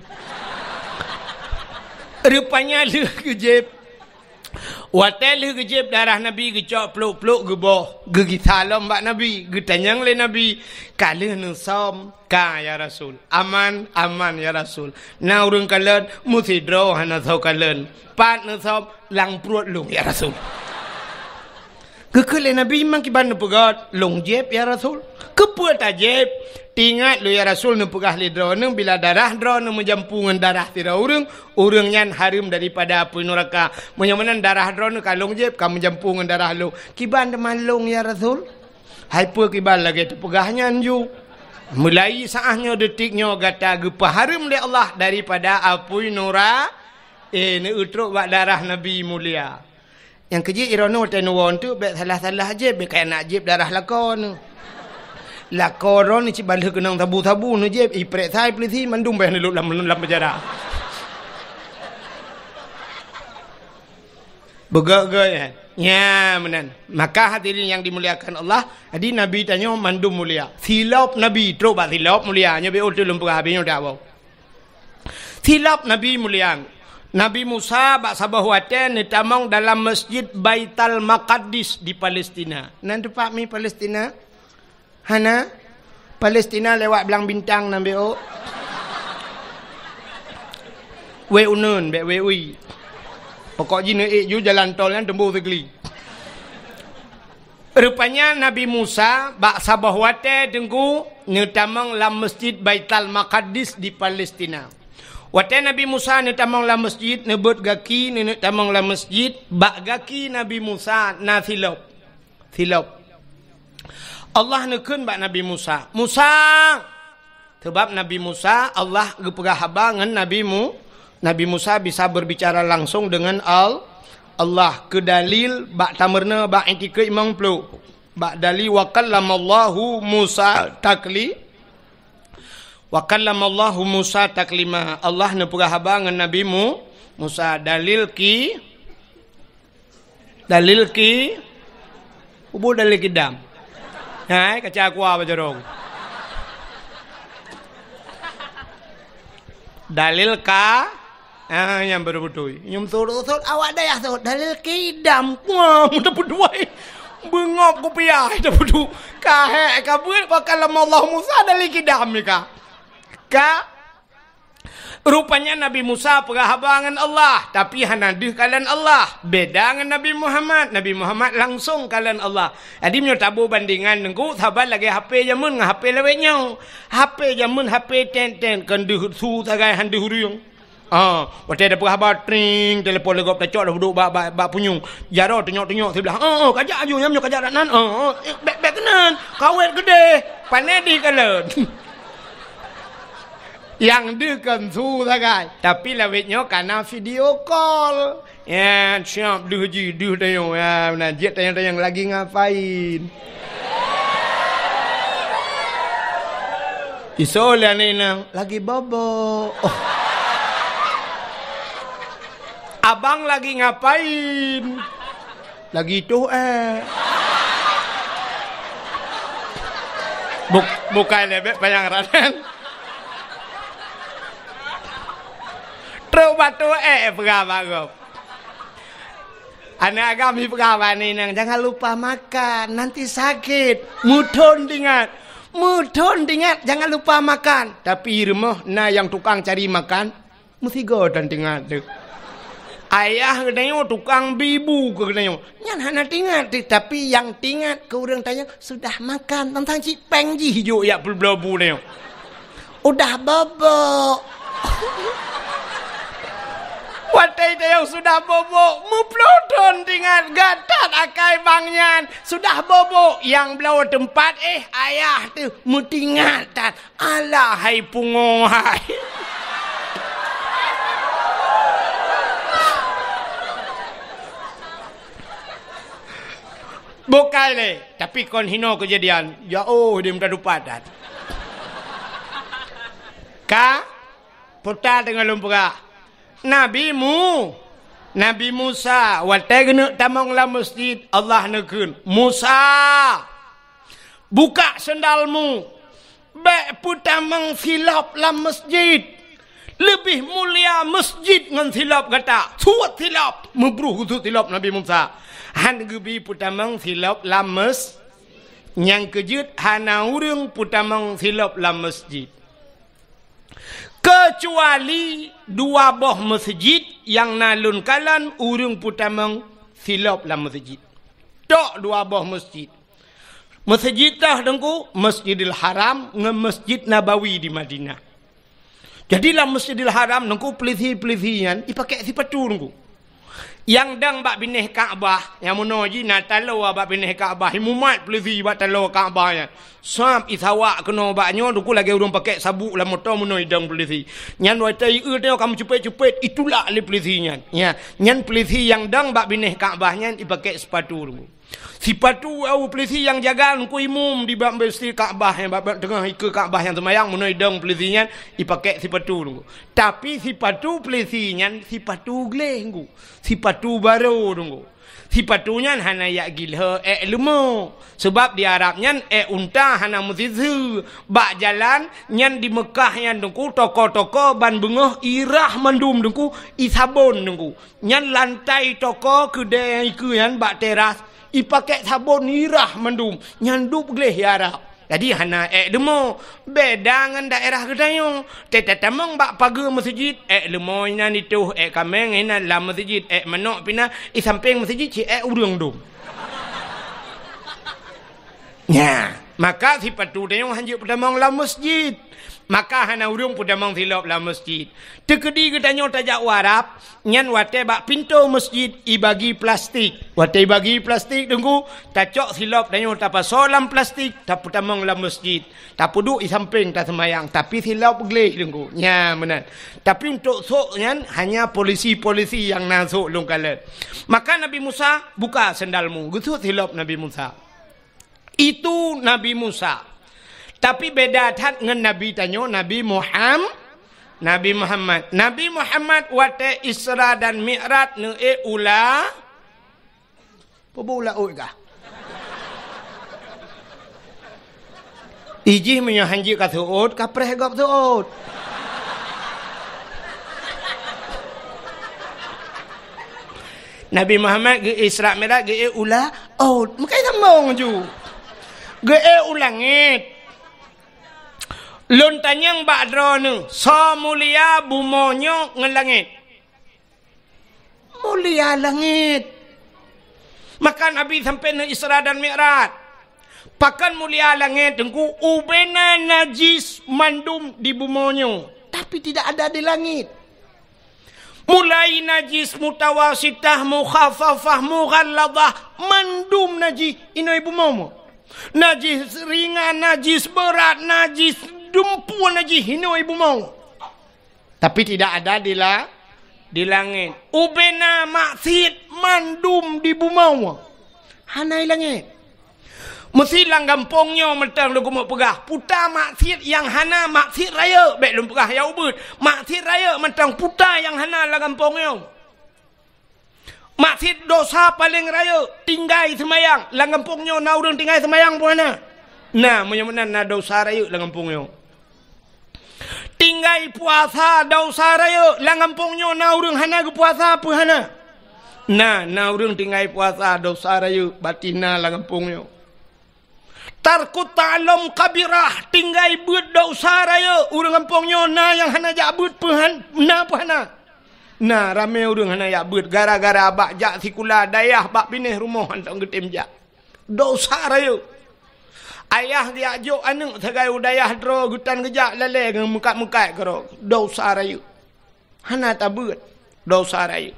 Rupanya lu kejep. Watel hu gejep darah Nabi gecok peluk-peluk geboh gegi salam bak Nabi getanyang le Nabi kali nu som ka ya Rasul aman aman ya Rasul na urung kalen musidro hana sau kalen pat nu som lang pruot lung ya Rasul ke ke nabi memang ke bandu pegat long jeb ya rasul ke pua jeb tingat lu ya rasul nu pegah le drone bila darah drone menjampungan darah tira orang urung nyan harum daripada api neraka menyamanan darah drone ka long jeb ka menjampungan darah lu kiban de malung ya rasul hai pua kiban lagi tu pegahnya anju mulai saahnya detiknya gata gepa harum oleh allah daripada api neraka Eh, ni utruk buat darah Nabi mulia. Yang kerja ironu tenuan tu Bek salah-salah aje, Bek kaya nak jeb darah lakon Lakon ni cik balik kenang tabu-tabu ni je Iprek saya pilih si Mandung bayang ni lupa dalam penjara Begak-gak eh. ya Ya menan Maka hadirin yang dimuliakan Allah adi Nabi tanya mandum mulia Silap Nabi Teruk pak silap mulia Nyo biar utul lumpur habis Nyo tak Silap Nabi mulia Nabi Musa bak Sabah Watan ditamong dalam Masjid Baital Maqaddis di Palestina. Nan tempat mi Palestina? Hana? Palestina lewat belang bintang nambe o. Oh. Wei unun be wei ui. Pokok jine e ju jalan tol nan tembu segli. Rupanya Nabi Musa bak Sabah Watan dengku ditamong dalam Masjid Baital Maqaddis di Palestina. Wate Nabi Musa ni tamang la masjid nebut gaki ni tamang la masjid bak gaki Nabi Musa na silop. Silop. Allah nekun bak Nabi Musa. Musa. Sebab Nabi Musa Allah gepegah habangan nabimu. Nabi Musa bisa berbicara langsung dengan Al Allah kedalil, bak tamerna bak entikai mangplu. Bak dalil wa Allahu Musa takli. Wa Allah Musa taklima Allah nepurahaba ngan nabimu Musa dalil ki Dalil ki Ubu dalil ki dam Hai kaca aku apa jorong Dalil ka Ah, yang berbetul. Yang suruh suruh awak dah ya suruh dalil kidam. Wah, [laughs] mudah berdua. Bengok kupiah. Mudah berdua. Kahek kabut. Bakal lama Allah Musa dalil kidam. Ya, kah? ka rupanya Nabi Musa perahabangan Allah tapi hanadih kalan Allah beda dengan Nabi Muhammad Nabi Muhammad langsung kalan Allah jadi punya tabu bandingan nengku sabar lagi HP jamun dengan HP lewenya HP jamun HP ten ten kenduh su tagai handuh riung Ah, ha, uh, waktu ada pergi habar tring telefon lagu pecok dah duduk bab bab punyung. Jaro tenyok-tenyok sebelah. Ah, uh, uh, kajak ayu nyam nyok kajak nan. Ah, uh, uh, kenan. Kawet gede. Panedi kalon. [laughs] yang dia kentu tak tapi lebihnya kerana video call ya siap dia haji dia tanya ya benar dia tanya-tanya lagi ngapain Isolah ni nang lagi bobo. Oh. Abang lagi ngapain? Lagi tu eh. Buk bukan lebih panjang raden. Truk batu eh pengamakup. Anak kami pengaman ini jangan lupa makan nanti sakit. Mudon dingat, mudon dingat jangan lupa makan. Tapi irmoh na yang tukang cari makan mesti go dan dingat tu. Ayah katanya tukang bibu katanya. Nyan hana tingat tapi yang tingat ke orang tanya sudah makan tentang si pengji hijau ya blablabu ni. Udah bobok. [laughs] Watai dia yang sudah bobok, muplodon dengan gatat akai bangyan. Sudah bobok yang belawa tempat eh ayah tu mutingatan. Alah hai pungong hai. Bukal ni. Tapi kon hino kejadian. Ya oh dia minta dupa Ka? Putar dengan lumpurak. Nabi mu Nabi Musa Watek nak tamang lah masjid Allah nakun Musa Buka sendalmu Bek pun tamang silap la masjid Lebih mulia masjid dengan silap kata Suat silap Mubruh itu silap Nabi Musa Han gubi pun tamang silap la masjid Yang kejut Hanau ring pun tamang silap la masjid kecuali dua buah masjid yang nalun kalan urung putamang silap lah masjid. Tak dua buah masjid. Masjid tah dengku Masjidil Haram ngem Masjid Nabawi di Madinah. Jadilah Masjidil Haram dengku pelisi pelisian dipakai si petu dengku yang dang bak binih Kaabah yang mono ji na talo bak binih Kaabah mumat pelizi bak talo Kaabah ya. sam isawa kena bak nyo lagi urung pakai sabuk lah motor mono idang pelizi nyan wa tai e teo kam cepet cepet itulah le pelizi nya ya nyan pelizi yang dang bak binih Kaabah nya dipakai sepatu urung Sipatu au polisi yang jagaan ku imum di bab besi Kaabah yang bab tengah ke Kaabah yang semayang munai dong polisinya ipake sipatu lu. Tapi sipatu polisinya sipatu gleh ku. Sipatu baru dong. Sipatunya hana ya gilha e lumo. Sebab di Arabnya e unta hana muzizu. Bak jalan nyan di Mekah yang dengku toko-toko ban bengoh irah mendum dengku isabon dengku. Nyan lantai toko kedai yang iku yan bak teras ipakai sabun nirah mendum nyandup gleh ya Arab. Jadi hana ek demo beda dengan daerah kedayo. Tetap temong bak pagi masjid ek demo ina itu ek kami ina lam masjid ek menok pina i samping masjid si ek urung dum. [laughs] Ya, maka si patu yang hanjuk pada mong lam masjid maka hana urung pun damang silap lah masjid. Tekedi ketanya tajak warap, nyan wate bak pintu masjid ibagi plastik. Wate bagi plastik tunggu, tacok silap tanya tapa solam plastik, tapu damang lah masjid. Tapu duk samping tak semayang, tapi silap gelih tunggu. Ya, menan. Tapi untuk sok nyan, hanya polisi-polisi yang nasuk lungkalan. Maka Nabi Musa buka sendalmu. Gitu silap Nabi Musa. Itu Nabi Musa. Tapi beda tak dengan Nabi tanya Nabi Muhammad. Nabi Muhammad. Nabi Muhammad wate Isra dan Mi'raj ne e ula. Apa ula oi ka? Iji menyo hanji ka tu ot ka preh gop tu ot. Nabi Muhammad ge Isra Mi'raj ge e ula ot. Mekai sambung ju. Ge e ulangit. Lun tanyang bak ni. So mulia bumonyo ngelangit, langit. Mulia langit. Maka Nabi sampai na Isra dan Mi'rat. Pakan mulia langit. Tengku ubena najis mandum di bumonyo. Tapi tidak ada di langit. Mulai najis mutawasitah mukhafafah mughalladah mandum najis inai bumomo. Najis ringan, najis berat, najis dumpu lagi hino ibu mau. Tapi tidak ada di la di langit. Ubena maksiat mandum di ibu mau. hana langit. Mesti lang gampongnya metang lu gumuk pegah. Puta maksiat yang hana maksiat raya. Baik lu pegah ya ubud. Maksiat raya metang puta yang hana lah gampongnya. Maksiat dosa paling raya. Tinggai semayang. Lang gampongnya naurung tinggai semayang pun mana? Nah, menyemenan na dosa raya lang gampongnya tinggai puasa dosa raya langam pungnyo na urang hana ke puasa apa hana na na urang tinggai puasa dosa raya batina langam pungnyo tarku ta'lam kabirah tinggai buat dosa raya urang kampungnyo na yang hana jabut puhan na puhana na rame urang hana jabut gara-gara abak jak sikulah dayah bak pinih rumah antong getim jak dosa raya Ayah dia ajuk anak sebagai udayah dro gutan gejak lele dengan muka-muka kero. Dosa raya. Hana tak buat. Kan? Dosa raya.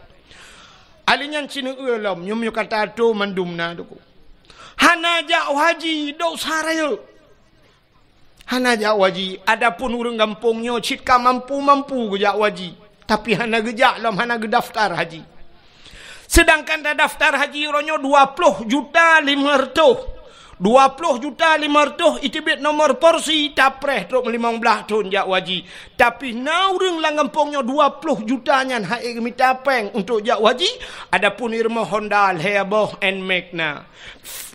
Alinya cina ulam. Nyum yuk kata tu mandum na duku. Hana jak waji. Dosa raya. Hana jak waji. Adapun urung gampungnya. Cidka mampu-mampu kejak waji. Tapi hana gejak, lam. Hana ge daftar haji. Sedangkan ada daftar haji. Ronyo 20 juta 500. 20 juta 500 itu bit nomor porsi tapreh tu 15 tun jak waji tapi naureng langempongnya 20 jutanya hak ikmi peng untuk jak waji adapun irma honda leboh and magna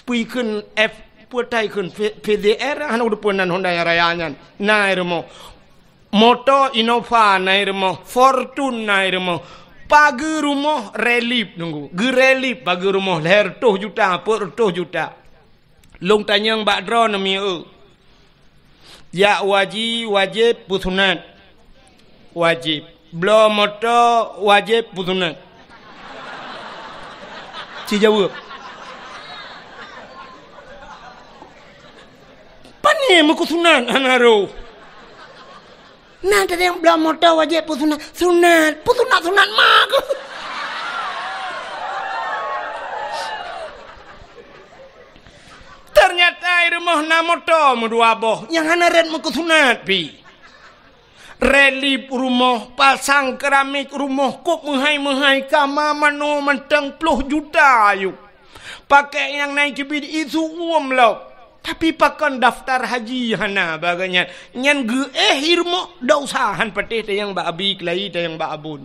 pikun f puatai kun pdr anu depunan honda raya rayanya nairmo motor innova nairmo fortune nairmo pagi rumah relip nunggu gerelip pagi rumah leher tuh juta apa juta Lung tanya mbak dro nami u. Ya wajib wajib putunat. Wajib. Blo moto wajib putunat. Si jawab. Panie mau kusunat anaro. Nanti yang blo moto wajib putunat. Sunat. Putunat sunat mak. Ternyata air rumah nama to merua boh. Yang mana red muka sunat bi. Reli rumah pasang keramik rumah kok menghai menghai kama mano menteng puluh juta yuk. Pakai yang naik kebid itu uam lo. Tapi pakai daftar haji hana baganya. Yang ge eh irmo dah usahan petih yang babi kelai yang babun.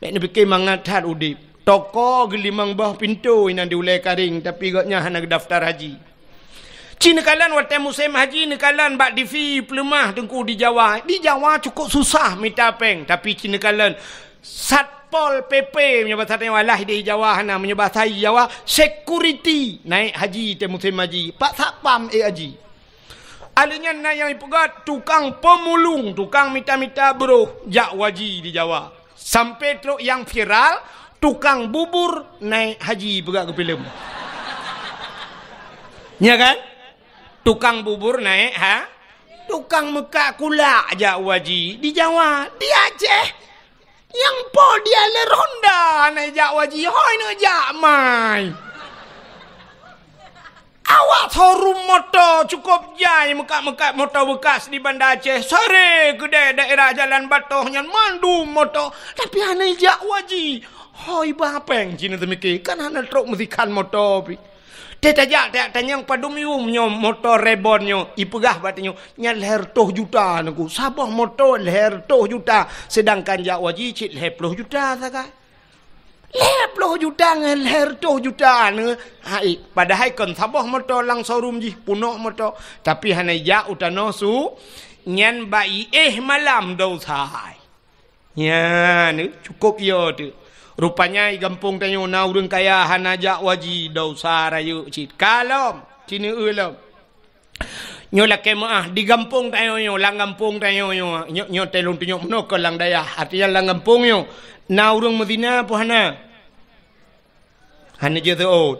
Bek ni bikin mangatat udip. Toko gelimang bah pintu ini di ulai karing tapi gaknya hanak daftar haji. Cina kalan waktu musim haji ni kalan bak di fi pelumah tengku di Jawa. Di Jawa cukup susah minta peng tapi cina kalan satpol PP menyebut saya walah di Jawa hana menyebut saya Jawa security naik haji te musim haji. Pak Sapam eh haji. Alinya na yang ipugat tukang pemulung tukang minta-minta bro jak waji di Jawa. Sampai teruk yang viral, tukang bubur naik haji pegak ke film. Ya kan? Tukang bubur naik ha? Tukang Mekah kula aja waji di Jawa, di Aceh. Yang po dia le ronda naik jak waji, hoi nak jak mai. Awak soru motor cukup jai mekat-mekat motor bekas di Bandar Aceh. Sore ke daerah Jalan Batoh yang mandu motor. Tapi anak ijak wajib. Hoi ba peng jin de miki kan han trok musikan kan motor pi. Te ta ja ta ta nyang padum yu motor rebon nyo ipegah batin nyo nyal leher toh juta nku. Sabah motor leher toh juta sedangkan ja waji cit leher puluh juta saka. Leher puluh juta ngan leher toh juta ne. Hai padahal kon sabah motor langsor sorum ji punok motor tapi hanya ja udah nusu. nyen bayi eh malam dau sai. Ya, eh, cukup yo tu. Rupanya igampung tanyo na urang kaya hanaja waji daw sa rayo kalom cini ulam. Nyo lakay mo ah digampung tanyo nyo langampung tanyo nyo nyo nyo telung tanyo no kalang daya hati yang langampung nyo na urang medina po hana hana jadi out.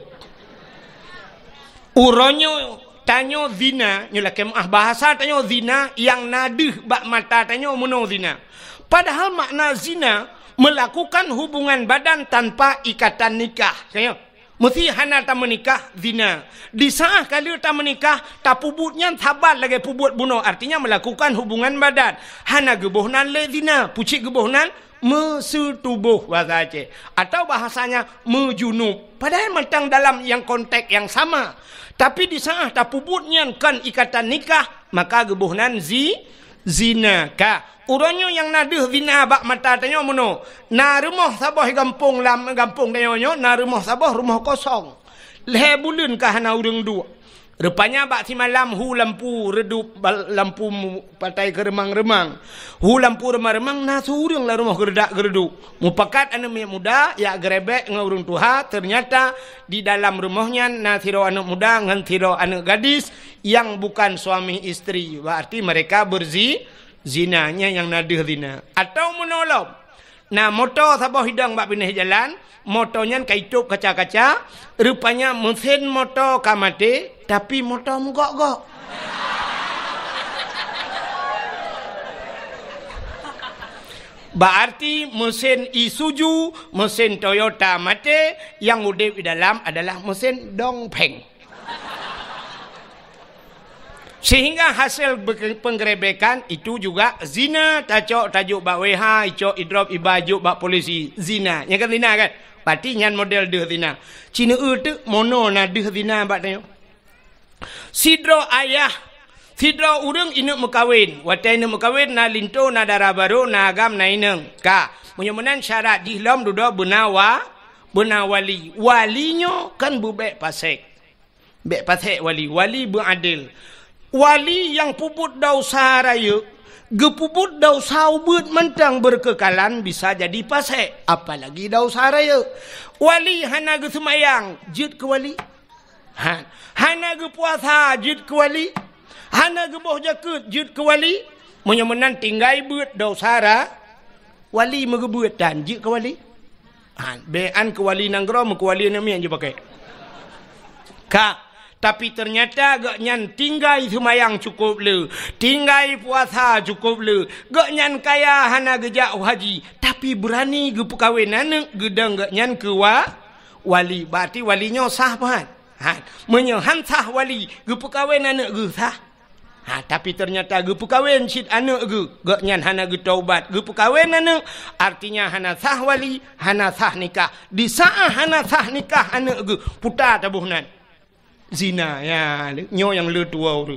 Uronyo tanyo dina nyo lakay mo ah bahasa tanyo zina yang nadih bak mata tanyo muno zina. Padahal makna zina melakukan hubungan badan tanpa ikatan nikah. Saya mesti hana ta menikah zina. Di saat kali ta menikah ta pubutnya sabar lagi pubut bunuh artinya melakukan hubungan badan. Hana gebohnan le zina, puci gebohnan mesutubuh tubuh bahasa Aceh atau bahasanya mejunub padahal mentang dalam yang konteks yang sama tapi di saat tapubutnya kan ikatan nikah maka gebohnan zi zina ka Uronyo yang nadih zina bak mata tanya mano. Na rumah sabah gampung lam gampung tanya nyo. Na rumah sabah rumah kosong. Leh bulun kah na urung dua. Rupanya bakti malam hu lampu redup lampu patai keremang-remang. Hu lampu remang-remang na suruh la rumah gerdak gerduk. Mupakat anak muda ya gerebek ngurung tuha ternyata di dalam rumahnya na tiro anak muda ngan tiro anak gadis yang bukan suami istri. Berarti mereka berzi zinanya yang nadih zina. Atau menolong. Nah, motor sabah hidang bak pindah jalan, motornya kaitup kaca-kaca, rupanya mesin motor kamate, tapi motor mugok-gok. Berarti mesin Isuzu, mesin Toyota mate, yang udah di dalam adalah mesin dongpeng. Sehingga hasil penggerebekan itu juga zina tajuk tajuk bak weha icok idrop ibaju bak polisi zina. Ya kan zina kan? Pati nyan model de zina. Cina itu e mono na de zina bak tanyo. Sidro ayah Sidro urung ini mukawin, wate ini mukawin na linto na darah baru na agam na ineng. Ka, menyemunan syarat dihlam duduk benawa, benawali. Walinya kan bubek pasek. Bek pasek wali, wali buadil wali yang puput dausaha raya gepuput dausaha ubud mentang berkekalan bisa jadi pase apalagi dausaha raya wali hana ge jid ke wali ha. hana ge jid ke wali hana ge jakut jid ke wali munya tinggai buat dausaha ha? wali megebuat dan jid ke wali ha. be an ke wali nanggro me ke yang je pakai ka tapi ternyata gaknya tinggai sumayang cukup le. Tinggai puasa cukup le. Gaknya kaya hana gejak haji. Tapi berani ke perkahwin anak gedang gaknya ke wa? wali. Berarti walinya sah pun. Ha, menyehan sah wali. Ke perkahwin anak ke sah. Ha, tapi ternyata ke perkahwin cid anak ke. Gaknya hana ge taubat. Ke perkahwin anak. Artinya hana sah wali. Hana sah nikah. Di saat hana sah nikah anak ke. Putar tabuhnan zina ya nyo yang le tua ur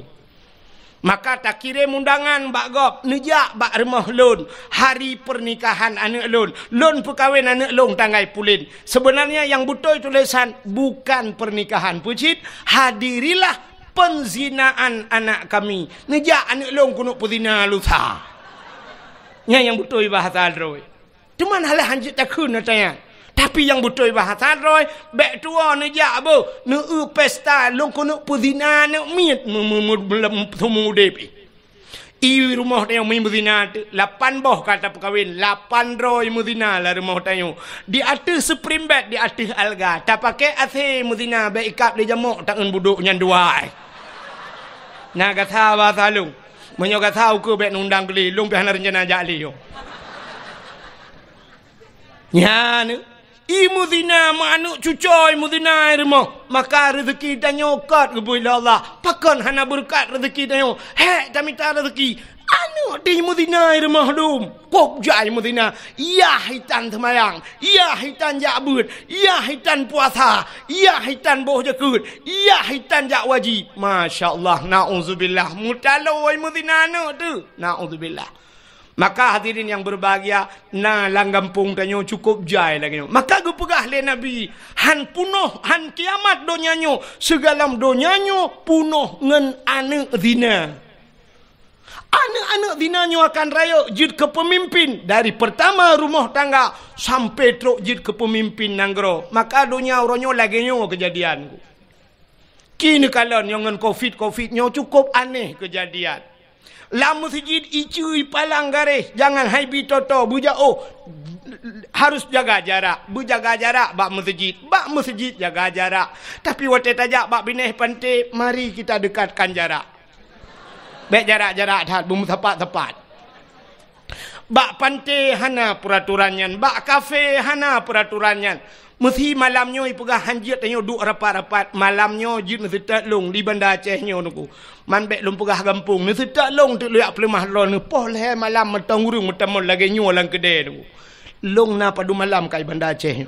maka tak kira undangan bak gop nejak bak remah lon hari pernikahan anak lon lon perkahwin anak lon tangai pulin sebenarnya yang butoi tulisan bukan pernikahan pucit hadirilah penzinaan anak kami nejak anak lon kuno pezina lusa nya yang butoi bahasa aldroi cuman hal hanjit takun tanya tapi yang betul bahasa roy, bek tua ni ya bo, nu u pesta, lungku nu puzina nu mit mu mu mu mu mu Iwi rumah tayo mi mudina tu, lapan boh kata perkahwin, lapan roy mudina lah rumah tayo. Di atas supreme bed, di atas alga, tak pakai ase mudina, baik ikat di jamuk, tak un buduk nyan dua. Eh. Naga kata bahasa lung, menyoga tahu ke baik nundang beli, lung pihana rencana jali yo. Nyanu. Imu dina manuk cucoi mu dina irmo. Maka rezeki tanya okat ke Allah. Pakon hana berkat rezeki tanya. Hei, tak minta rezeki. Anu di mu dina irmo hadum. Kok jai mu dina. Ya hitan temayang. Ya hitan jabut. Ya hitan puasa. Ya hitan boh jakut. Ya hitan jak wajib. Masya Allah. Na'udzubillah. Mutalo wa imu dina anu tu. Na'udzubillah. Na'udzubillah. Maka hadirin yang berbahagia na langgampung tanyo cukup jai lagi. Maka gupegah le nabi han punoh han kiamat donyanyo segala donyanyo punoh ngan ane dina, Anak-anak dinanya akan raya jid kepemimpin dari pertama rumah tangga sampai teruk jid kepemimpin nanggro. Maka dunia orangnya lagi nyawa kejadian. Kini kalau dengan covid-covidnya cukup aneh kejadian. La masjid icu ipalang garis. Jangan hai bi toto buja oh. Harus jaga jarak. Bujaga jarak bak masjid. Bak masjid jaga jarak. Tapi wate tajak bak bineh pantai mari kita dekatkan jarak. Baik jarak-jarak dah bum tepat-tepat. Bak pantai hana peraturannya. Bak kafe hana peraturannya. Mesti malamnya ia pegang hanjit dan duduk rapat-rapat. Malamnya jin setak long di bandar cehnya nuku. Man bek lum pegah gampung. Ni setak long tu luak pelumah lor ni. Poh leh malam matang urung matamon lagi nyolang kedai nuku. Long na padu malam kai bandar cehnya.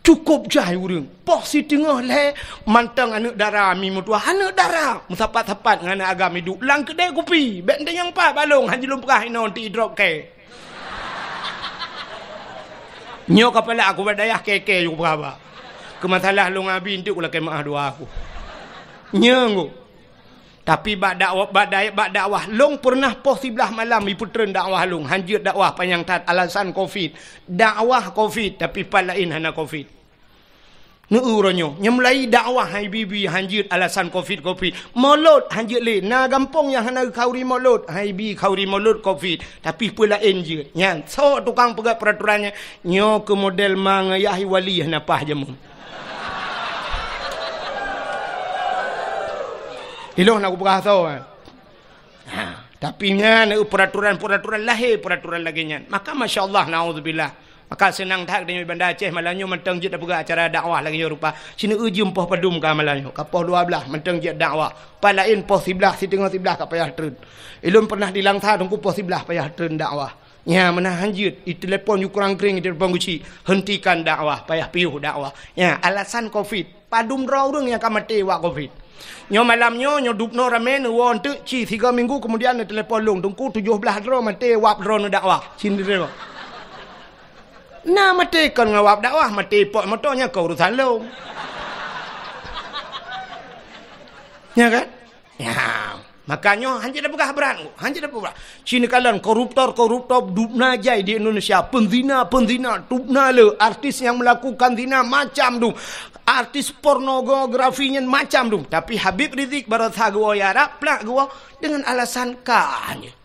Cukup jai urung. Poh si tengah leh mantang anak darah mi mutua. Anak darah. Musapat-sapat dengan anak agam hidup. Lang kedai kupi. Bek ni yang pah balong. Hanji lum pegah ino nanti drop kek. Nyo kepala aku buat dayah keke juga berapa. Kemasalah lu ngabi itu kula kemah dua aku. Nyo ngu. Tapi bak dakwah, bak, day, bak dakwah, long pernah posiblah siblah malam iputren dakwah long. Hanjut dakwah panjang tat alasan covid. Dakwah covid tapi pala in hana covid. Nu uronyo, lai dakwah hai bibi hanjit alasan covid covid. Molot hanjit le. Na gampong yang hana kauri molot. Hai bi kauri molot covid. Tapi pula enje. Nyan. So tukang pegat peraturannya. Nyo ke model manga yahi wali yang napah jamu. Hilang nak buka so, eh. Ha. Tapi nyan peraturan-peraturan lahir peraturan lagi nyan. Maka masyaallah na'udzubillah. Maka senang tak dengan Banda Aceh malanya menteng je dapat acara dakwah lagi rupa. Sini uji empoh pedum ka malanya. Kapoh 12 menteng je dakwah. Pas lain poh siblah si tengah siblah ka payah trun. Ilun pernah dilangsa tunggu tungku poh siblah payah trun dakwah. Ya mana hanjut i telepon yu kurang kering di bangguci hentikan dakwah payah piuh dakwah. Ya alasan covid. Padum ra urang yang ka mati covid. Nyo malam nyo nyo dupno ramen won tu Cik tiga minggu kemudian telepon lung tungku 17 dro mati wak dro dakwah. Cindiro. Nah mati kan ngawap dakwah mati pot motornya kau urusan lo. ya kan? Ya. Makanya hancur dah berkah beran. Hancur dah berkah. Sini kalan koruptor, koruptor, dupna jai di Indonesia. Penzina, penzina, dupna le. Artis yang melakukan zina macam tu. Artis pornografinya macam tu. Tapi Habib Rizik baru sah gua ya Arab. Pelak gua dengan alasan kanya.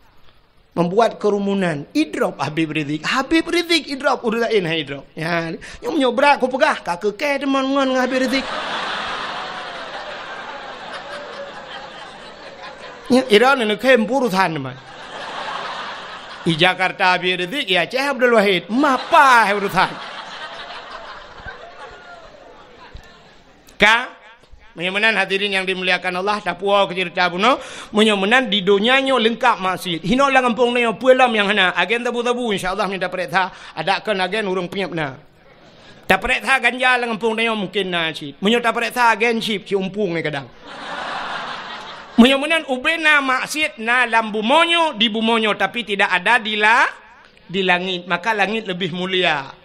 membuat kerumunan. Idrop Habib Rizik. Habib Rizik idrop. Udah lain hai idrop. Ya. Nyom nyobrak aku pegah. Kakak ke teman ngan Habib Rizik. Ya, Iran ini kem purusan mah. I Jakarta Habib Rizik, ya Ceh Abdul Wahid. Mapa urusan. Ka Menyemenan hadirin yang dimuliakan Allah tapuo ke cerita buno menyemenan di dunianyo lengkap masjid hino lang ampung nayo pulam yang hana agen tabu tabu insyaallah minta dapat ta ada kan agen urung pinyap na dapat ta ganja lang ampung nayo mungkin na si menyo dapat ta agen chip ki umpung ngai kadang menyemenan ubena masjid na lambu monyo di bumonyo tapi tidak ada di lah di langit maka langit lebih mulia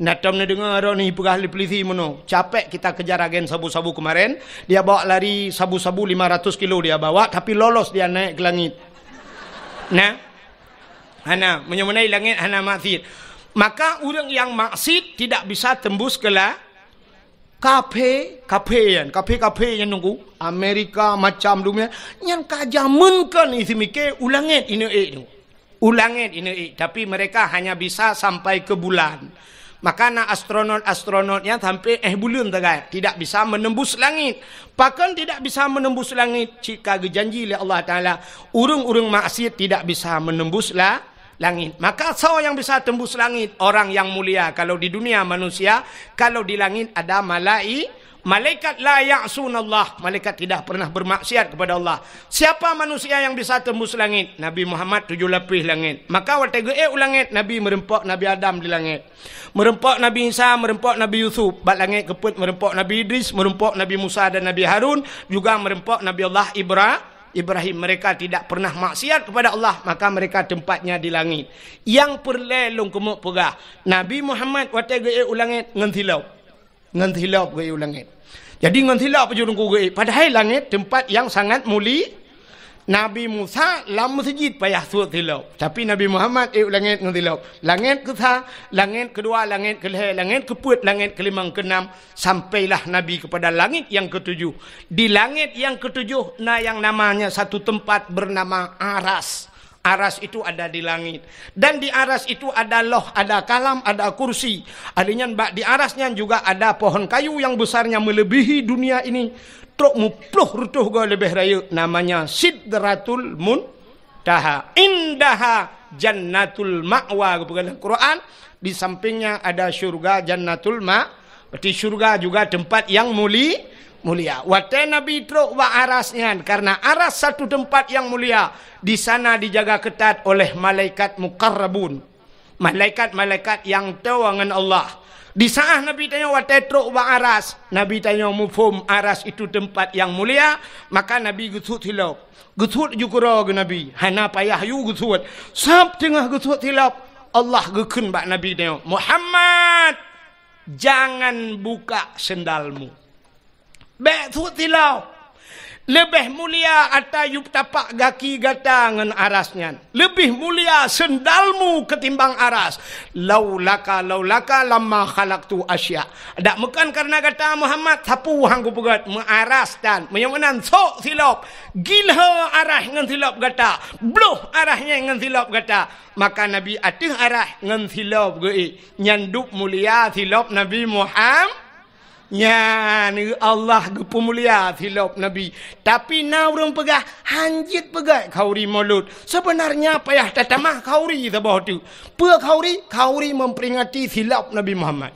Natam ni dengar ni pegah ahli polisi mana. Capek kita kejar agen sabu-sabu kemarin. Dia bawa lari sabu-sabu 500 kilo dia bawa. Tapi lolos dia naik ke langit. Nah. Hana. Menyemenai langit Hana maksid. Maka orang yang maksid tidak bisa tembus ke lah. Kafe. Kafe kan. Kafe-kafe yang nunggu. Amerika macam dunia. Yang kajaman kan isi mikir ulangit ini. Ulangit ini. Tapi mereka hanya bisa sampai ke bulan. Bulan. Maka nak astronot-astronotnya sampai eh bulan tegak. Kan, tidak bisa menembus langit. Pakan tidak bisa menembus langit. Jika janji oleh Allah Ta'ala. Urung-urung maksiat tidak bisa menembus lah langit. Maka sao yang bisa tembus langit. Orang yang mulia. Kalau di dunia manusia. Kalau di langit ada malaikat. Malaikat la ya'sunallah. Malaikat tidak pernah bermaksiat kepada Allah. Siapa manusia yang bisa tembus langit? Nabi Muhammad tujuh lapis langit. Maka waktu gue eh langit. Nabi merempok Nabi Adam di langit. Merempok Nabi Isa, merempok Nabi Yusuf. Bat langit keput merempok Nabi Idris. Merempok Nabi Musa dan Nabi Harun. Juga merempok Nabi Allah Ibrahim. Ibrahim mereka tidak pernah maksiat kepada Allah maka mereka tempatnya di langit yang perlu kemuk pegah Nabi Muhammad wate eh, ulangit ngentilau dengan hilap gayu langit. Jadi dengan hilap pun jurung kugai. Padahal langit tempat yang sangat muli. Nabi Musa lam sejid payah suat hilap. Tapi Nabi Muhammad eh langit dengan hilap. Langit ke sa, langit kedua, langit ke leher, langit ke put, langit ke limang, ke enam. Sampailah Nabi kepada langit yang ketujuh. Di langit yang ketujuh, na yang namanya satu tempat bernama Aras aras itu ada di langit dan di aras itu ada loh ada kalam ada kursi adanya mbak di arasnya juga ada pohon kayu yang besarnya melebihi dunia ini truk mupluh rutuh gol lebih raya namanya sidratul mun taha indaha jannatul ma'wa bukan dalam quran di sampingnya ada syurga jannatul ma' di syurga juga tempat yang mulia mulia. Wate Nabi truk wa arasnya. Karena aras satu tempat yang mulia. Di sana dijaga ketat oleh malaikat mukarrabun. Malaikat-malaikat yang tewangan Allah. Di saat Nabi tanya wate truk wa aras. Nabi tanya mufum aras itu tempat yang mulia. Maka Nabi gusut hilap. Gusut jukurah rogu Nabi. Hana payah yu gusut. Sab tengah gusut hilap. Allah gekun bak Nabi tanya. Muhammad. Jangan buka sendalmu. Bek tu tilau. Lebih mulia atau yup tapak gaki gatangan arasnya. Lebih mulia sendalmu ketimbang aras. Laulaka laulaka lama kalak tu asya. Tak mekan karena kata Muhammad sapu hangku pegat mengaras dan menyemenan sok silap. Gilha arah ngan silap gata. Bluh arahnya ngan silap gata. Maka Nabi atih arah ngan silap gue. Nyanduk mulia silap Nabi Muhammad. Ya ni Allah ke pemulia silap Nabi. Tapi na urang pegah hanjit pegah kauri mulut. Sebenarnya payah tatamah kauri sebab tu. Pe kauri kauri memperingati silap Nabi Muhammad.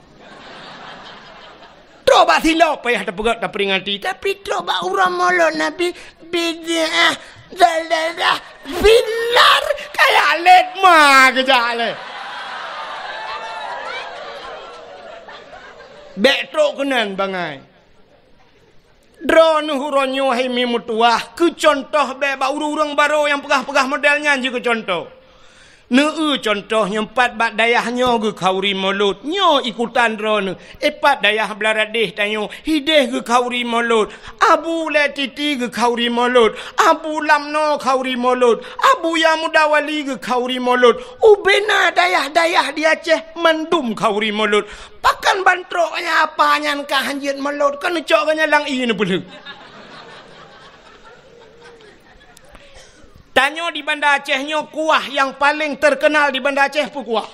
Troba silap payah tapegah ta peringati tapi troba urang mulut Nabi bidah zalalah binar kaya let mah kejak Bek teruk kenan bangai. Drone huronyo hai mi mutuah. Ke contoh bek urang baru yang pegah-pegah modelnya juga contoh. Nuu contohnya empat bak dayah ge kauri molot. Nyo ikutan rona. Empat dayah beladih tanyo. Hideh ge kauri molot. Abu le titi ge kauri molot. Abu lamno kauri molot. Abu yamudawali ge kauri molot. Ubena dayah-dayah di Aceh mendum kauri molot. Pakan bantroknya apa nyan kahanjit molot. Kena cok kanya lang ini boleh. Tanya di Bandar Acehnya kuah yang paling terkenal di Bandar Aceh pun kuah.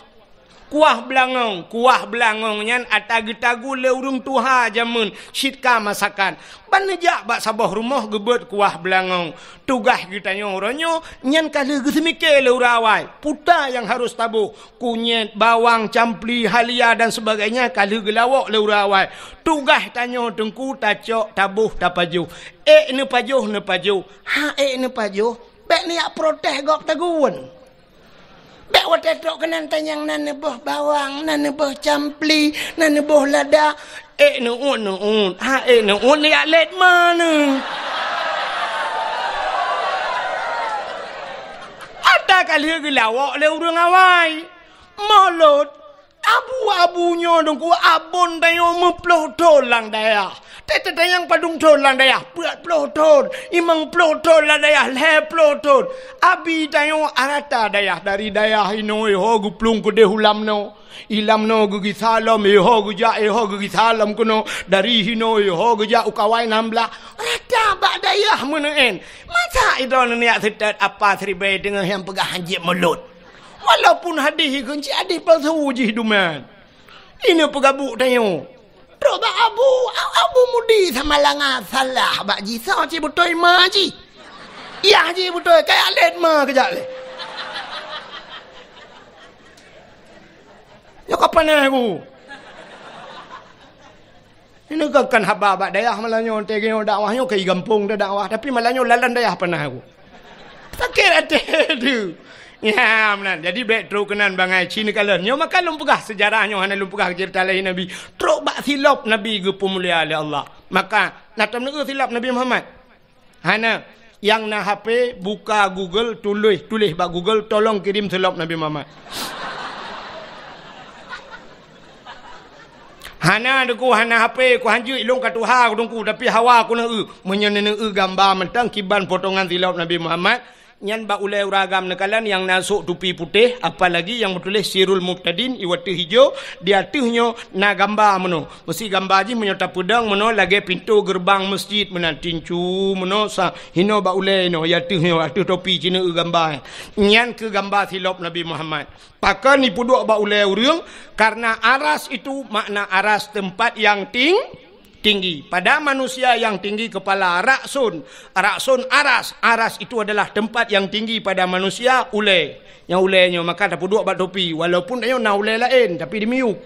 Kuah belangong. Kuah belangong yang atagetagu leurung tuha jamun. Sitka masakan. Banejak bak sabah rumah gebet kuah belangong. Tugas kita nyo ronyo. Nyan kala gesemike leurawai. Puta yang harus tabuh. Kunyit, bawang, campli, halia dan sebagainya. Kala gelawak leurawai. Tugas tanyo tengku tacok tabuh tapajuh. Eh ne pajuh ne pajuh. Ha eh ne pajuh. Bek niak protes gok tegun. Bek wate tok kenan tanyang nan neboh bawang, nan neboh campli, nan neboh lada. Eh nu un nu un. Ha eh nu un niak let mana. Ada kali lagi lawak leurung awai. Molot Abu-abu nyodong ku abon dayong mempeloh dolang daya. Tete dayang padung dolang daya. Buat peloh dol. Imang peloh dol lah daya. Leh peloh dol. Abi dayong arata daya. Dari daya ino ihogu plung ku dehulam no. Ilam no gu gisalam ihogu ja ihogu gisalam kuno. Dari hino ihogu ja ukawai nambla. Rata bak daya menengen. Masa idol niat setat apa seribai dengan yang pegah hanjik mulut. Walaupun hadis ke cik hadis palsu je hiduman. Ini pegabuk tanya. Tak tak abu, abu mudi sama langat salah bak ji. Sao cik butoi ma ji. Ya ji butoi, kaya alet ma kejap le. Ya kapan ni aku? Ini kan habar bak daerah malanya orang tegeng orang dakwahnya ke kampung dia dakwah. Tapi malanya lalan daerah pernah aku. Sakit hati dia. Ya, benar. Jadi baik teruk kenan bangai Cina kala. Nyo makan sejarah, sejarahnya. Hanya lumpukah cerita lain Nabi. Teruk bak silap Nabi ke pemulia oleh Allah. Maka, nak natam nak silap Nabi Muhammad. Hana, yang nak HP, buka Google, tulis. Tulis bak Google, tolong kirim silap Nabi Muhammad. Hana deku hana HP ku hanju ilung kat Tuhan ku tapi hawa ku nak e menyenene e gambar mentang kiban potongan silap Nabi Muhammad yang ba ulai uragam nekalan yang nasuk tupi putih apalagi yang bertulis sirul muktadin iwatu hijau dia tuhnyo na gambar mano mesti gambar ji menyata pedang mano lagi pintu gerbang masjid menanti cu mano sa hino ba ulai no ya tuhnyo atu topi cina gambar nyan ke gambar silop nabi Muhammad pakar ni puduk ba ulai urang karena aras itu makna aras tempat yang ting tinggi pada manusia yang tinggi kepala raksun raksun aras aras itu adalah tempat yang tinggi pada manusia ule yang ulenya maka tak duduk bak topi walaupun dia nak ule lain tapi dia miuk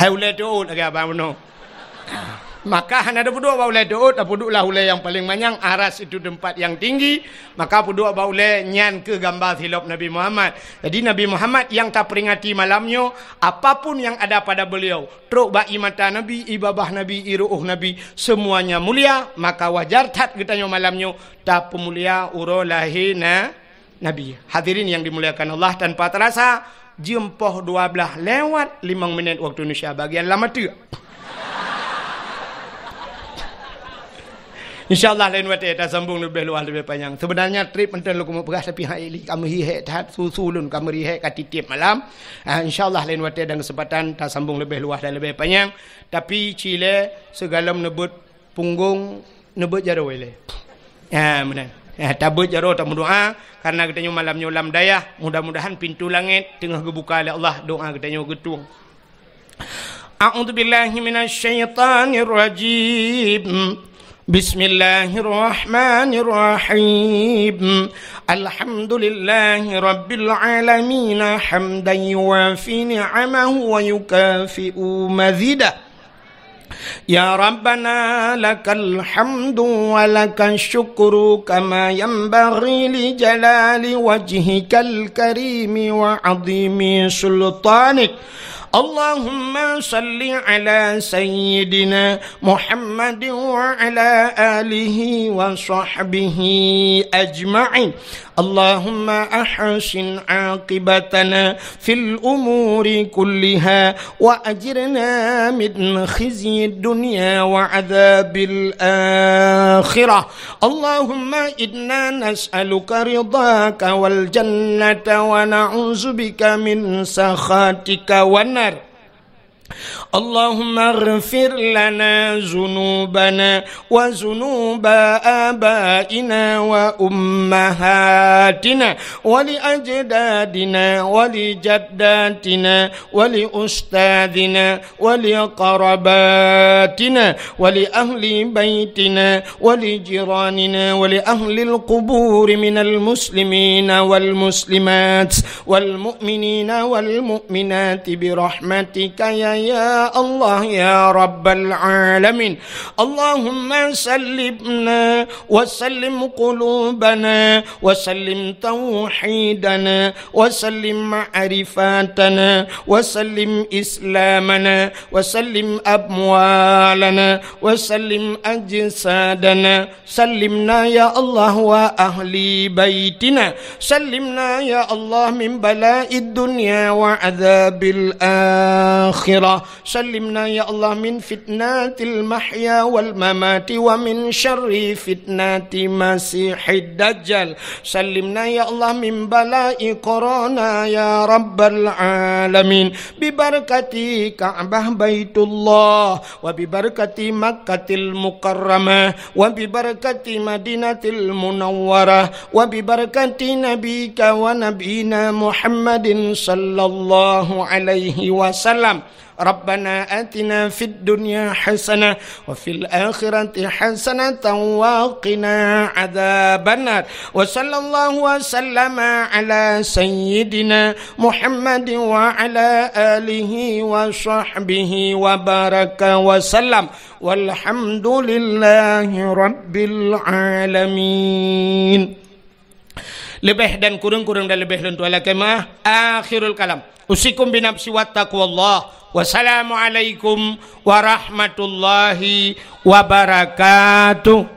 hai ule tu lagi abang no maka hanya ada berdua bau leh doot, apa duduklah oleh yang paling banyak aras itu tempat yang tinggi, maka berdua duduk bau nyan ke gambar silap Nabi Muhammad. Jadi Nabi Muhammad yang tak peringati malamnya, apapun yang ada pada beliau, teruk bak mata Nabi, ibabah Nabi, iru'uh Nabi, semuanya mulia, maka wajar tak kita nyo malamnya, tak pemulia uroh lahir Nabi. Hadirin yang dimuliakan Allah tanpa terasa, jempoh belah lewat lima minit waktu Indonesia bagian lama tu. InsyaAllah lain waktu kita sambung lebih luar lebih panjang. Sebenarnya trip penting lukumu pegah tapi hari ini kamu hihek tahat susu lun kamu hihek kat titip malam. Uh, InsyaAllah lain waktu dan kesempatan kita sambung lebih luar dan lebih panjang. Tapi Chile segala menebut punggung nebut jarum ini. Ya, ah, benar. Ya, tabut jaro tak berdoa karena kita nyu malam nyu lam daya mudah-mudahan pintu langit tengah dibuka oleh Allah doa kita nyu getung A'udzu billahi minasy syaithanir rajim بسم الله الرحمن الرحيم الحمد لله رب العالمين حمدا يوافي نعمه ويكافئ مزيدا يا ربنا لك الحمد ولك الشكر كما ينبغي لجلال وجهك الكريم وعظيم سلطانك اللهم صل على سيدنا محمد وعلى آله وصحبه أجمعين اللهم أحسن عاقبتنا في الأمور كلها وأجرنا من خزي الدنيا وعذاب الآخرة اللهم إنا نسألك رضاك والجنة ونعوذ بك من سخاتك والنار lugar اللهم اغفر لنا ذنوبنا وذنوب آبائنا وأمهاتنا ولأجدادنا ولجداتنا ولأستاذنا ولقرباتنا ولأهل بيتنا ولجيراننا ولأهل القبور من المسلمين والمسلمات والمؤمنين والمؤمنات برحمتك يا يا الله يا رب العالمين اللهم سلمنا وسلم قلوبنا وسلم توحيدنا وسلم معرفاتنا وسلم إسلامنا وسلم أموالنا وسلم أجسادنا سلمنا يا الله وأهل بيتنا سلمنا يا الله من بلاء الدنيا وعذاب الآخرة Allah Salimna ya Allah min fitnatil mahya wal mamati wa min syarri fitnati masihid dajjal Salimna ya Allah min balai corona ya rabbal alamin Bibarakati ka'bah baitullah wa bibarakati makkatil mukarramah wa bibarakati madinatil munawwarah wa bibarakati nabika wa nabina Muhammadin sallallahu alaihi wasallam ربنا آتنا في الدنيا حسنة وفي الآخرة حسنة وقنا عذاب النار وصلى الله وسلم على سيدنا محمد وعلى آله وصحبه وبارك وسلم والحمد لله رب العالمين lebih dan كرن kurung dan lebih dan tuala usikum binafsi wa taqwallah wassalamu alaikum warahmatullahi wabarakatuh